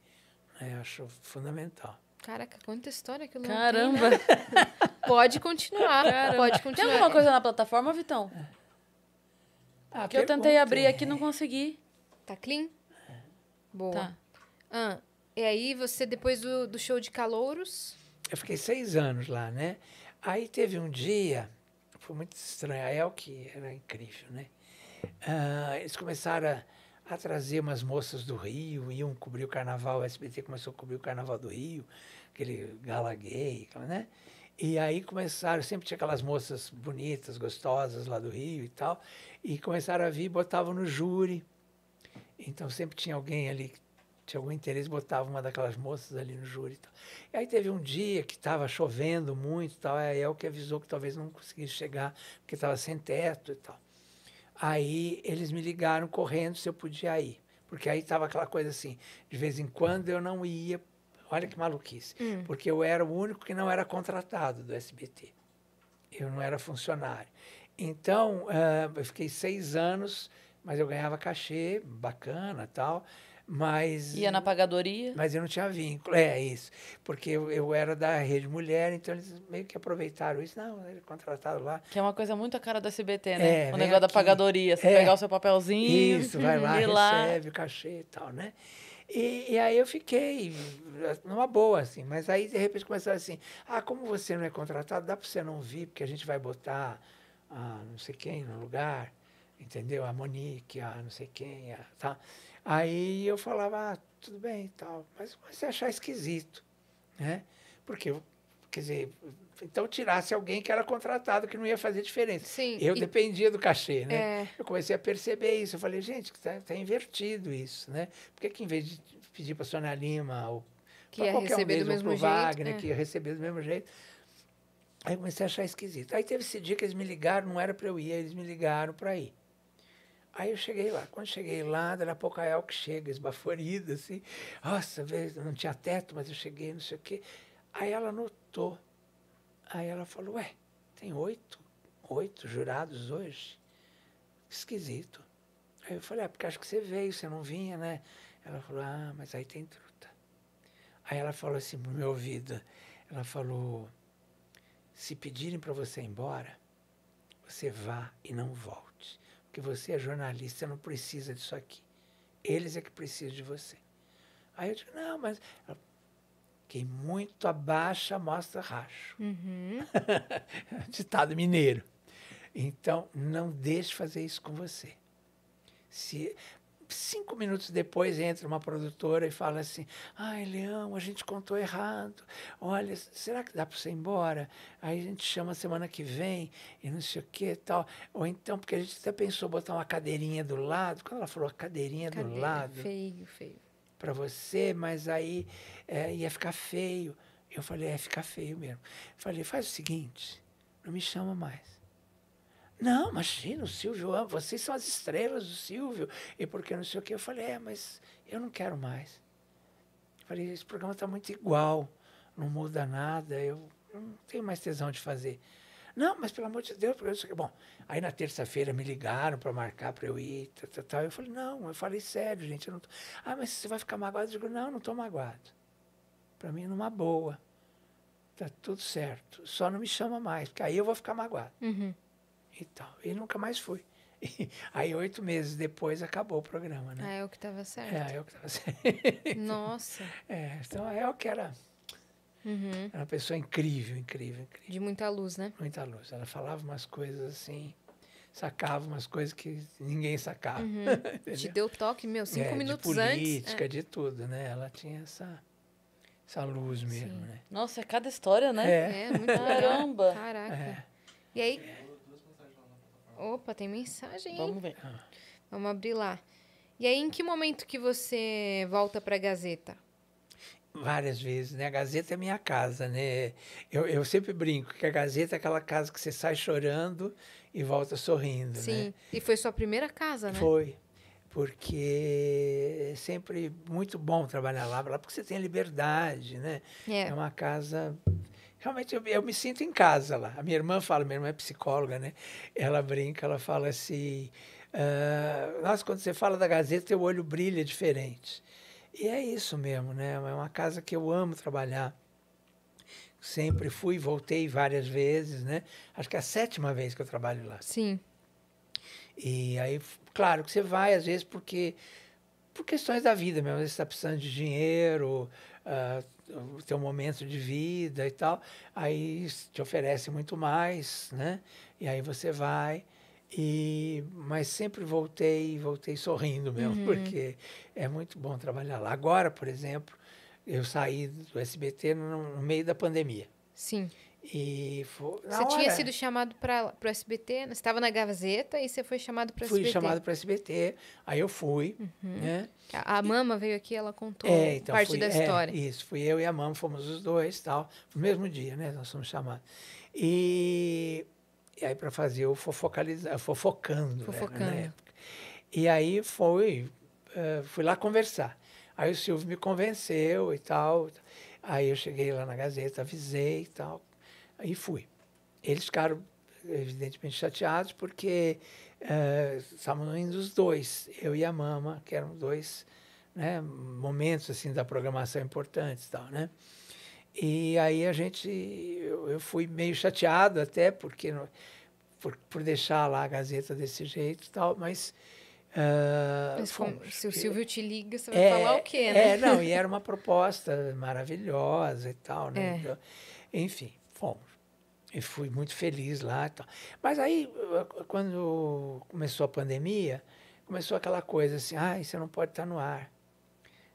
Eu acho fundamental. Caraca, quanta história que eu não Caramba! Tem, [LAUGHS] né? pode continuar, Caramba. pode continuar. Tem alguma coisa na plataforma, Vitão? É. Ah, que eu tentei abrir é- aqui não consegui. Tá clean? É. Boa. Tá. Ah, e aí você, depois do, do show de Calouros? Eu fiquei seis anos lá, né? Aí teve um dia, foi muito estranho, a El que era incrível, né? Ah, eles começaram a a trazer umas moças do Rio, iam cobrir o carnaval, o SBT começou a cobrir o carnaval do Rio, aquele gala gay, né? E aí começaram, sempre tinha aquelas moças bonitas, gostosas lá do Rio e tal, e começaram a vir e botavam no júri. Então sempre tinha alguém ali que tinha algum interesse, botava uma daquelas moças ali no júri e tal. E aí teve um dia que estava chovendo muito e tal, aí é o que avisou que talvez não conseguisse chegar, porque estava sem teto e tal. Aí eles me ligaram correndo se eu podia ir. Porque aí estava aquela coisa assim, de vez em quando eu não ia, olha que maluquice, hum. porque eu era o único que não era contratado do SBT. Eu não era funcionário. Então, uh, eu fiquei seis anos, mas eu ganhava cachê, bacana tal. Mas. Ia na pagadoria? Mas eu não tinha vínculo. É isso. Porque eu, eu era da Rede Mulher, então eles meio que aproveitaram isso. Não, ele contratado lá. Que é uma coisa muito a cara da CBT, né? É, o negócio aqui. da pagadoria. Você é. pegar o seu papelzinho. Isso, vai [LAUGHS] lá, recebe lá. o cachê e tal, né? E, e, aí eu fiquei numa boa, assim. Mas aí, de repente, começaram assim: ah, como você não é contratado, dá para você não vir, porque a gente vai botar ah, não sei quem no lugar, entendeu? A Monique, a não sei quem, a, tá? Aí eu falava, ah, tudo bem e tal, mas você achar esquisito, né? Porque, quer dizer, então tirasse alguém que era contratado, que não ia fazer diferença. Sim, eu e... dependia do cachê, né? É... Eu comecei a perceber isso, eu falei, gente, está tá invertido isso, né? Por que, que em vez de pedir para a Sônia Lima ou que ia qualquer receber um mesmo pro jeito, Wagner, é. que ia receber do mesmo jeito, Aí comecei a achar esquisito. Aí teve esse dia que eles me ligaram, não era para eu ir, eles me ligaram para ir. Aí eu cheguei lá. Quando cheguei lá, era Pocahel que chega, esbaforida, assim. Nossa, não tinha teto, mas eu cheguei, não sei o quê. Aí ela notou. Aí ela falou, ué, tem oito, oito jurados hoje? Esquisito. Aí eu falei, ah, porque acho que você veio, você não vinha, né? Ela falou, ah, mas aí tem truta. Aí ela falou assim pro meu ouvido, ela falou, se pedirem para você ir embora, você vá e não volta que você é jornalista, não precisa disso aqui. Eles é que precisam de você. Aí eu digo, não, mas quem muito abaixa mostra racho. Uhum. [LAUGHS] Ditado mineiro. Então, não deixe fazer isso com você. Se, cinco minutos depois entra uma produtora e fala assim: ai, Leão, a gente contou errado. Olha, será que dá para você ir embora? Aí a gente chama semana que vem e não sei o que tal. Ou então, porque a gente até pensou botar uma cadeirinha do lado. Quando ela falou a cadeirinha Cadeira, do lado. Feio, feio. Para você, mas aí é, ia ficar feio. Eu falei: é, ficar feio mesmo. falei: faz o seguinte, não me chama mais não, imagina, o Silvio ah, vocês são as estrelas do Silvio. E porque não sei o quê. Eu falei, é, mas eu não quero mais. Eu falei, esse programa está muito igual, não muda nada, eu, não tenho mais tesão de fazer. Não, mas pelo amor de Deus, porque isso que Bom, aí na terça-feira me ligaram para marcar para eu ir, tal, tal, tal. Eu falei, não, eu falei sério, gente. Eu não tô... Ah, mas você vai ficar magoado? Eu digo, não, não estou magoado. Para mim, numa boa. Tá tudo certo. Só não me chama mais, porque aí eu vou ficar magoado. Uhum e tal. E nunca mais fui. [LAUGHS] aí, oito meses depois, acabou o programa, né? Ah, é o que estava certo. É, eu é o que estava [LAUGHS] certo. Nossa. É, então é o que era. Uhum. Era uma pessoa incrível, incrível, incrível. De muita luz, né? Muita luz. Ela falava umas coisas assim, sacava umas coisas que ninguém sacava. Uhum. [LAUGHS] Te deu toque, meu, cinco é, minutos de política, antes. É. de tudo, né? Ela tinha essa, essa luz mesmo, Sim. né? Nossa, é cada história, né? É, é muito Caramba! Caraca. É. E aí, Opa, tem mensagem. Vamos ver. Ah. Vamos abrir lá. E aí, em que momento que você volta para a Gazeta? Várias vezes, né? A Gazeta é minha casa, né? Eu, eu sempre brinco que a Gazeta é aquela casa que você sai chorando e volta sorrindo, né? Sim. Né? E foi sua primeira casa, né? Foi. Porque é sempre muito bom trabalhar lá, porque você tem liberdade, né? É, é uma casa realmente eu, eu, me sinto em casa lá. A minha irmã fala, minha irmã é psicóloga, né? Ela brinca, ela fala assim: uh, nossa, quando você fala da Gazeta, teu olho brilha diferente. E é isso mesmo, né? É uma casa que eu amo trabalhar. Sempre fui, voltei várias vezes, né? Acho que é a sétima vez que eu trabalho lá. Sim. E aí, claro que você vai às vezes porque por questões da vida mesmo, às vezes você está precisando de dinheiro, uh, o teu momento de vida e tal, aí te oferece muito mais, né? E aí você vai. E, mas sempre voltei, voltei sorrindo mesmo, uhum. porque é muito bom trabalhar lá. Agora, por exemplo, eu saí do SBT no, no meio da pandemia. Sim. E foi, você hora, tinha sido chamado para o SBT, né? você estava na Gazeta e você foi chamado para o SBT. Fui chamado para o SBT, aí eu fui. Uhum. Né? A, a Mama e, veio aqui, ela contou é, então parte fui, da é, história. É, isso, fui eu e a Mama, fomos os dois, tal, no mesmo dia, né? Nós fomos chamados. E, e aí para fazer o fofocalizar, fofocando, né, fofocando. Era, E aí foi, uh, fui lá conversar. Aí o Silvio me convenceu e tal. Aí eu cheguei lá na Gazeta, avisei e tal e fui. Eles ficaram, evidentemente, chateados porque uh, estavam indo os dois, eu e a Mama, que eram dois né, momentos assim da programação importantes e tal, né? E aí a gente, eu, eu fui meio chateado até porque por, por deixar lá a Gazeta desse jeito e tal, mas Uh, mas como, se o Silvio te liga, você vai é, falar o quê, né? É, não, e era [LAUGHS] uma proposta maravilhosa e tal, né? É. Então, enfim, fomos e fui muito feliz lá. Então. Mas aí, eh, quando começou a pandemia, começou aquela coisa assim, ai, ah, você não pode estar no ar.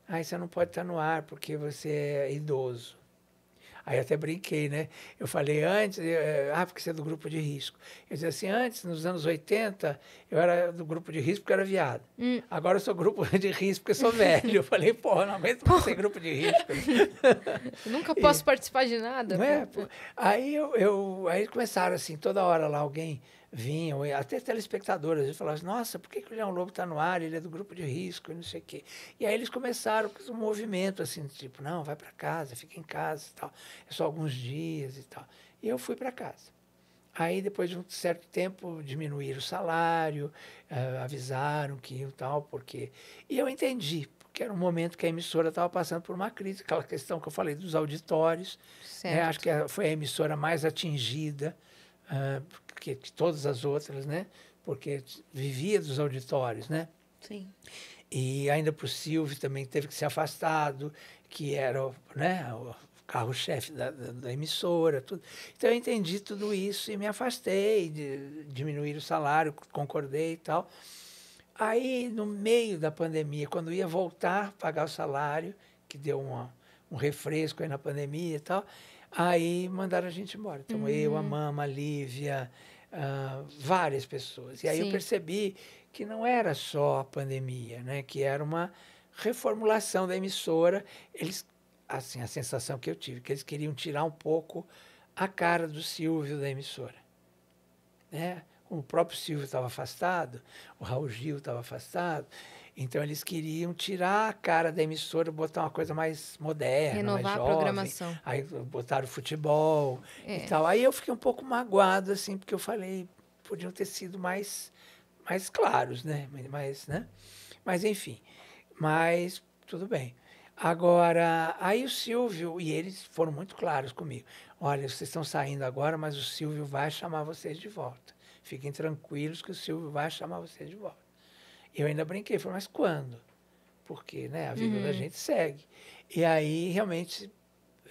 Ai, ah, você não pode estar no ar porque você é idoso. Aí até brinquei, né? Eu falei antes, eh, ah, porque você é do grupo de risco. Eu disse assim, antes, nos anos 80, eu era do grupo de risco porque eu era viado. Hum. Agora eu sou grupo [LAUGHS] de risco porque eu sou velho. Eu falei, porra, não aguento mais ser grupo de risco. [LAUGHS] nunca posso e, participar de nada. Não é? Aí, eu, eu, aí começaram assim, toda hora lá alguém vinham, até telespectadores, eles falavam assim, nossa, por que, que o Leão Lobo está no ar? Ele é do grupo de risco e não sei o quê. E aí eles começaram com um movimento, assim, tipo, não, vai para casa, fica em casa e tal. É só alguns dias e tal. E eu fui para casa. Aí, depois de um certo tempo, diminuíram o salário, uh, avisaram que e tal, porque... E eu entendi, porque era um momento que a emissora estava passando por uma crise, aquela questão que eu falei dos auditórios. Né? Acho que é, foi a emissora mais atingida, uh, porque todas as outras, né? Porque vivia dos auditórios, né? Sim. E ainda para o Silvio também teve que ser afastado, que era né, o carro-chefe da, da, da, emissora, tudo. Então eu entendi tudo isso e me afastei, de, diminuir o salário, concordei e tal. Aí, no meio da pandemia, quando ia voltar pagar o salário, que deu uma, um refresco aí na pandemia e tal, Aí mandaram a gente embora. Então, uhum. eu, a hum. Mama, a Lívia, uh, várias pessoas. E aí Sim. eu percebi que não era só a pandemia, né? que era uma reformulação da emissora. Eles, assim, a sensação que eu tive, que eles queriam tirar um pouco a cara do Silvio da emissora. Né? Como o próprio Silvio estava afastado, o Raul Gil estava afastado, então eles queriam tirar a cara da emissora, botar uma coisa mais moderna, Renovar mais jovem. a programação. Aí botaram futebol é. e então, tal. Aí eu fiquei um pouco magoado assim, porque eu falei, podiam ter sido mais mais claros, né? Mais, né? Mas enfim. Mas tudo bem. Agora, aí o Silvio, e eles foram muito claros comigo. Olha, vocês estão saindo agora, mas o Silvio vai chamar vocês de volta. Fiquem tranquilos que o Silvio vai chamar vocês de volta. Eu ainda brinquei, falei, mas quando? Porque né, a vida uhum. da gente segue. E aí, realmente,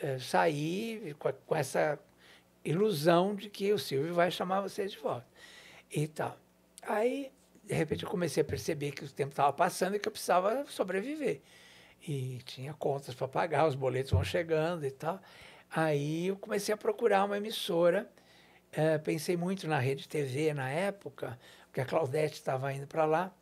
é, saí com, com, essa ilusão de que o Silvio vai chamar vocês de volta. E tal. Aí, de repente, eu comecei a perceber que o tempo estava passando e que eu precisava sobreviver. E tinha contas para pagar, os boletos vão chegando e tal. Aí eu comecei a procurar uma emissora. É, pensei muito na Rede TV na época, porque a Claudete estava indo para lá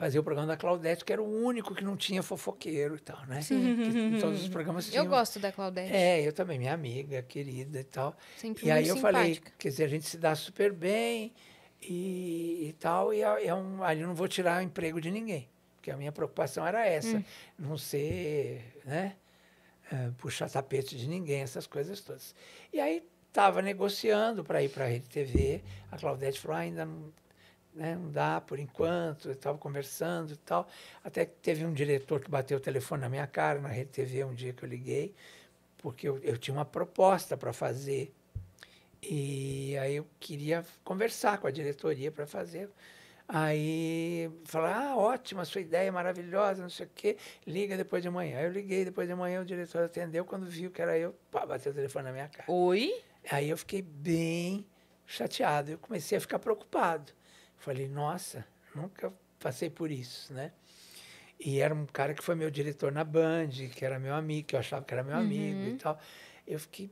fazer o programa da Claudete, que era o único que não tinha fofoqueiro e tal, né? Sim. Que todos os programas tinham. Eu gosto da Claudete. É, eu também, minha amiga, querida e tal. Sempre e aí eu simpática. falei, quer dizer, a gente se dá super bem e, e tal, e é, é um, ali eu não vou tirar emprego de ninguém, porque a minha preocupação era essa, hum. não ser, né? É, puxar tapete de ninguém, essas coisas todas. E aí estava negociando para ir para a Rede TV. A Claudete falou: ah, ainda não né, não dá por enquanto, eu estava conversando e tal. Até que teve um diretor que bateu o telefone na minha cara, na Rede TV, um dia que eu liguei, porque eu, eu tinha uma proposta para fazer. E aí eu queria conversar com a diretoria para fazer. Aí falaram, ah, ótima, sua ideia é maravilhosa, não sei o quê, liga depois de amanhã. Aí eu liguei depois de amanhã, o diretor atendeu, quando viu que era eu, pá, bateu o telefone na minha cara. Oi? Aí eu fiquei bem chateado, eu comecei a ficar preocupado. Falei, nossa, nunca passei por isso, né? E era um cara que foi meu diretor na Band, que era meu amigo, que eu achava que era meu uhum. amigo e tal. Eu fiquei,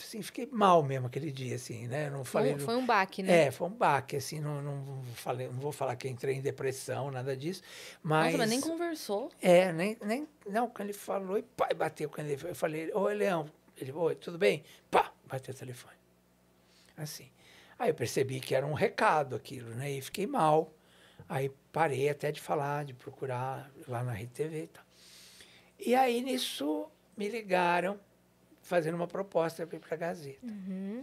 assim, fiquei mal mesmo aquele dia, assim, né? não falei... Foi, foi um baque, né? É, foi um baque, assim, não, não, falei, não vou falar que entrei em depressão, nada disso, mas... Nossa, mas nem conversou. É, nem, nem... Não, quando ele falou e pá, bateu quando ele... Eu falei, oi, Leão. Ele, oi, tudo bem? Pá, bateu o telefone. Assim. Aí eu percebi que era um recado aquilo, né? E fiquei mal. Aí parei até de falar, de procurar lá na Rede TV e tal. E aí nisso me ligaram fazendo uma proposta para ir para a Gazeta. Uhum.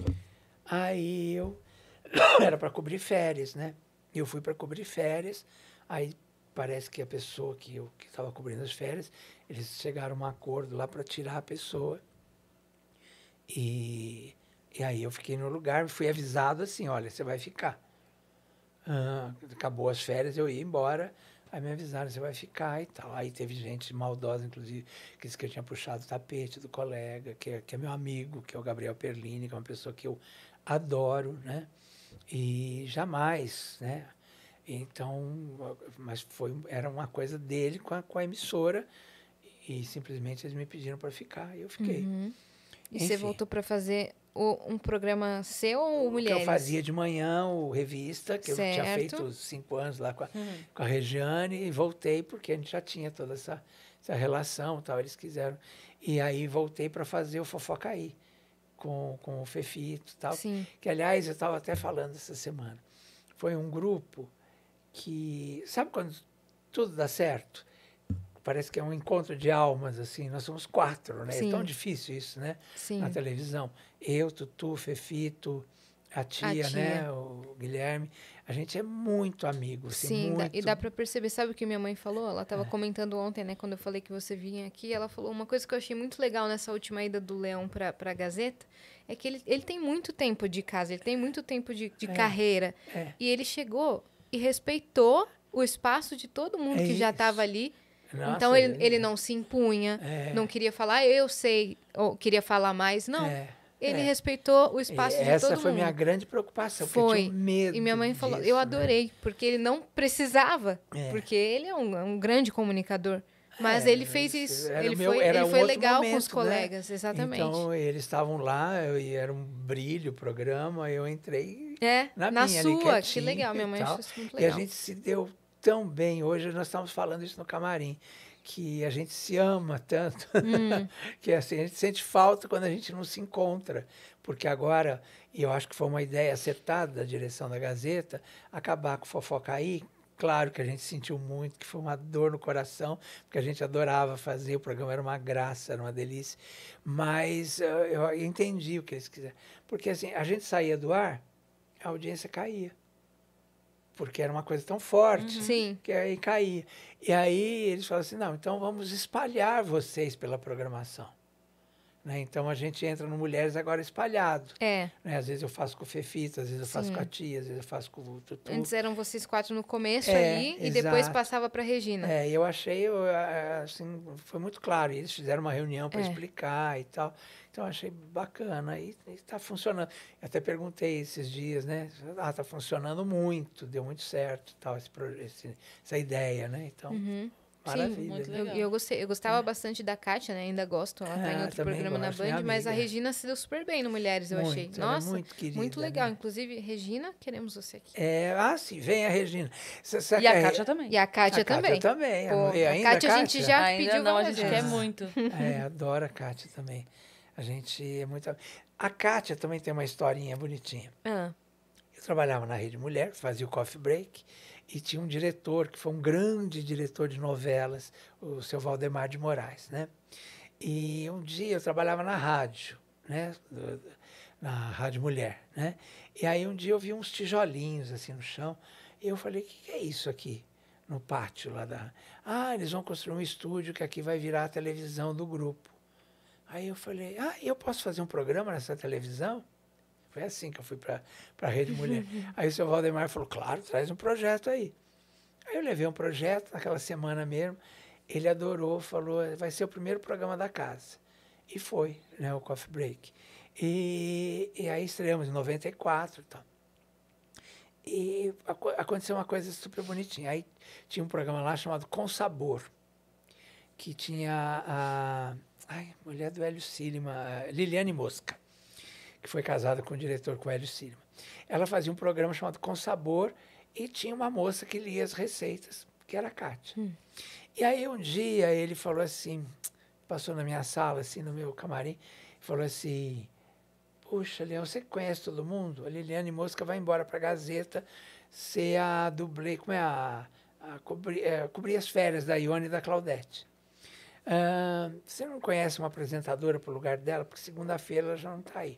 Aí eu [COUGHS] era para cobrir férias, né? Eu fui para cobrir férias. Aí parece que a pessoa que eu que estava cobrindo as férias, eles chegaram a um acordo lá para tirar a pessoa. E e aí eu fiquei no lugar, fui avisado assim, olha, você vai ficar. Ah, acabou as férias, eu ia embora. Aí me avisaram, você vai ficar e tal. Aí teve gente maldosa, inclusive, que disse que eu tinha puxado o tapete do colega, que é, que é meu amigo, que é o Gabriel Perlini, que é uma pessoa que eu adoro, né? E jamais, né? Então, mas foi, era uma coisa dele com a, com a emissora e simplesmente eles me pediram para ficar e eu fiquei. Uhum. E você voltou para fazer o, um programa seu ou mulheres? Que eu fazia de manhã, o Revista, que certo. eu tinha feito cinco anos lá com a, uhum. com a Regiane, e voltei porque a gente já tinha toda essa, essa relação, tal, eles quiseram. E aí voltei para fazer o Fofocaí com, com o Fefito tal. Sim. Que, aliás, eu estava até falando essa semana. Foi um grupo que... Sabe quando tudo dá certo? parece que é um encontro de almas, assim. Nós somos quatro, né? Sim. É tão difícil isso, né? Sim. Na televisão. Eu, Tutu, Fefito, a tia, a tia, né? O Guilherme. A gente é muito amigo, assim, Sim, muito... e dá para perceber. Sabe o que minha mãe falou? Ela estava é. Ah. comentando ontem, né? Quando eu falei que você vinha aqui, ela falou uma coisa que eu achei muito legal nessa última ida do Leão para a Gazeta, é que ele, ele tem muito tempo de casa, ele tem muito tempo de, de é. carreira. É. E ele chegou e respeitou o espaço de todo mundo é que isso. já estava ali nossa, ah, então ele, ele não se impunha, é. não queria falar, eu sei, ou queria falar mais, não. É. Ele é. respeitou o espaço e de todo mundo. Essa foi minha grande preocupação, foi. eu medo. E minha mãe disso, falou, eu né? adorei, né? porque ele não precisava, é. porque ele é um, um grande comunicador. Mas é, ele fez isso. Ele meu, foi, ele um foi legal momento, com os né? colegas, né? exatamente. Então, eles estavam lá, eu, e era um brilho o programa, eu entrei é, na, na minha, sua, ali, que legal, minha mãe achou isso muito legal. E a gente se deu tão bem. Hoje nós estamos falando isso no camarim, que a gente se ama tanto, hum. [LAUGHS] que assim, a gente sente falta quando a gente não se encontra. Porque agora, e eu acho que foi uma ideia acertada da direção da Gazeta, acabar com o aí Claro que a gente sentiu muito, que foi uma dor no coração, porque a gente adorava fazer, o programa era uma graça, era uma delícia. Mas uh, eu entendi o que eles quiseram. Porque assim, a gente saía do ar, a audiência caía porque era uma coisa tão forte uhum. que aí caía. E aí eles falaram assim, não, então vamos espalhar vocês pela programação. Né? Então a gente entra no Mulheres Agora Espalhado. É. Né? Às vezes eu faço com o Fefita, às vezes eu faço Sim. com a tia, às vezes eu faço com o Tutu. Antes eram vocês quatro no começo é, ali exato. e depois passava para Regina. É, eu achei, eu, assim, foi muito claro. Eles fizeram uma reunião para é. explicar e tal. Então achei bacana e está funcionando. até perguntei esses dias, né? Ah, está funcionando muito, deu muito certo, tal esse, esse essa ideia, né? Então uhum. Maravilha. Sim, né? eu, eu, gostei, eu gostava é. bastante da Kátia, né? Ainda gosto, ela tá é, em outro programa gosto, na Band, mas a Regina se deu super bem no Mulheres, eu muito, achei. É Nossa, é muito, querida, muito legal. Né? Inclusive, Regina, queremos você aqui. É, ah, sim, vem a Regina. e a é, Kátia também. E a Kátia também. Kátia também. Pô, a, ainda, Kátia, a gente já ainda pediu não, a gente quer muito. É, adoro a Kátia também. A gente é muito. A Kátia também tem uma historinha bonitinha. Ah. Eu trabalhava na Rede Mulher, fazia o coffee break, e tinha um diretor que foi um grande diretor de novelas, o seu Valdemar de Moraes, né? E um dia eu trabalhava na rádio, né? Na Rádio Mulher, né? E aí um dia eu vi uns tijolinhos assim no chão, e eu falei: o que, que é isso aqui? No pátio lá da. Ah, eles vão construir um estúdio que aqui vai virar a televisão do grupo. Aí eu falei, ah, eu posso fazer um programa nessa televisão? Foi assim que eu fui para a Rede Mulher. [LAUGHS] aí o seu Valdemar falou, claro, traz um projeto aí. Aí eu levei um projeto, naquela semana mesmo, ele adorou, falou, vai ser o primeiro programa da casa. E foi, né, o Coffee Break. E, e aí estreamos em 94 e tal. Então. E aconteceu uma coisa super bonitinha. Aí tinha um programa lá chamado Com Sabor, que tinha a Ai, mulher do Hélio Silima, Liliane Mosca, que foi casada com o diretor com o Hélio Silima. Ela fazia um programa chamado Com Sabor e tinha uma moça que lia as receitas, que era a Kátia. Hum. E aí um dia ele falou assim, passou na minha sala, assim, no meu camarim, falou assim: Puxa, Leão, você conhece todo mundo? A Liliane Mosca vai embora para a Gazeta ser a dublê, como é a. a cobrir, é, cobrir as férias da Ione e da Claudete. Ah, você não conhece uma apresentadora para o lugar dela? Porque segunda-feira ela já não está aí.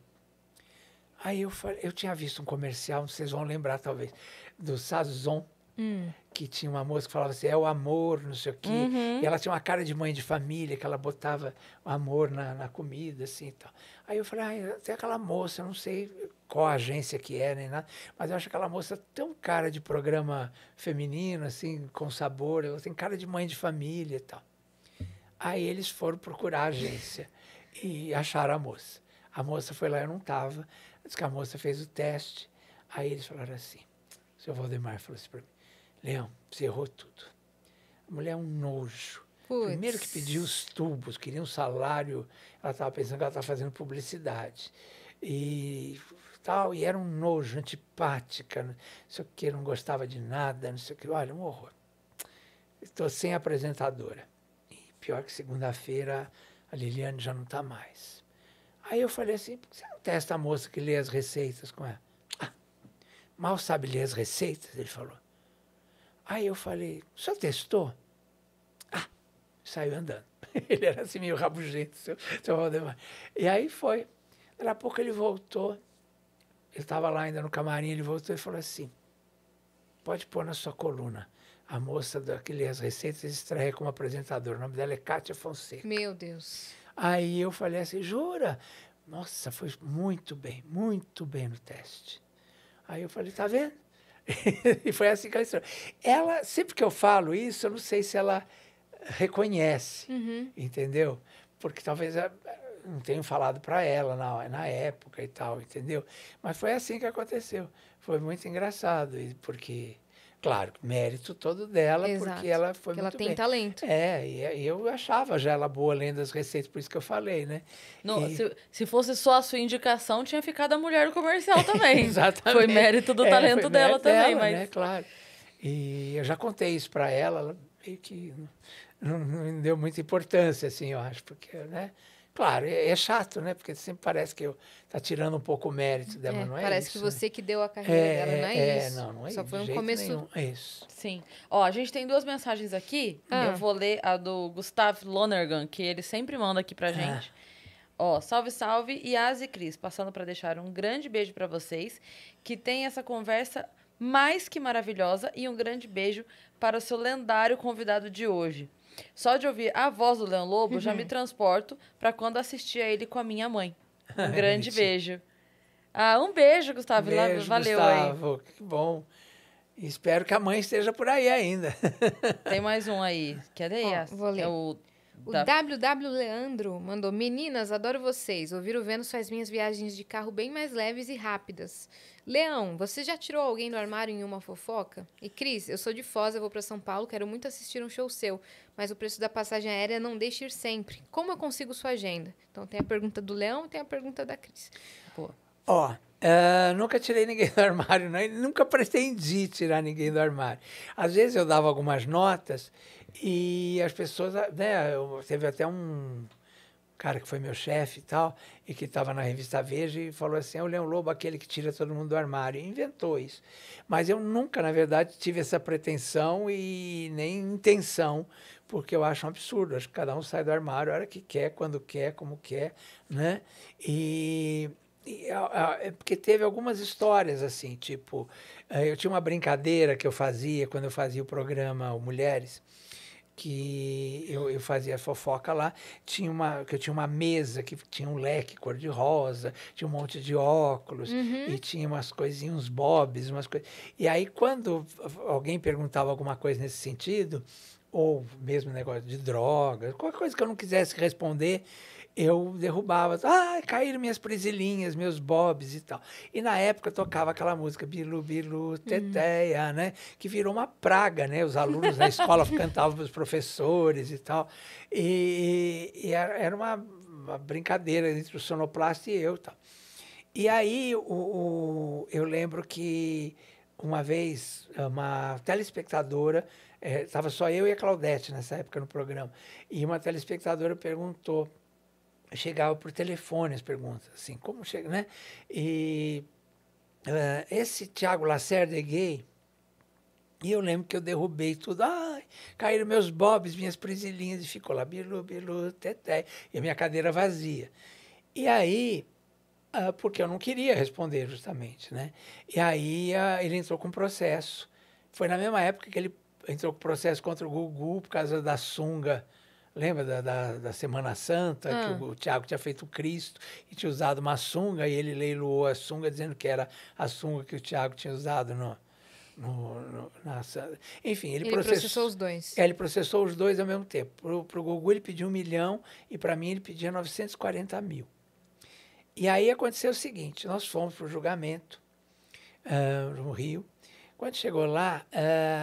Aí eu falei, eu tinha visto um comercial, vocês vão lembrar talvez, do Sazon, hum. que tinha uma moça que falava assim, é o amor, não sei o quê. Uhum. E ela tinha uma cara de mãe de família, que ela botava amor na, na comida, assim e tal. Aí eu falei, ah, tem aquela moça, não sei qual agência que é, nem nada, mas eu acho aquela moça tão cara de programa feminino, assim, com sabor, ela tem cara de mãe de família e tal. Aí eles foram procurar a agência e acharam a moça. A moça foi lá, eu não estava. Diz que a moça fez o teste. Aí eles falaram assim: o senhor Valdemar falou assim para mim: Leão, você errou tudo. A mulher é um nojo. Puts. Primeiro que pediu os tubos, queria um salário. Ela estava pensando que ela estava fazendo publicidade. E tal, e era um nojo, antipática, não sei o que, não gostava de nada, não sei o que. Olha, um horror. Estou sem apresentadora pior que segunda-feira a Liliane já não está mais. Aí eu falei assim, por que você não testa a moça que lê as receitas com ela? Ah, mal sabe ler as receitas, ele falou. Aí eu falei, só testou? Ah, saiu andando. [LAUGHS] ele era assim meio rabugento, seu, seu Valdemar. E aí foi. Daqui a pouco ele voltou, ele estava lá ainda no camarim, ele voltou e falou assim, pode pôr na sua coluna a moça daqueles receitas estreia como apresentadora. O nome dela é Kátia Fonseca. Meu Deus. Aí eu falei assim, jura? Nossa, foi muito bem, muito bem no teste. Aí eu falei, tá vendo? [LAUGHS] e foi assim que ela estreou. Ela, sempre que eu falo isso, eu não sei se ela reconhece, uhum. entendeu? Porque talvez não tenho falado para ela na, na época e tal, entendeu? Mas foi assim que aconteceu. Foi muito engraçado, porque Claro, mérito todo dela, Exato, porque ela foi porque muito ela tem bem. talento. É, é, eu achava já ela boa além das receitas, por isso que eu falei, né? Não, e... se, se, fosse só a sua indicação, tinha ficado a mulher comercial também. [LAUGHS] Exatamente. Foi mérito do é, talento dela também, dela, mas... Né? Claro. E eu já contei isso para ela, ela meio que não, não deu muita importância, assim, eu acho, porque, né? Claro, é, é, chato, né? Porque sempre parece que eu tá tirando um pouco o mérito dela, é, não é Parece isso, que né? você que deu a carreira é, dela, não é, é isso. Não, não é Só foi um começo. Nenhum. É isso. Sim. Ó, a gente tem duas mensagens aqui. Ah. Eu vou ler a do Gustavo Lonergan, que ele sempre manda aqui pra ah. gente. Ah. Ó, oh, salve, salve, Yas e Cris, passando para deixar um grande beijo para vocês, que tem essa conversa mais que maravilhosa e um grande beijo para o seu lendário convidado de hoje. Só de ouvir a voz do Leão Lobo, uhum. já me uhum. transporto para quando assistia ele com a minha mãe. [LAUGHS] Um grande beijo. Ah, um beijo, Gustavo. Um beijo, Valeu, Gustavo. Aí. Que bom. Espero que a mãe esteja por aí ainda. Tem mais um aí. Cadê daí? vou ler. É o o da... WW Leandro mandou: Meninas, adoro vocês. Ouvir o Vênus faz minhas viagens de carro bem mais leves e rápidas. Leão, você já tirou alguém do armário em uma fofoca? E Cris, eu sou de Foz, eu vou para São Paulo, quero muito assistir um show seu, mas o preço da passagem aérea não deixa ir sempre. Como eu consigo sua agenda? Então tem a pergunta do Leão e tem a pergunta da Cris. Ó, oh, uh, nunca tirei ninguém do armário, não nunca pretendi tirar ninguém do armário. Às vezes eu dava algumas notas e as pessoas, né, eu, teve até um cara que foi meu chefe e tal, e que estava na revista Veja e falou assim, é o Leão Lobo aquele que tira todo mundo do armário. E inventou isso. Mas eu nunca, na verdade, tive essa pretensão e nem intenção, porque eu acho um absurdo. Acho que cada um sai do armário a hora que quer, quando quer, como quer, né? E... e a, a, é porque teve algumas histórias assim, tipo, eh, eu tinha uma brincadeira que eu fazia quando eu fazia o programa o Mulheres, que eu, eu fazia fofoca lá, tinha uma, que eu tinha uma mesa que tinha um leque cor-de-rosa, tinha um monte de óculos, uhum. e tinha umas coisinhas, uns bobs, umas coisas. E aí, quando alguém perguntava alguma coisa nesse sentido, ou mesmo negócio de drogas, qualquer coisa que eu não quisesse responder, eu derrubava, ah, caíram minhas presilhinhas, meus bobs e tal. E na época tocava aquela música Bilu Bilu Teteia, uhum. né? Que virou uma praga, né? Os alunos na escola [LAUGHS] cantavam para os professores e tal. E, e era uma, uma, brincadeira entre o sonoplasta e eu, tal. E aí o, o, eu lembro que uma vez uma telespectadora estava eh, é, só eu e a Claudete nessa época no programa. E uma telespectadora perguntou chegava por telefone as perguntas, assim, como chega, né? E uh, esse Tiago Lacerda é gay, e eu lembro que eu derrubei tudo, ai, caíram meus bobs, minhas presilhinhas, e ficou lá, bilu, bilu, teté, e a minha cadeira vazia. E aí, uh, porque eu não queria responder justamente, né? E aí uh, ele entrou com um processo, foi na mesma época que ele entrou com processo contra o Gugu por causa da sunga, Lembra da, da, da Semana Santa, ah. que o, o Tiago tinha feito Cristo e tinha usado uma sunga, e ele leiloou a sunga dizendo que era a sunga que o Tiago tinha usado no, no, no, na, enfim, ele, ele processou, os dois. É, ele processou os dois ao mesmo tempo. Para o Gugu ele pediu um milhão e para mim ele pedia 940 mil. E aí aconteceu o seguinte: nós fomos para o julgamento uh, no Rio quando chegou lá,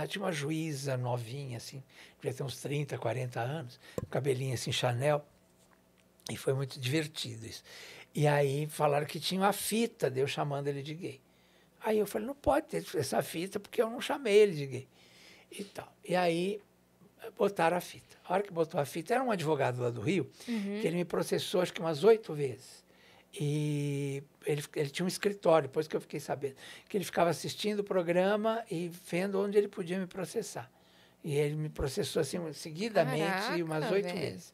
uh, tinha uma juíza novinha, assim, devia ter uns 30, 40 anos, cabelinho assim, Chanel, e foi muito divertido isso. E aí falaram que tinha uma fita, deu chamando ele de gay. Aí eu falei, não pode ter essa fita, porque eu não chamei ele de gay. E tal. E aí eh, botaram a fita. A hora que botou a fita, era um advogado lá do Rio, uhum. que ele me processou acho que umas oito vezes. E ele, ele tinha um escritório, depois que eu fiquei sabendo, que ele ficava assistindo o programa e vendo onde ele podia me processar. E ele me processou assim seguidamente Caraca, umas oito vezes.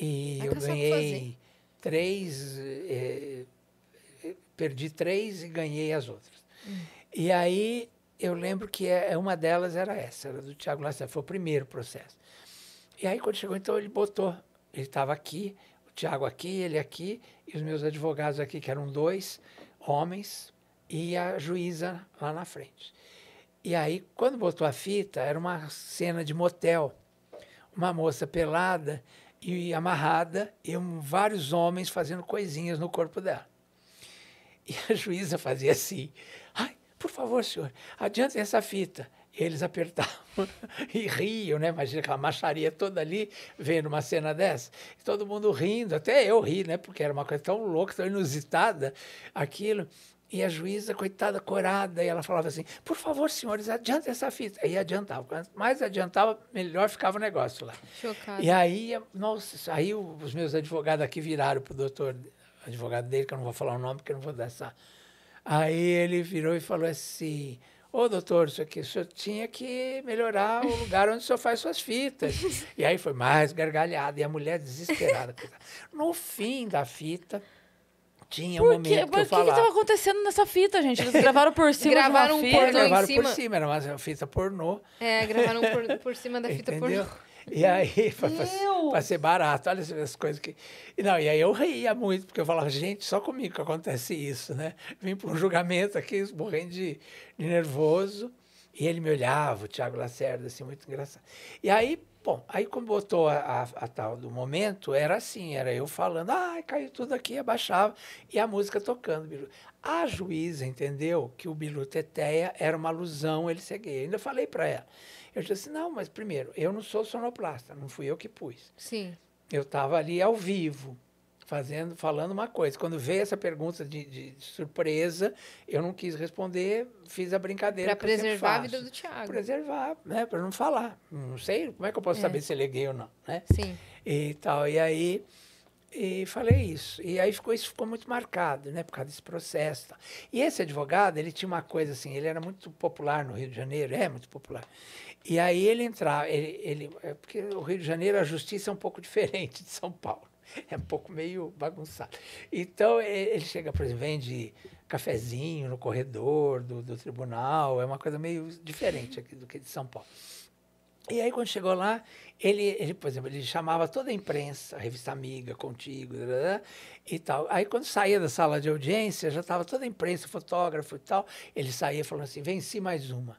E eu ganhei três, eh, eh, perdi três e ganhei as outras. Hum. E aí eu lembro que é, é uma delas era essa, era do Tiago Lacerda, foi o primeiro processo. E aí quando chegou, então ele botou, ele estava aqui, Tiago aqui, ele aqui, e os meus advogados aqui, que eram dois homens, e a juíza lá na frente. E aí, quando botou a fita, era uma cena de motel. Uma moça pelada e amarrada, e um, vários homens fazendo coisinhas no corpo dela. E a [LAUGHS] juíza fazia assim: Ai, por favor, senhor, adianta essa fita eles apertavam [LAUGHS] e riam, né? Imagina aquela macharia toda ali, vendo uma cena dessa. E todo mundo rindo, até eu ri, né? Porque era uma coisa tão louca, tão inusitada aquilo. E a juíza, coitada, corada, e ela falava assim: por favor, senhores, adianta essa fita. E adiantava. Quanto mais adiantava, melhor ficava o negócio lá. Chocado. E aí, nossa, aí os meus advogados aqui viraram para o doutor, advogado dele, que eu não vou falar o nome, porque eu não vou dar essa. Aí ele virou e falou assim ô doutor, isso aqui, o senhor tinha que melhorar o lugar onde o senhor faz suas fitas. [LAUGHS] E aí foi mais gargalhada, e a mulher desesperada. No fim da fita, tinha por um momento que, que eu falava... O que estava acontecendo nessa fita, gente? Eles gravaram por cima gravaram de uma um fita? Pornô gravaram em cima. por cima, era uma fita pornô. É, gravaram por, por cima da fita pornô. E aí, [LAUGHS] para ser barato, olha essas coisas que. Não, e aí eu ria muito, porque eu falava, gente, só comigo que acontece isso, né? Vim para um julgamento aqui, morrendo de, de nervoso. E ele me olhava, o Tiago Lacerda, assim, muito engraçado. E aí, Bom, aí como botou a, a, a, tal do momento, era assim, era eu falando, ah, caiu tudo aqui, abaixava, e a música tocando. Biru. A juíza entendeu que o Biru Teteia era uma alusão, ele ser ainda falei para ela. Eu disse, assim, não, mas primeiro, eu não sou sonoplasta, não fui eu que pus. Sim. Eu estava ali ao vivo, fazendo, falando uma coisa. Quando veio essa pergunta de, de surpresa, eu não quis responder, fiz a brincadeira. Para preservar a vida do Tiago. Preservar, né? Para não falar. Não sei, como é que eu posso é. saber se ele é gay ou não, né? Sim. E tal. E aí e falei isso. E aí ficou isso ficou muito marcado, né, por causa desse processo. Tá. E esse advogado, ele tinha uma coisa assim, ele era muito popular no Rio de Janeiro, é muito popular. E aí ele entrava, ele, ele é porque o Rio de Janeiro a justiça é um pouco [LAUGHS] diferente de São Paulo. É um pouco meio bagunçado. Então ele chega, por exemplo, vende cafezinho no corredor do, do tribunal, é uma coisa meio diferente aqui do que de São Paulo. E aí, quando chegou lá, ele, ele, por exemplo, ele chamava toda a imprensa, a revista Amiga, Contigo, e tal. Aí, quando saía da sala de audiência, já estava toda a imprensa, fotógrafo e tal. Ele saía falando assim: venci mais uma.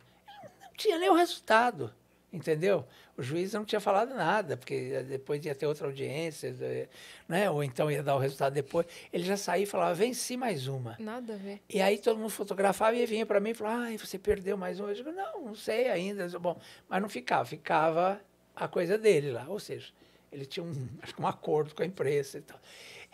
Não tinha nem o resultado entendeu? O juiz não tinha falado nada, porque depois ia ter outra audiência, eh, né? ou então ia dar o resultado depois. Ele já saía e falava, venci mais uma. Nada a ver. E aí todo mundo fotografava e vinha para mim e falava, ai, você perdeu mais uma. Eu digo, não, não sei ainda. Bom, mas não ficava, ficava a coisa dele lá. Ou seja, ele tinha um, acho que um acordo com a imprensa e tal.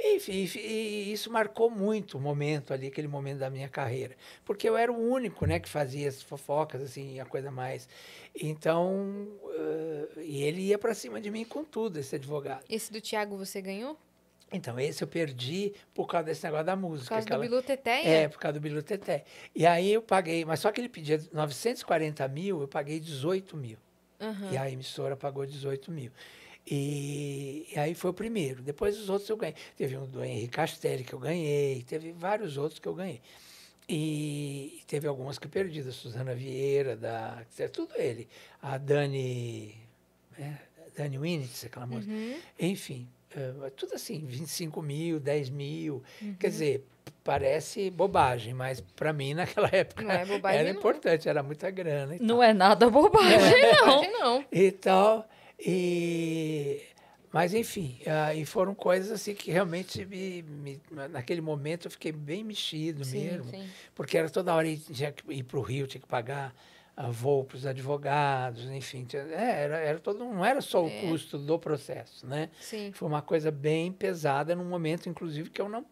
Enfim, e isso marcou muito o momento ali, aquele momento da minha carreira. Porque eu era o único, né, que fazia as fofocas, assim, a coisa mais. Então, uh, e ele ia para cima de mim com tudo, esse advogado. Esse do Tiago você ganhou? Então, esse eu perdi por causa desse negócio da música. Por causa aquela... do Bilu Teté? É, por causa do Bilu Teté. E aí eu paguei, mas só que ele pedia 940 mil, eu paguei 18 mil. Uhum. E a emissora pagou 18 mil. E, e, aí foi o primeiro. Depois os outros eu ganhei. Teve um do Henrique Castelli que eu ganhei, teve vários outros que eu ganhei. E teve algumas que eu perdi, da Suzana Vieira, da, é tudo ele. A Dani, né? Dani Winnitz, aquela uhum. música. Enfim, é, tudo assim, 25 mil, 10 mil. Uhum. Quer dizer, parece bobagem, mas para mim [LAUGHS] naquela época é bobagem, era não. importante, era muita grana. não tal. é nada bobagem, não. É não. E tal. E, mas, enfim, uh, e foram coisas assim que realmente, me, me, naquele momento, eu fiquei bem mexido sim, mesmo. Sim. Porque era toda hora tinha que ir para o Rio, tinha que pagar uh, voo para os advogados, enfim. Tinha, é, era, era todo, não era só o é. custo do processo, né? Sim. Foi uma coisa bem pesada, num momento, inclusive, que eu não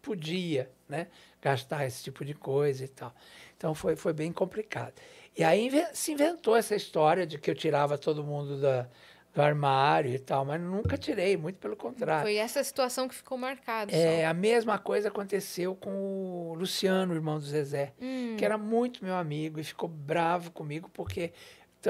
podia né, gastar esse tipo de coisa e tal. Então, foi, foi bem complicado. E aí se inventou essa história de que eu tirava todo mundo da, do armário e tal, mas nunca tirei, muito pelo contrário. Foi essa situação que ficou marcada. É, só. a mesma coisa aconteceu com o Luciano, o irmão do Zezé, hum. que era muito meu amigo e ficou bravo comigo porque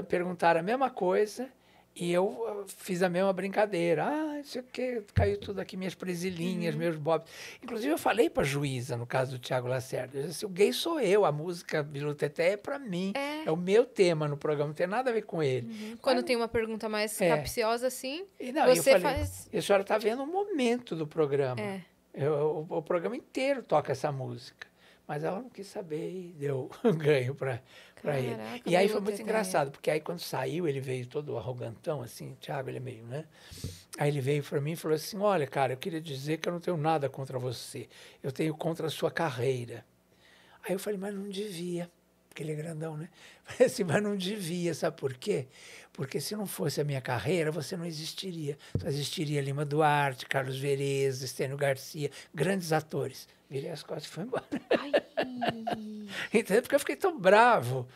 perguntaram a mesma coisa e eu ah, fiz a mesma brincadeira. Ah, isso aqui caiu tudo aqui, minhas presilhinhas, uhum. meus bobs. Inclusive, eu falei para a juíza, no caso do Tiago Lacerda, eu disse, o gay sou eu, a música Biluteté é para mim, é. é. o meu tema no programa, não tem nada a ver com ele. Uhum. Quando tem uma pergunta mais é. capciosa assim, e não, você eu falei, faz... E a senhora está vendo o momento do programa. É. Eu, o, o programa inteiro toca essa música. Mas ela não quis saber e deu um [LAUGHS] ganho para para ele. E aí foi muito engraçado, porque aí quando saiu, ele veio todo arrogantão, assim, Thiago, ele é meio, né? Aí ele veio para mim e falou assim: Olha, cara, eu queria dizer que eu não tenho nada contra você, eu tenho contra a sua carreira. Aí eu falei: Mas não devia, porque ele é grandão, né? [LAUGHS] Falei assim: Mas não devia, sabe por quê? Porque se não fosse a minha carreira, você não existiria. Só existiria Lima Duarte, Carlos Vereza, Estênio Garcia, grandes atores virei as costas e fui embora. [LAUGHS] Entendeu? Porque eu fiquei tão bravo.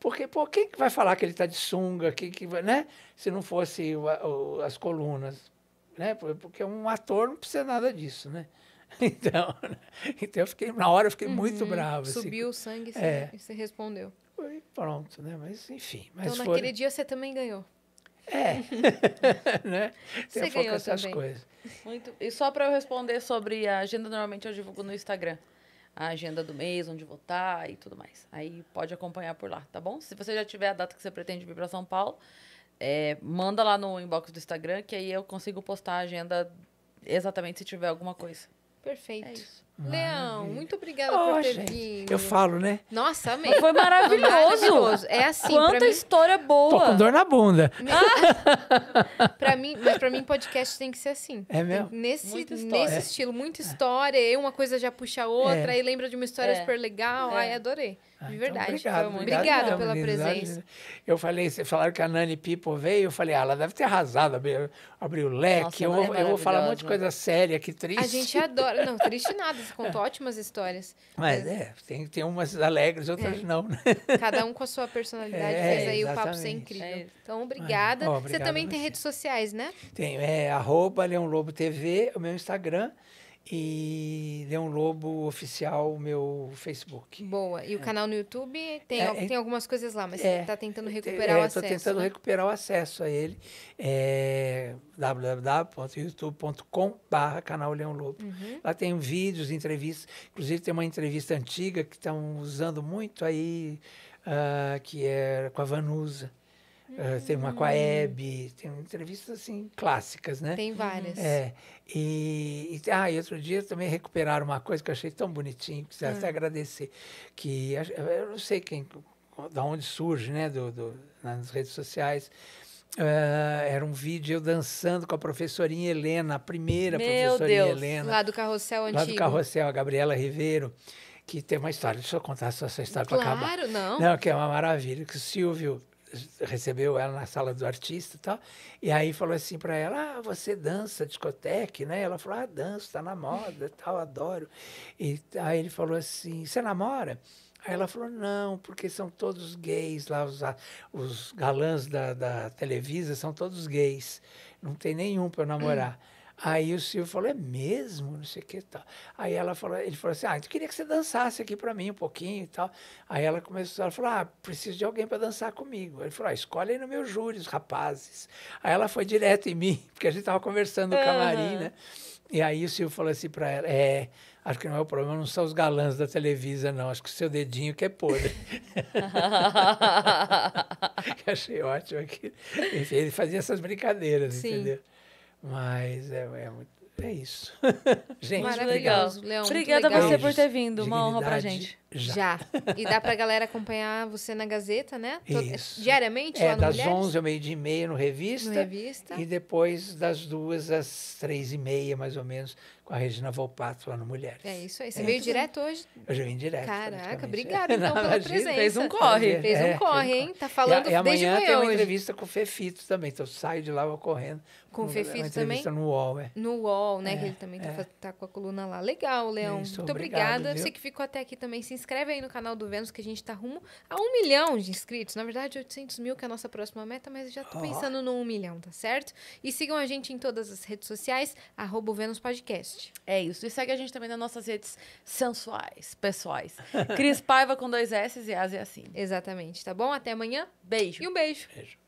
Porque, pô, quem que vai falar que ele está de sunga, que, que, né? Se não fosse o, o, as colunas, né? Porque um ator não precisa nada disso, né? [LAUGHS] Então, né? então eu fiquei, na hora eu fiquei uhum. muito bravo. Assim. Subiu assim, o sangue é. e você respondeu. Foi pronto, né? Mas enfim. Mas então foi... naquele dia você também ganhou. É, é. [LAUGHS] né? Você eu essas também. coisas. Muito. E só para eu responder sobre a agenda, normalmente eu divulgo no Instagram. A agenda do mês, onde votar e tudo mais. Aí pode acompanhar por lá, tá bom? Se você já tiver a data que você pretende vir para São Paulo, é, manda lá no inbox do Instagram, que aí eu consigo postar a agenda exatamente se tiver alguma coisa. Perfeito. É isso. Leão, muito obrigada oh, por ter gente, vindo. Eu falo, né? Nossa, amei. Foi maravilhoso. maravilhoso. É assim. Quanta história boa. Tô com dor na bunda. [LAUGHS] pra mim, mas pra mim, podcast tem que ser assim. É mesmo? nesse, nesse é. estilo, muita história. Uma coisa já puxa a outra. É. Aí lembra de uma história é. super legal. É. Ai, adorei. De ah, então verdade. Então, obrigado, obrigado, obrigado pela presença. Eu falei, você falaram que a Nani People veio, eu falei, ah, ela deve ter arrasado, abriu, abriu o leque. Nossa, eu, vou, é eu vou falar um monte de coisa séria, que triste. A gente adora. Não, triste nada, você contou [LAUGHS] ótimas histórias. Mas, é, tem, tem umas alegres, outras é. não. Né? [LAUGHS] Cada um [LAUGHS] com a sua personalidade é, fez aí exatamente. o papo ser incrível. É então, obrigada. você também tem redes sociais, né? Tenho, é arroba Leão Lobo TV, o meu Instagram e Leão Lobo Oficial, meu Facebook. Boa. E o é. canal no YouTube tem, é, é, tem algumas coisas lá, mas é, você está tentando é, recuperar é, o acesso. Estou tentando né? recuperar o acesso a ele. É www.youtube.com.br canal Leão Lobo. Uhum. Lá tem vídeos, entrevistas. Inclusive tem uma entrevista antiga que estão usando muito aí, uh, que é com a Vanusa. Ah, tem uma com a hum. Hebe, tem entrevistas assim clássicas, né? Tem várias. É. E, e, ah, e outro dia também recuperaram uma coisa que eu achei tão bonitinho, que até ah. agradecer. Que eu não sei quem, da onde surge, né? Do, do nas redes sociais. Uh, era um vídeo eu dançando com a professorinha Helena, a primeira Meu professorinha Deus, Helena. Lá do carrossel antigo. Lá do carrossel, a Gabriela Ribeiro que tem uma história. Deixa eu contar só essa história claro, para acabar. Claro, não. Não, que é uma maravilha. Que o Silvio recebeu ela na sala do artista e tal, e aí falou assim para ela, ah, você dança discoteca, né? Ela falou, ah, danço, está na moda tal, adoro. E aí ele falou assim, você namora? Aí ela falou, não, porque são todos gays lá, os, os galãs da, da Televisa são todos gays, não tem nenhum para namorar. Aí o Silvio falou, é mesmo, não sei o que e tal. Aí ela falou, ele falou assim, ah, eu queria que você dançasse aqui para mim um pouquinho e tal. Aí ela começou, ela falou, ah, preciso de alguém para dançar comigo. Ele falou, ah, escolhe aí no meu júri os rapazes. Aí ela foi direto em mim, porque a gente tava conversando no uhum. camarim, né? E aí o Silvio falou assim para ela, é, acho que não é o problema, não são os galãs da Televisa, não. Acho que o seu dedinho que é podre. [LAUGHS] [LAUGHS] que achei ótimo aqui. Ele fazia essas brincadeiras, Sim. entendeu? Mas é, é muito. É isso. [LAUGHS] gente, muito legal. Leão, Obrigada a você por ter vindo. Uma honra pra gente. Já. Já. E dá para a galera acompanhar você na Gazeta, né? Isso. Diariamente? É, das Mulheres? 11 ao meio-dia e meia no Revista. No Revista. E depois das duas às três e meia, mais ou menos, com a Regina Volpato lá no Mulheres. É isso aí. Você é. veio direto hoje? Eu já vim direto. Caraca, é. obrigada então [LAUGHS] pela imagina, presença. É, fez um corre. Fez um é, corre, hein? Tá falando e, a, e desde amanhã manhã tem uma entrevista com o Fefito também. Então saio de lá, vou correndo. Com o Fefito também? no UOL, é. No UOL, né? É, que ele também tá é. tá, tá, com a coluna lá. Legal, Leão. Isso, Muito obrigado, obrigada. Viu? Você que ficou até aqui também se inscreve aí no canal do Vênus, que a gente tá rumo a um milhão de inscritos. Na verdade, 800 mil, que é a nossa próxima meta, mas já tô pensando oh. no um milhão, tá certo? E sigam a gente em todas as redes sociais, arroba Vênus Podcast. É isso. E segue a gente também nas nossas redes sensuais, pessoais. Cris Paiva com dois S e As e assim. Exatamente, tá bom? Até amanhã. Beijo. E um beijo. Beijo.